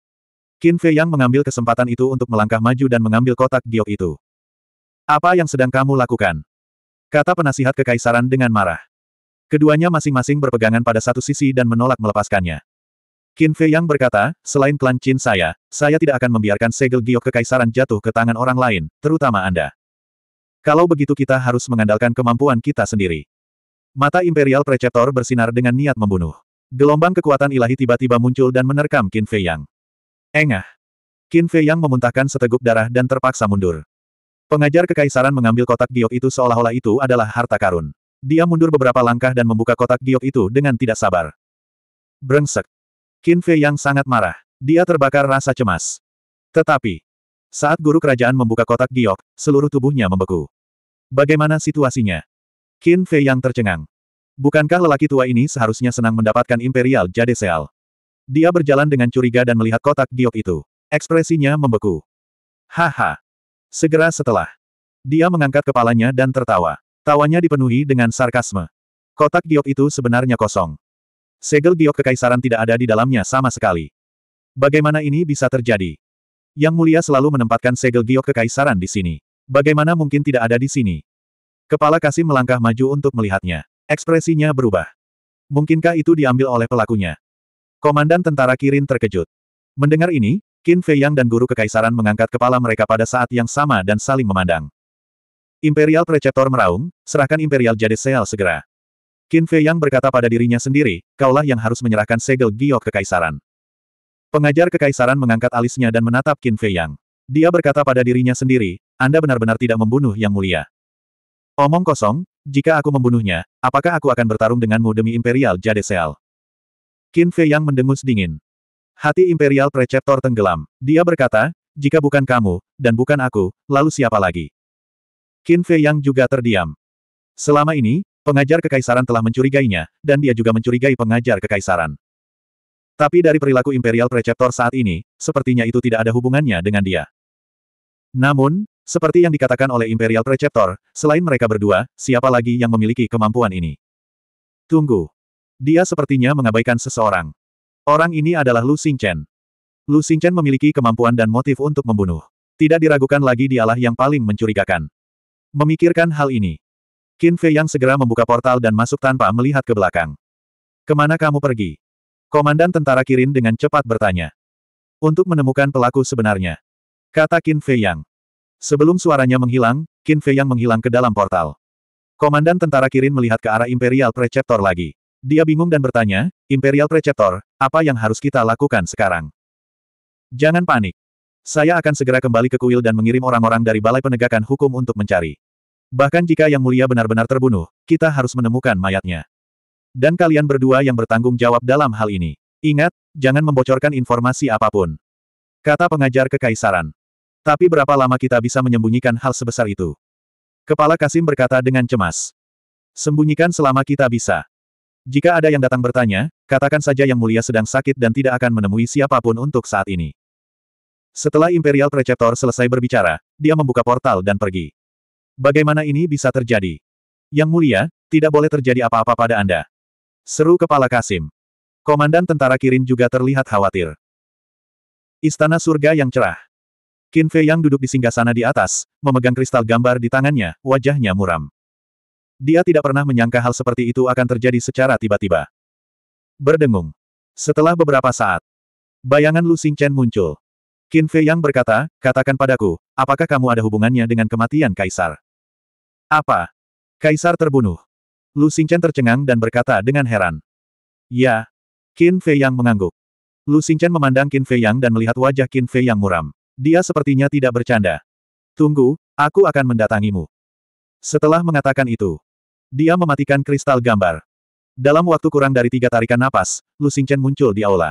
Qin Fei Yang mengambil kesempatan itu untuk melangkah maju dan mengambil kotak giok itu. Apa yang sedang kamu lakukan? Kata penasihat kekaisaran dengan marah. Keduanya masing-masing berpegangan pada satu sisi dan menolak melepaskannya. Qin Fei Yang berkata, selain klan Qin saya, saya tidak akan membiarkan segel giok kekaisaran jatuh ke tangan orang lain, terutama Anda. Kalau begitu kita harus mengandalkan kemampuan kita sendiri. Mata Imperial Preceptor bersinar dengan niat membunuh. Gelombang kekuatan ilahi tiba-tiba muncul dan menerkam Qin Fei Yang. Engah. Qin Fei Yang memuntahkan seteguk darah dan terpaksa mundur. Pengajar kekaisaran mengambil kotak giok itu seolah-olah itu adalah harta karun. Dia mundur beberapa langkah dan membuka kotak giok itu dengan tidak sabar. Brengsek. Qin Fei yang sangat marah. Dia terbakar rasa cemas. Tetapi, saat guru kerajaan membuka kotak giok, seluruh tubuhnya membeku. Bagaimana situasinya? Qin Fei yang tercengang. Bukankah lelaki tua ini seharusnya senang mendapatkan Imperial Jade Seal? Dia berjalan dengan curiga dan melihat kotak giok itu. Ekspresinya membeku. Haha. Segera setelah. Dia mengangkat kepalanya dan tertawa. Tawanya dipenuhi dengan sarkasme. Kotak giok itu sebenarnya kosong. Segel giok kekaisaran tidak ada di dalamnya sama sekali. Bagaimana ini bisa terjadi? Yang mulia selalu menempatkan segel giok kekaisaran di sini. Bagaimana mungkin tidak ada di sini? Kepala Kasim melangkah maju untuk melihatnya. Ekspresinya berubah. Mungkinkah itu diambil oleh pelakunya? Komandan tentara Kirin terkejut. Mendengar ini, Qin Fei Yang dan guru kekaisaran mengangkat kepala mereka pada saat yang sama dan saling memandang. Imperial Preceptor meraung, serahkan Imperial Jade Seal segera. Qin Fei Yang berkata pada dirinya sendiri, kaulah yang harus menyerahkan segel giok kekaisaran. Pengajar kekaisaran mengangkat alisnya dan menatap Qin Fei Yang. Dia berkata pada dirinya sendiri, Anda benar-benar tidak membunuh Yang Mulia. Omong kosong, jika aku membunuhnya, apakah aku akan bertarung denganmu demi Imperial Jade Seal? Qin Fei Yang mendengus dingin. Hati Imperial Preceptor tenggelam. Dia berkata, jika bukan kamu, dan bukan aku, lalu siapa lagi? Qin Fei Yang juga terdiam. Selama ini, pengajar kekaisaran telah mencurigainya, dan dia juga mencurigai pengajar kekaisaran. Tapi dari perilaku Imperial Preceptor saat ini, sepertinya itu tidak ada hubungannya dengan dia. Namun, seperti yang dikatakan oleh Imperial Preceptor, selain mereka berdua, siapa lagi yang memiliki kemampuan ini? Tunggu. Dia sepertinya mengabaikan seseorang. Orang ini adalah Lu Xingchen. Lu Xingchen memiliki kemampuan dan motif untuk membunuh. Tidak diragukan lagi dialah yang paling mencurigakan. Memikirkan hal ini, Qin Fei Yang segera membuka portal dan masuk tanpa melihat ke belakang. Kemana kamu pergi? Komandan tentara Kirin dengan cepat bertanya. Untuk menemukan pelaku sebenarnya. Kata Qin Fei Yang. Sebelum suaranya menghilang, Qin Fei Yang menghilang ke dalam portal. Komandan tentara Kirin melihat ke arah Imperial Preceptor lagi. Dia bingung dan bertanya, Imperial Preceptor, apa yang harus kita lakukan sekarang? Jangan panik. Saya akan segera kembali ke kuil dan mengirim orang-orang dari Balai Penegakan Hukum untuk mencari. Bahkan jika Yang Mulia benar-benar terbunuh, kita harus menemukan mayatnya. Dan kalian berdua yang bertanggung jawab dalam hal ini. Ingat, jangan membocorkan informasi apapun. Kata pengajar kekaisaran. Tapi berapa lama kita bisa menyembunyikan hal sebesar itu? Kepala Kasim berkata dengan cemas. Sembunyikan selama kita bisa. Jika ada yang datang bertanya, katakan saja Yang Mulia sedang sakit dan tidak akan menemui siapapun untuk saat ini. Setelah Imperial Preceptor selesai berbicara, dia membuka portal dan pergi. Bagaimana ini bisa terjadi? Yang mulia, tidak boleh terjadi apa-apa pada Anda. Seru kepala Kasim. Komandan tentara Kirin juga terlihat khawatir. Istana surga yang cerah. Qin Fei yang duduk di singgah sana di atas, memegang kristal gambar di tangannya, wajahnya muram. Dia tidak pernah menyangka hal seperti itu akan terjadi secara tiba-tiba. Berdengung. Setelah beberapa saat, bayangan Lu Xingchen muncul. Qin Fei yang berkata, katakan padaku, apakah kamu ada hubungannya dengan kematian Kaisar? Apa? Kaisar terbunuh. Lu Xingchen tercengang dan berkata dengan heran. Ya. Qin Fei Yang mengangguk. Lu Xingchen memandang Qin Fei Yang dan melihat wajah Qin Fei Yang muram. Dia sepertinya tidak bercanda. Tunggu, aku akan mendatangimu. Setelah mengatakan itu, dia mematikan kristal gambar. Dalam waktu kurang dari tiga tarikan napas, Lu Xingchen muncul di aula.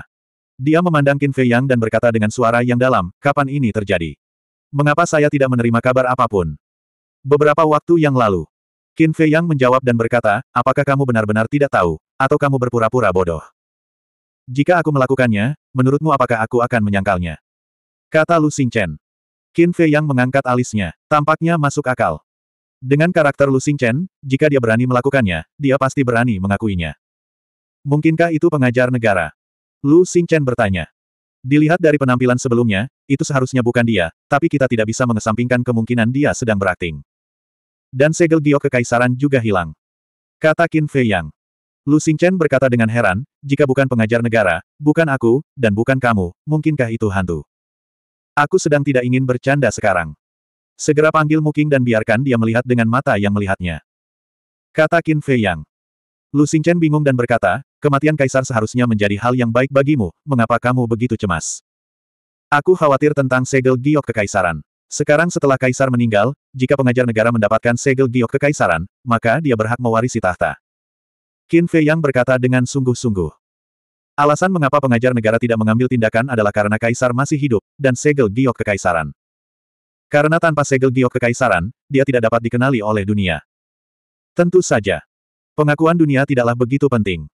Dia memandang Qin Fei Yang dan berkata dengan suara yang dalam, kapan ini terjadi? Mengapa saya tidak menerima kabar apapun? Beberapa waktu yang lalu, Qin Fei Yang menjawab dan berkata, apakah kamu benar-benar tidak tahu, atau kamu berpura-pura bodoh? Jika aku melakukannya, menurutmu apakah aku akan menyangkalnya? Kata Lu Xingchen. Qin Fei Yang mengangkat alisnya, tampaknya masuk akal. Dengan karakter Lu Chen, jika dia berani melakukannya, dia pasti berani mengakuinya. Mungkinkah itu pengajar negara? Lu Chen bertanya. Dilihat dari penampilan sebelumnya, itu seharusnya bukan dia, tapi kita tidak bisa mengesampingkan kemungkinan dia sedang berakting dan segel giok kekaisaran juga hilang. Kata Qin Fei Yang. Lu Xingchen berkata dengan heran, jika bukan pengajar negara, bukan aku, dan bukan kamu, mungkinkah itu hantu? Aku sedang tidak ingin bercanda sekarang. Segera panggil Muking dan biarkan dia melihat dengan mata yang melihatnya. Kata Qin Fei Yang. Lu Xingchen bingung dan berkata, kematian kaisar seharusnya menjadi hal yang baik bagimu, mengapa kamu begitu cemas? Aku khawatir tentang segel giok kekaisaran. Sekarang setelah kaisar meninggal, jika pengajar negara mendapatkan segel giok kekaisaran, maka dia berhak mewarisi tahta. Qin Fei Yang berkata dengan sungguh-sungguh. Alasan mengapa pengajar negara tidak mengambil tindakan adalah karena kaisar masih hidup, dan segel giok kekaisaran. Karena tanpa segel giok kekaisaran, dia tidak dapat dikenali oleh dunia. Tentu saja. Pengakuan dunia tidaklah begitu penting.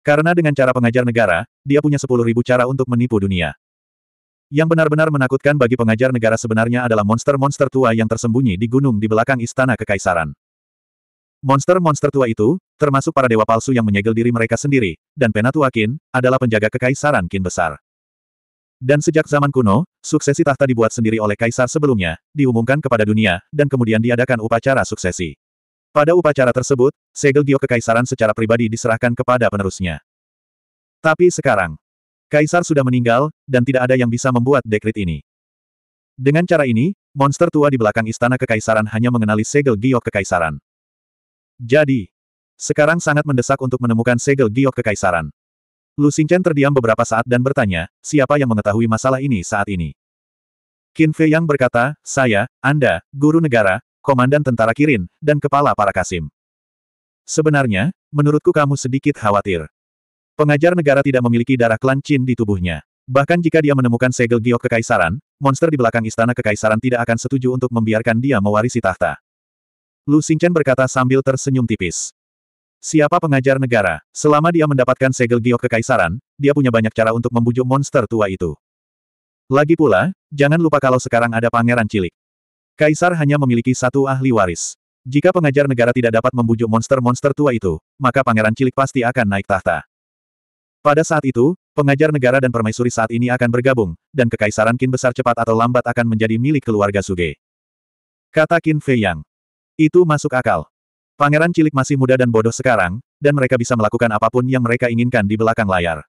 Karena dengan cara pengajar negara, dia punya 10.000 cara untuk menipu dunia. Yang benar-benar menakutkan bagi pengajar negara sebenarnya adalah monster-monster tua yang tersembunyi di gunung di belakang istana kekaisaran. Monster-monster tua itu, termasuk para dewa palsu yang menyegel diri mereka sendiri, dan Penatua Akin adalah penjaga kekaisaran kin besar. Dan sejak zaman kuno, suksesi tahta dibuat sendiri oleh kaisar sebelumnya, diumumkan kepada dunia, dan kemudian diadakan upacara suksesi. Pada upacara tersebut, segel gio kekaisaran secara pribadi diserahkan kepada penerusnya. Tapi sekarang, Kaisar sudah meninggal, dan tidak ada yang bisa membuat dekrit ini. Dengan cara ini, monster tua di belakang istana kekaisaran hanya mengenali segel giok kekaisaran. Jadi, sekarang sangat mendesak untuk menemukan segel giok kekaisaran. Lu Xingchen terdiam beberapa saat dan bertanya, siapa yang mengetahui masalah ini saat ini? Qin Fei yang berkata, saya, Anda, guru negara, komandan tentara Kirin, dan kepala para Kasim. Sebenarnya, menurutku kamu sedikit khawatir. Pengajar negara tidak memiliki darah klan Qin di tubuhnya. Bahkan jika dia menemukan segel giok kekaisaran, monster di belakang istana kekaisaran tidak akan setuju untuk membiarkan dia mewarisi tahta. Lu Xingchen berkata sambil tersenyum tipis. Siapa pengajar negara, selama dia mendapatkan segel giok kekaisaran, dia punya banyak cara untuk membujuk monster tua itu. Lagi pula, jangan lupa kalau sekarang ada pangeran cilik. Kaisar hanya memiliki satu ahli waris. Jika pengajar negara tidak dapat membujuk monster-monster tua itu, maka pangeran cilik pasti akan naik tahta. Pada saat itu, pengajar negara dan permaisuri saat ini akan bergabung, dan kekaisaran Qin besar cepat atau lambat akan menjadi milik keluarga Suge. Kata Qin Fei Yang. Itu masuk akal. Pangeran cilik masih muda dan bodoh sekarang, dan mereka bisa melakukan apapun yang mereka inginkan di belakang layar.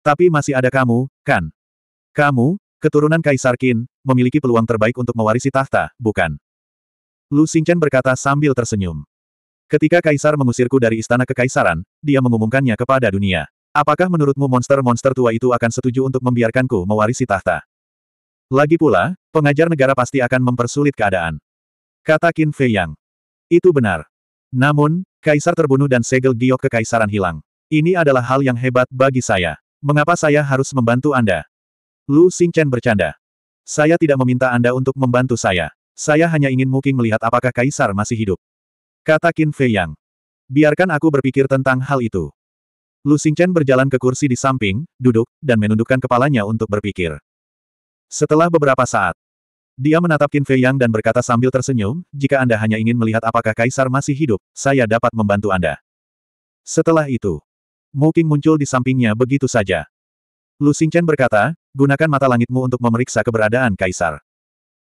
Tapi masih ada kamu, kan? Kamu, keturunan Kaisar Qin, memiliki peluang terbaik untuk mewarisi tahta, bukan? Lu Xingchen berkata sambil tersenyum. Ketika Kaisar mengusirku dari istana kekaisaran, dia mengumumkannya kepada dunia. Apakah menurutmu monster-monster tua itu akan setuju untuk membiarkanku mewarisi tahta? Lagi pula, pengajar negara pasti akan mempersulit keadaan. Kata Qin Fei Yang. Itu benar. Namun, Kaisar terbunuh dan segel giok kekaisaran hilang. Ini adalah hal yang hebat bagi saya. Mengapa saya harus membantu Anda? Lu Xingchen bercanda. Saya tidak meminta Anda untuk membantu saya. Saya hanya ingin mungkin melihat apakah Kaisar masih hidup. Kata Qin Fei Yang. Biarkan aku berpikir tentang hal itu. Lu Xingchen berjalan ke kursi di samping, duduk, dan menundukkan kepalanya untuk berpikir. Setelah beberapa saat, dia menatap Qin Fei Yang dan berkata sambil tersenyum, jika Anda hanya ingin melihat apakah Kaisar masih hidup, saya dapat membantu Anda. Setelah itu, Mu Qing muncul di sampingnya begitu saja. Lu Xingchen berkata, gunakan mata langitmu untuk memeriksa keberadaan Kaisar.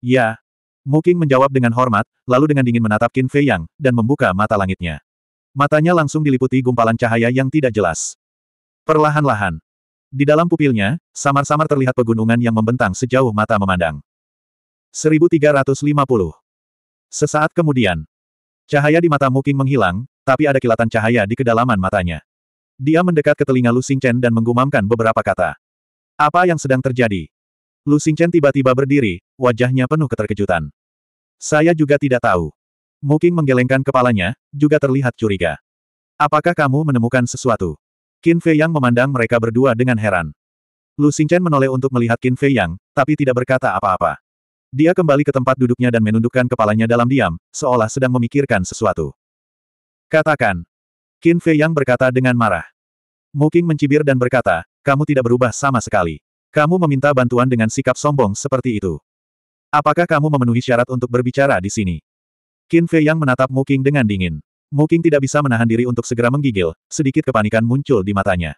Ya. Mu Qing menjawab dengan hormat, lalu dengan dingin menatap Qin Fei Yang, dan membuka mata langitnya. Matanya langsung diliputi gumpalan cahaya yang tidak jelas. Perlahan-lahan. Di dalam pupilnya, samar-samar terlihat pegunungan yang membentang sejauh mata memandang. 1350. Sesaat kemudian, cahaya di mata Muking menghilang, tapi ada kilatan cahaya di kedalaman matanya. Dia mendekat ke telinga Lu Xingchen dan menggumamkan beberapa kata. Apa yang sedang terjadi? Lu Xingchen tiba-tiba berdiri, wajahnya penuh keterkejutan. Saya juga tidak tahu. Muking menggelengkan kepalanya, juga terlihat curiga. Apakah kamu menemukan sesuatu? Qin Fei Yang memandang mereka berdua dengan heran. Lu Xingchen menoleh untuk melihat Qin Fei Yang, tapi tidak berkata apa-apa. Dia kembali ke tempat duduknya dan menundukkan kepalanya dalam diam, seolah sedang memikirkan sesuatu. Katakan. Qin Fei Yang berkata dengan marah. Muking mencibir dan berkata, kamu tidak berubah sama sekali. Kamu meminta bantuan dengan sikap sombong seperti itu. Apakah kamu memenuhi syarat untuk berbicara di sini? Qin Fei yang menatap Muking dengan dingin. Muking tidak bisa menahan diri untuk segera menggigil, sedikit kepanikan muncul di matanya.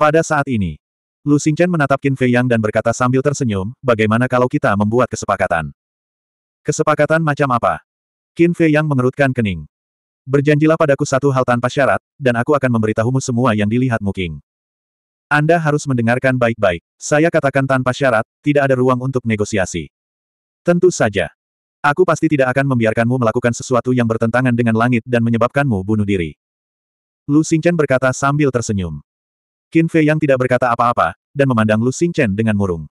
Pada saat ini, Lu Xingchen menatap Qin Fei yang dan berkata sambil tersenyum, bagaimana kalau kita membuat kesepakatan? Kesepakatan macam apa? Qin Fei yang mengerutkan kening. Berjanjilah padaku satu hal tanpa syarat, dan aku akan memberitahumu semua yang dilihat Muking. Anda harus mendengarkan baik-baik. Saya katakan tanpa syarat, tidak ada ruang untuk negosiasi. Tentu saja. Aku pasti tidak akan membiarkanmu melakukan sesuatu yang bertentangan dengan langit dan menyebabkanmu bunuh diri. Lu Xingchen berkata sambil tersenyum. Qin Fei yang tidak berkata apa-apa, dan memandang Lu Xingchen dengan murung.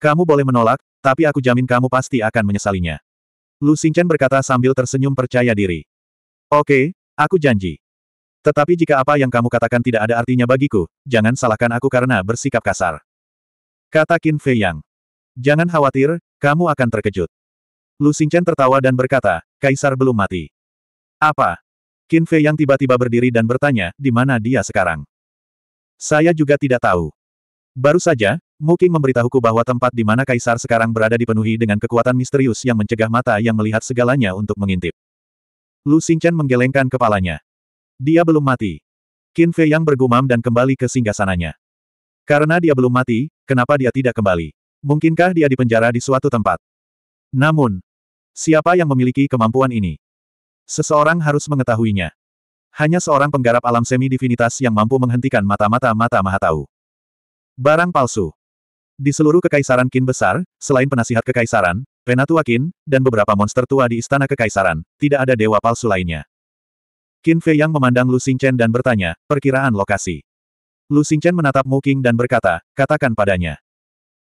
Kamu boleh menolak, tapi aku jamin kamu pasti akan menyesalinya. Lu Xingchen berkata sambil tersenyum percaya diri. Oke, aku janji. Tetapi jika apa yang kamu katakan tidak ada artinya bagiku, jangan salahkan aku karena bersikap kasar. Kata Qin Fei Yang. Jangan khawatir, kamu akan terkejut. Lu Xingchen tertawa dan berkata, Kaisar belum mati. Apa? Qin Fei yang tiba-tiba berdiri dan bertanya, di mana dia sekarang? Saya juga tidak tahu. Baru saja, Muking memberitahuku bahwa tempat di mana Kaisar sekarang berada dipenuhi dengan kekuatan misterius yang mencegah mata yang melihat segalanya untuk mengintip. Lu Xingchen menggelengkan kepalanya. Dia belum mati. Qin Fei yang bergumam dan kembali ke singgasananya. Karena dia belum mati, kenapa dia tidak kembali? Mungkinkah dia dipenjara di suatu tempat? Namun, Siapa yang memiliki kemampuan ini? Seseorang harus mengetahuinya. Hanya seorang penggarap alam semi-divinitas yang mampu menghentikan mata-mata mata maha Barang palsu. Di seluruh kekaisaran Qin besar, selain penasihat kekaisaran, penatua Qin, dan beberapa monster tua di istana kekaisaran, tidak ada dewa palsu lainnya. Qin Fei yang memandang Lu Xingchen dan bertanya, perkiraan lokasi. Lu Xingchen menatap Mu Qing dan berkata, katakan padanya.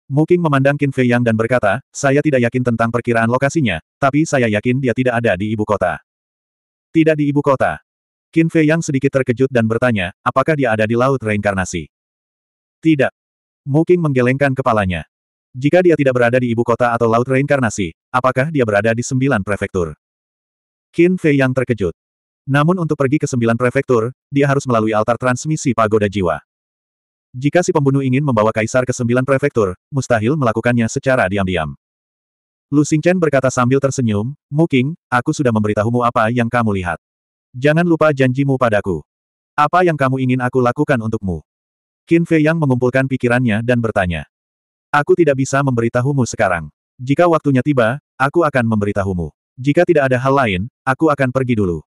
Muking memandang Qin Fei Yang dan berkata, saya tidak yakin tentang perkiraan lokasinya, tapi saya yakin dia tidak ada di ibu kota. Tidak di ibu kota. Qin Fei Yang sedikit terkejut dan bertanya, apakah dia ada di Laut Reinkarnasi? Tidak. Muking menggelengkan kepalanya. Jika dia tidak berada di ibu kota atau Laut Reinkarnasi, apakah dia berada di sembilan prefektur? Qin Fei Yang terkejut. Namun untuk pergi ke sembilan prefektur, dia harus melalui altar transmisi pagoda jiwa. Jika si pembunuh ingin membawa kaisar ke sembilan prefektur, mustahil melakukannya secara diam-diam. Lu Xingchen berkata sambil tersenyum, Muking, aku sudah memberitahumu apa yang kamu lihat. Jangan lupa janjimu padaku. Apa yang kamu ingin aku lakukan untukmu? Qin Fei Yang mengumpulkan pikirannya dan bertanya. Aku tidak bisa memberitahumu sekarang. Jika waktunya tiba, aku akan memberitahumu. Jika tidak ada hal lain, aku akan pergi dulu.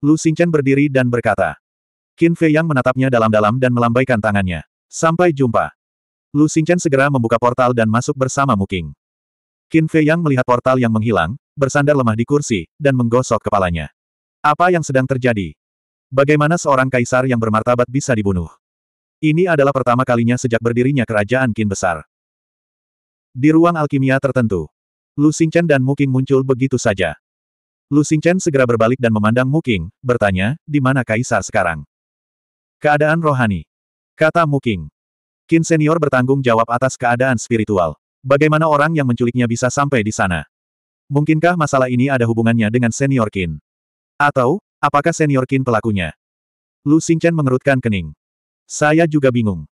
Lu Xingchen berdiri dan berkata, Qin Fei Yang menatapnya dalam-dalam dan melambaikan tangannya. Sampai jumpa. Lu Xingchen segera membuka portal dan masuk bersama Muking. Qin Fei Yang melihat portal yang menghilang, bersandar lemah di kursi, dan menggosok kepalanya. Apa yang sedang terjadi? Bagaimana seorang kaisar yang bermartabat bisa dibunuh? Ini adalah pertama kalinya sejak berdirinya kerajaan Qin besar. Di ruang alkimia tertentu, Lu Xingchen dan Muking muncul begitu saja. Lu Xingchen segera berbalik dan memandang Muking, bertanya, di mana kaisar sekarang? Keadaan rohani. Kata Muking. Kin senior bertanggung jawab atas keadaan spiritual. Bagaimana orang yang menculiknya bisa sampai di sana? Mungkinkah masalah ini ada hubungannya dengan senior Kin? Atau, apakah senior Kin pelakunya? Lu Xingchen mengerutkan kening. Saya juga bingung.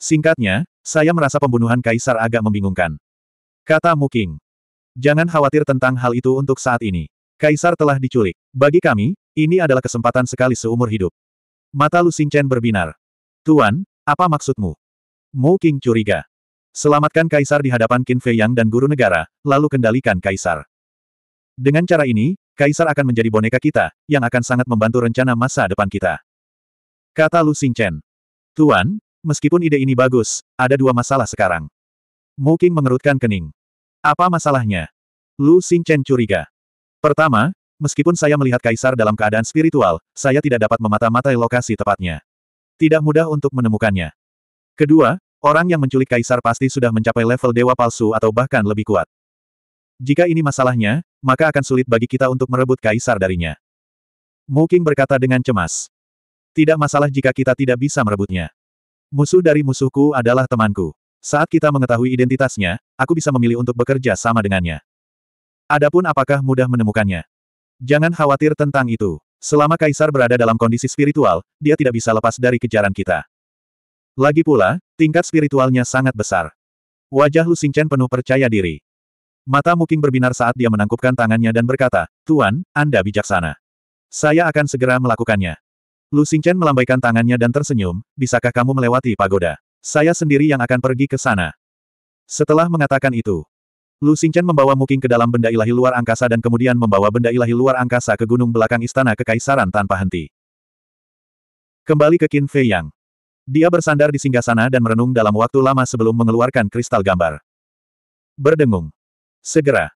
Singkatnya, saya merasa pembunuhan Kaisar agak membingungkan. Kata Muking. Jangan khawatir tentang hal itu untuk saat ini. Kaisar telah diculik. Bagi kami, ini adalah kesempatan sekali seumur hidup. Mata Lu Xingchen berbinar. Tuan, apa maksudmu? Mu King curiga. Selamatkan Kaisar di hadapan Qin Fei Yang dan guru negara, lalu kendalikan Kaisar. Dengan cara ini, Kaisar akan menjadi boneka kita, yang akan sangat membantu rencana masa depan kita. Kata Lu Xingchen. Tuan, meskipun ide ini bagus, ada dua masalah sekarang. Mu King mengerutkan kening. Apa masalahnya? Lu Xingchen curiga. Pertama, Meskipun saya melihat Kaisar dalam keadaan spiritual, saya tidak dapat memata-matai lokasi tepatnya. Tidak mudah untuk menemukannya. Kedua, orang yang menculik Kaisar pasti sudah mencapai level dewa palsu atau bahkan lebih kuat. Jika ini masalahnya, maka akan sulit bagi kita untuk merebut Kaisar darinya. Muking berkata dengan cemas. Tidak masalah jika kita tidak bisa merebutnya. Musuh dari musuhku adalah temanku. Saat kita mengetahui identitasnya, aku bisa memilih untuk bekerja sama dengannya. Adapun apakah mudah menemukannya? Jangan khawatir tentang itu. Selama Kaisar berada dalam kondisi spiritual, dia tidak bisa lepas dari kejaran kita. Lagi pula, tingkat spiritualnya sangat besar. Wajah Lu Xingchen penuh percaya diri. Mata Muking berbinar saat dia menangkupkan tangannya dan berkata, Tuan, Anda bijaksana. Saya akan segera melakukannya. Lu Xingchen melambaikan tangannya dan tersenyum, bisakah kamu melewati pagoda? Saya sendiri yang akan pergi ke sana. Setelah mengatakan itu, Lu Xingchen membawa Muking ke dalam benda ilahi luar angkasa dan kemudian membawa benda ilahi luar angkasa ke gunung belakang istana kekaisaran tanpa henti. Kembali ke Qin Fei Yang. Dia bersandar di singgah sana dan merenung dalam waktu lama sebelum mengeluarkan kristal gambar. Berdengung. Segera.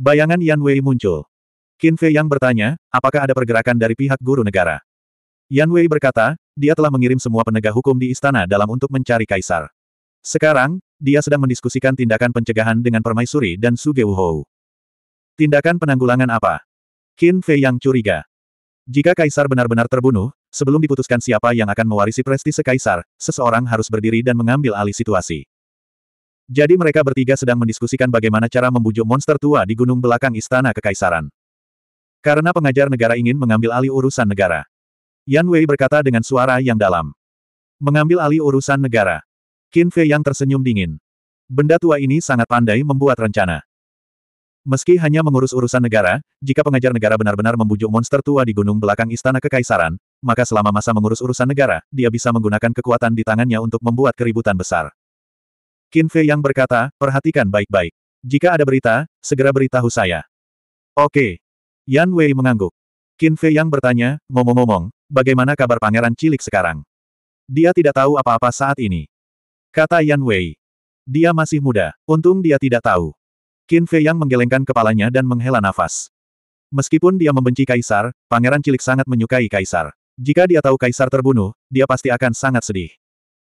Bayangan Yan Wei muncul. Qin Fei Yang bertanya, apakah ada pergerakan dari pihak guru negara? Yan Wei berkata, dia telah mengirim semua penegak hukum di istana dalam untuk mencari kaisar. Sekarang, dia sedang mendiskusikan tindakan pencegahan dengan permaisuri dan Sugewuhou. Tindakan penanggulangan apa? Qin Fei yang curiga. Jika kaisar benar-benar terbunuh, sebelum diputuskan siapa yang akan mewarisi prestise kaisar, seseorang harus berdiri dan mengambil alih situasi. Jadi mereka bertiga sedang mendiskusikan bagaimana cara membujuk monster tua di gunung belakang istana kekaisaran. Karena pengajar negara ingin mengambil alih urusan negara. Yan Wei berkata dengan suara yang dalam. Mengambil alih urusan negara. Qin Fei yang tersenyum dingin. Benda tua ini sangat pandai membuat rencana. Meski hanya mengurus urusan negara, jika pengajar negara benar-benar membujuk monster tua di gunung belakang istana kekaisaran, maka selama masa mengurus urusan negara, dia bisa menggunakan kekuatan di tangannya untuk membuat keributan besar. Qin Fei yang berkata, perhatikan baik-baik. Jika ada berita, segera beritahu saya. Oke. Yan Wei mengangguk. Qin Fei yang bertanya, ngomong-ngomong, bagaimana kabar pangeran cilik sekarang? Dia tidak tahu apa-apa saat ini. Kata Yan Wei. Dia masih muda, untung dia tidak tahu. Qin Fei Yang menggelengkan kepalanya dan menghela nafas. Meskipun dia membenci Kaisar, pangeran cilik sangat menyukai Kaisar. Jika dia tahu Kaisar terbunuh, dia pasti akan sangat sedih.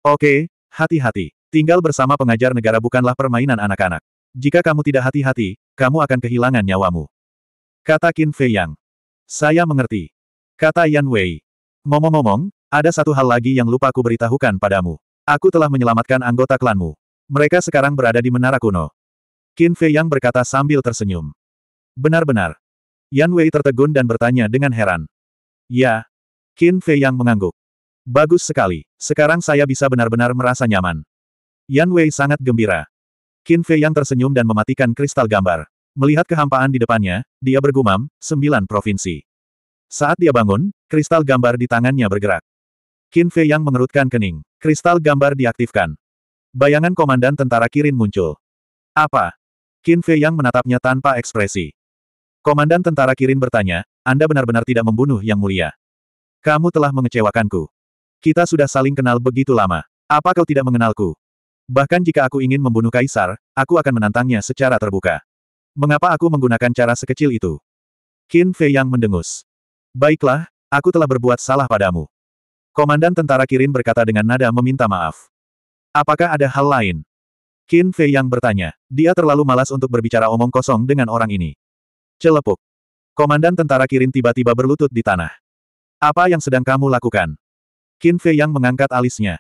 Oke, hati-hati. Tinggal bersama pengajar negara bukanlah permainan anak-anak. Jika kamu tidak hati-hati, kamu akan kehilangan nyawamu. Kata Qin Fei Yang. Saya mengerti. Kata Yan Wei. Ngomong-ngomong, ada satu hal lagi yang lupa aku beritahukan padamu. Aku telah menyelamatkan anggota klanmu. Mereka sekarang berada di menara kuno. Qin Fei Yang berkata sambil tersenyum. Benar-benar. Yan Wei tertegun dan bertanya dengan heran. Ya. Qin Fei Yang mengangguk. Bagus sekali. Sekarang saya bisa benar-benar merasa nyaman. Yan Wei sangat gembira. Qin Fei Yang tersenyum dan mematikan kristal gambar. Melihat kehampaan di depannya, dia bergumam, sembilan provinsi. Saat dia bangun, kristal gambar di tangannya bergerak. Qin Fei yang mengerutkan kening. Kristal gambar diaktifkan. Bayangan komandan tentara Kirin muncul. Apa? Qin Fei yang menatapnya tanpa ekspresi. Komandan tentara Kirin bertanya, Anda benar-benar tidak membunuh Yang Mulia. Kamu telah mengecewakanku. Kita sudah saling kenal begitu lama. Apa kau tidak mengenalku? Bahkan jika aku ingin membunuh Kaisar, aku akan menantangnya secara terbuka. Mengapa aku menggunakan cara sekecil itu? Qin Fei yang mendengus. Baiklah, aku telah berbuat salah padamu. Komandan tentara Kirin berkata dengan nada meminta maaf. Apakah ada hal lain? Qin Fei yang bertanya. Dia terlalu malas untuk berbicara omong kosong dengan orang ini. Celepuk. Komandan tentara Kirin tiba-tiba berlutut di tanah. Apa yang sedang kamu lakukan? Qin Fei yang mengangkat alisnya.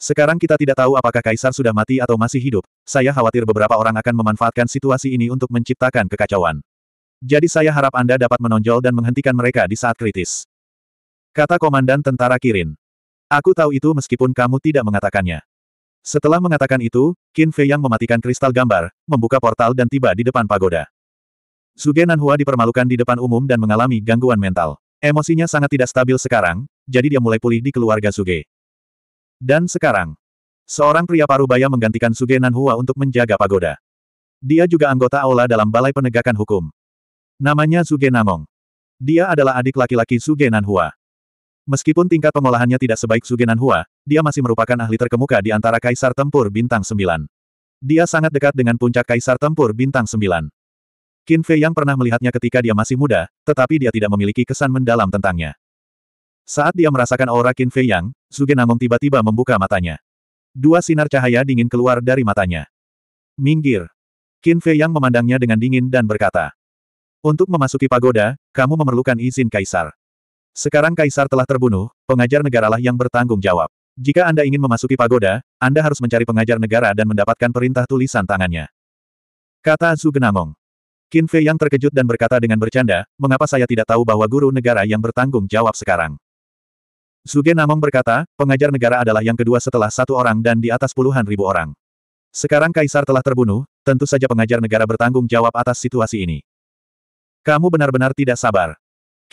Sekarang kita tidak tahu apakah Kaisar sudah mati atau masih hidup, saya khawatir beberapa orang akan memanfaatkan situasi ini untuk menciptakan kekacauan. Jadi saya harap Anda dapat menonjol dan menghentikan mereka di saat kritis. Kata Komandan Tentara Kirin. Aku tahu itu meskipun kamu tidak mengatakannya. Setelah mengatakan itu, Qin Fei yang mematikan kristal gambar, membuka portal dan tiba di depan pagoda. Suge Nanhua dipermalukan di depan umum dan mengalami gangguan mental. Emosinya sangat tidak stabil sekarang, jadi dia mulai pulih di keluarga Suge. Dan sekarang, seorang pria parubaya menggantikan Suge Nanhua untuk menjaga pagoda. Dia juga anggota aula dalam Balai Penegakan Hukum. Namanya Suge Namong. Dia adalah adik laki-laki Suge Nanhua. Meskipun tingkat pengolahannya tidak sebaik Sugenan Hua, dia masih merupakan ahli terkemuka di antara Kaisar Tempur Bintang Sembilan. Dia sangat dekat dengan puncak Kaisar Tempur Bintang Sembilan. Qin Fei yang pernah melihatnya ketika dia masih muda, tetapi dia tidak memiliki kesan mendalam tentangnya. Saat dia merasakan aura Qin Fei Yang, Sugenangong tiba-tiba membuka matanya. Dua sinar cahaya dingin keluar dari matanya. Minggir. Qin Fei Yang memandangnya dengan dingin dan berkata. Untuk memasuki pagoda, kamu memerlukan izin kaisar. Sekarang kaisar telah terbunuh, pengajar negaralah yang bertanggung jawab. Jika Anda ingin memasuki pagoda, Anda harus mencari pengajar negara dan mendapatkan perintah tulisan tangannya. Kata Genamong. Qin Fei yang terkejut dan berkata dengan bercanda, mengapa saya tidak tahu bahwa guru negara yang bertanggung jawab sekarang? Zuge Genamong berkata, pengajar negara adalah yang kedua setelah satu orang dan di atas puluhan ribu orang. Sekarang kaisar telah terbunuh, tentu saja pengajar negara bertanggung jawab atas situasi ini. Kamu benar-benar tidak sabar.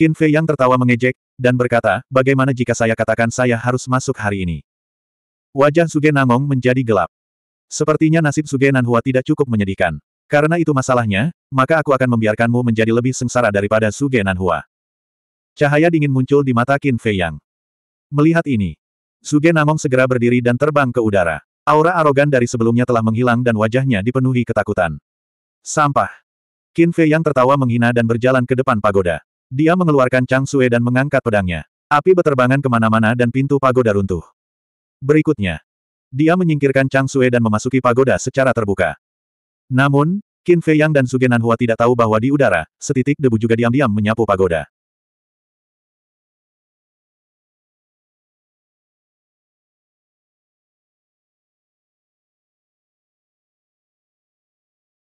Qin Fei yang tertawa mengejek, dan berkata, bagaimana jika saya katakan saya harus masuk hari ini? Wajah Suge Nangong menjadi gelap. Sepertinya nasib Suge Nanhua tidak cukup menyedihkan. Karena itu masalahnya, maka aku akan membiarkanmu menjadi lebih sengsara daripada Suge Nanhua. Cahaya dingin muncul di mata Qin Fei Yang. Melihat ini, Suge Namong segera berdiri dan terbang ke udara. Aura arogan dari sebelumnya telah menghilang dan wajahnya dipenuhi ketakutan. Sampah. Qin Fei Yang tertawa menghina dan berjalan ke depan pagoda. Dia mengeluarkan Chang Sue dan mengangkat pedangnya. Api beterbangan kemana-mana dan pintu pagoda runtuh. Berikutnya, dia menyingkirkan Chang Sue dan memasuki pagoda secara terbuka. Namun, Qin Fei Yang dan Sugenan Hua tidak tahu bahwa di udara, setitik debu juga diam-diam menyapu pagoda.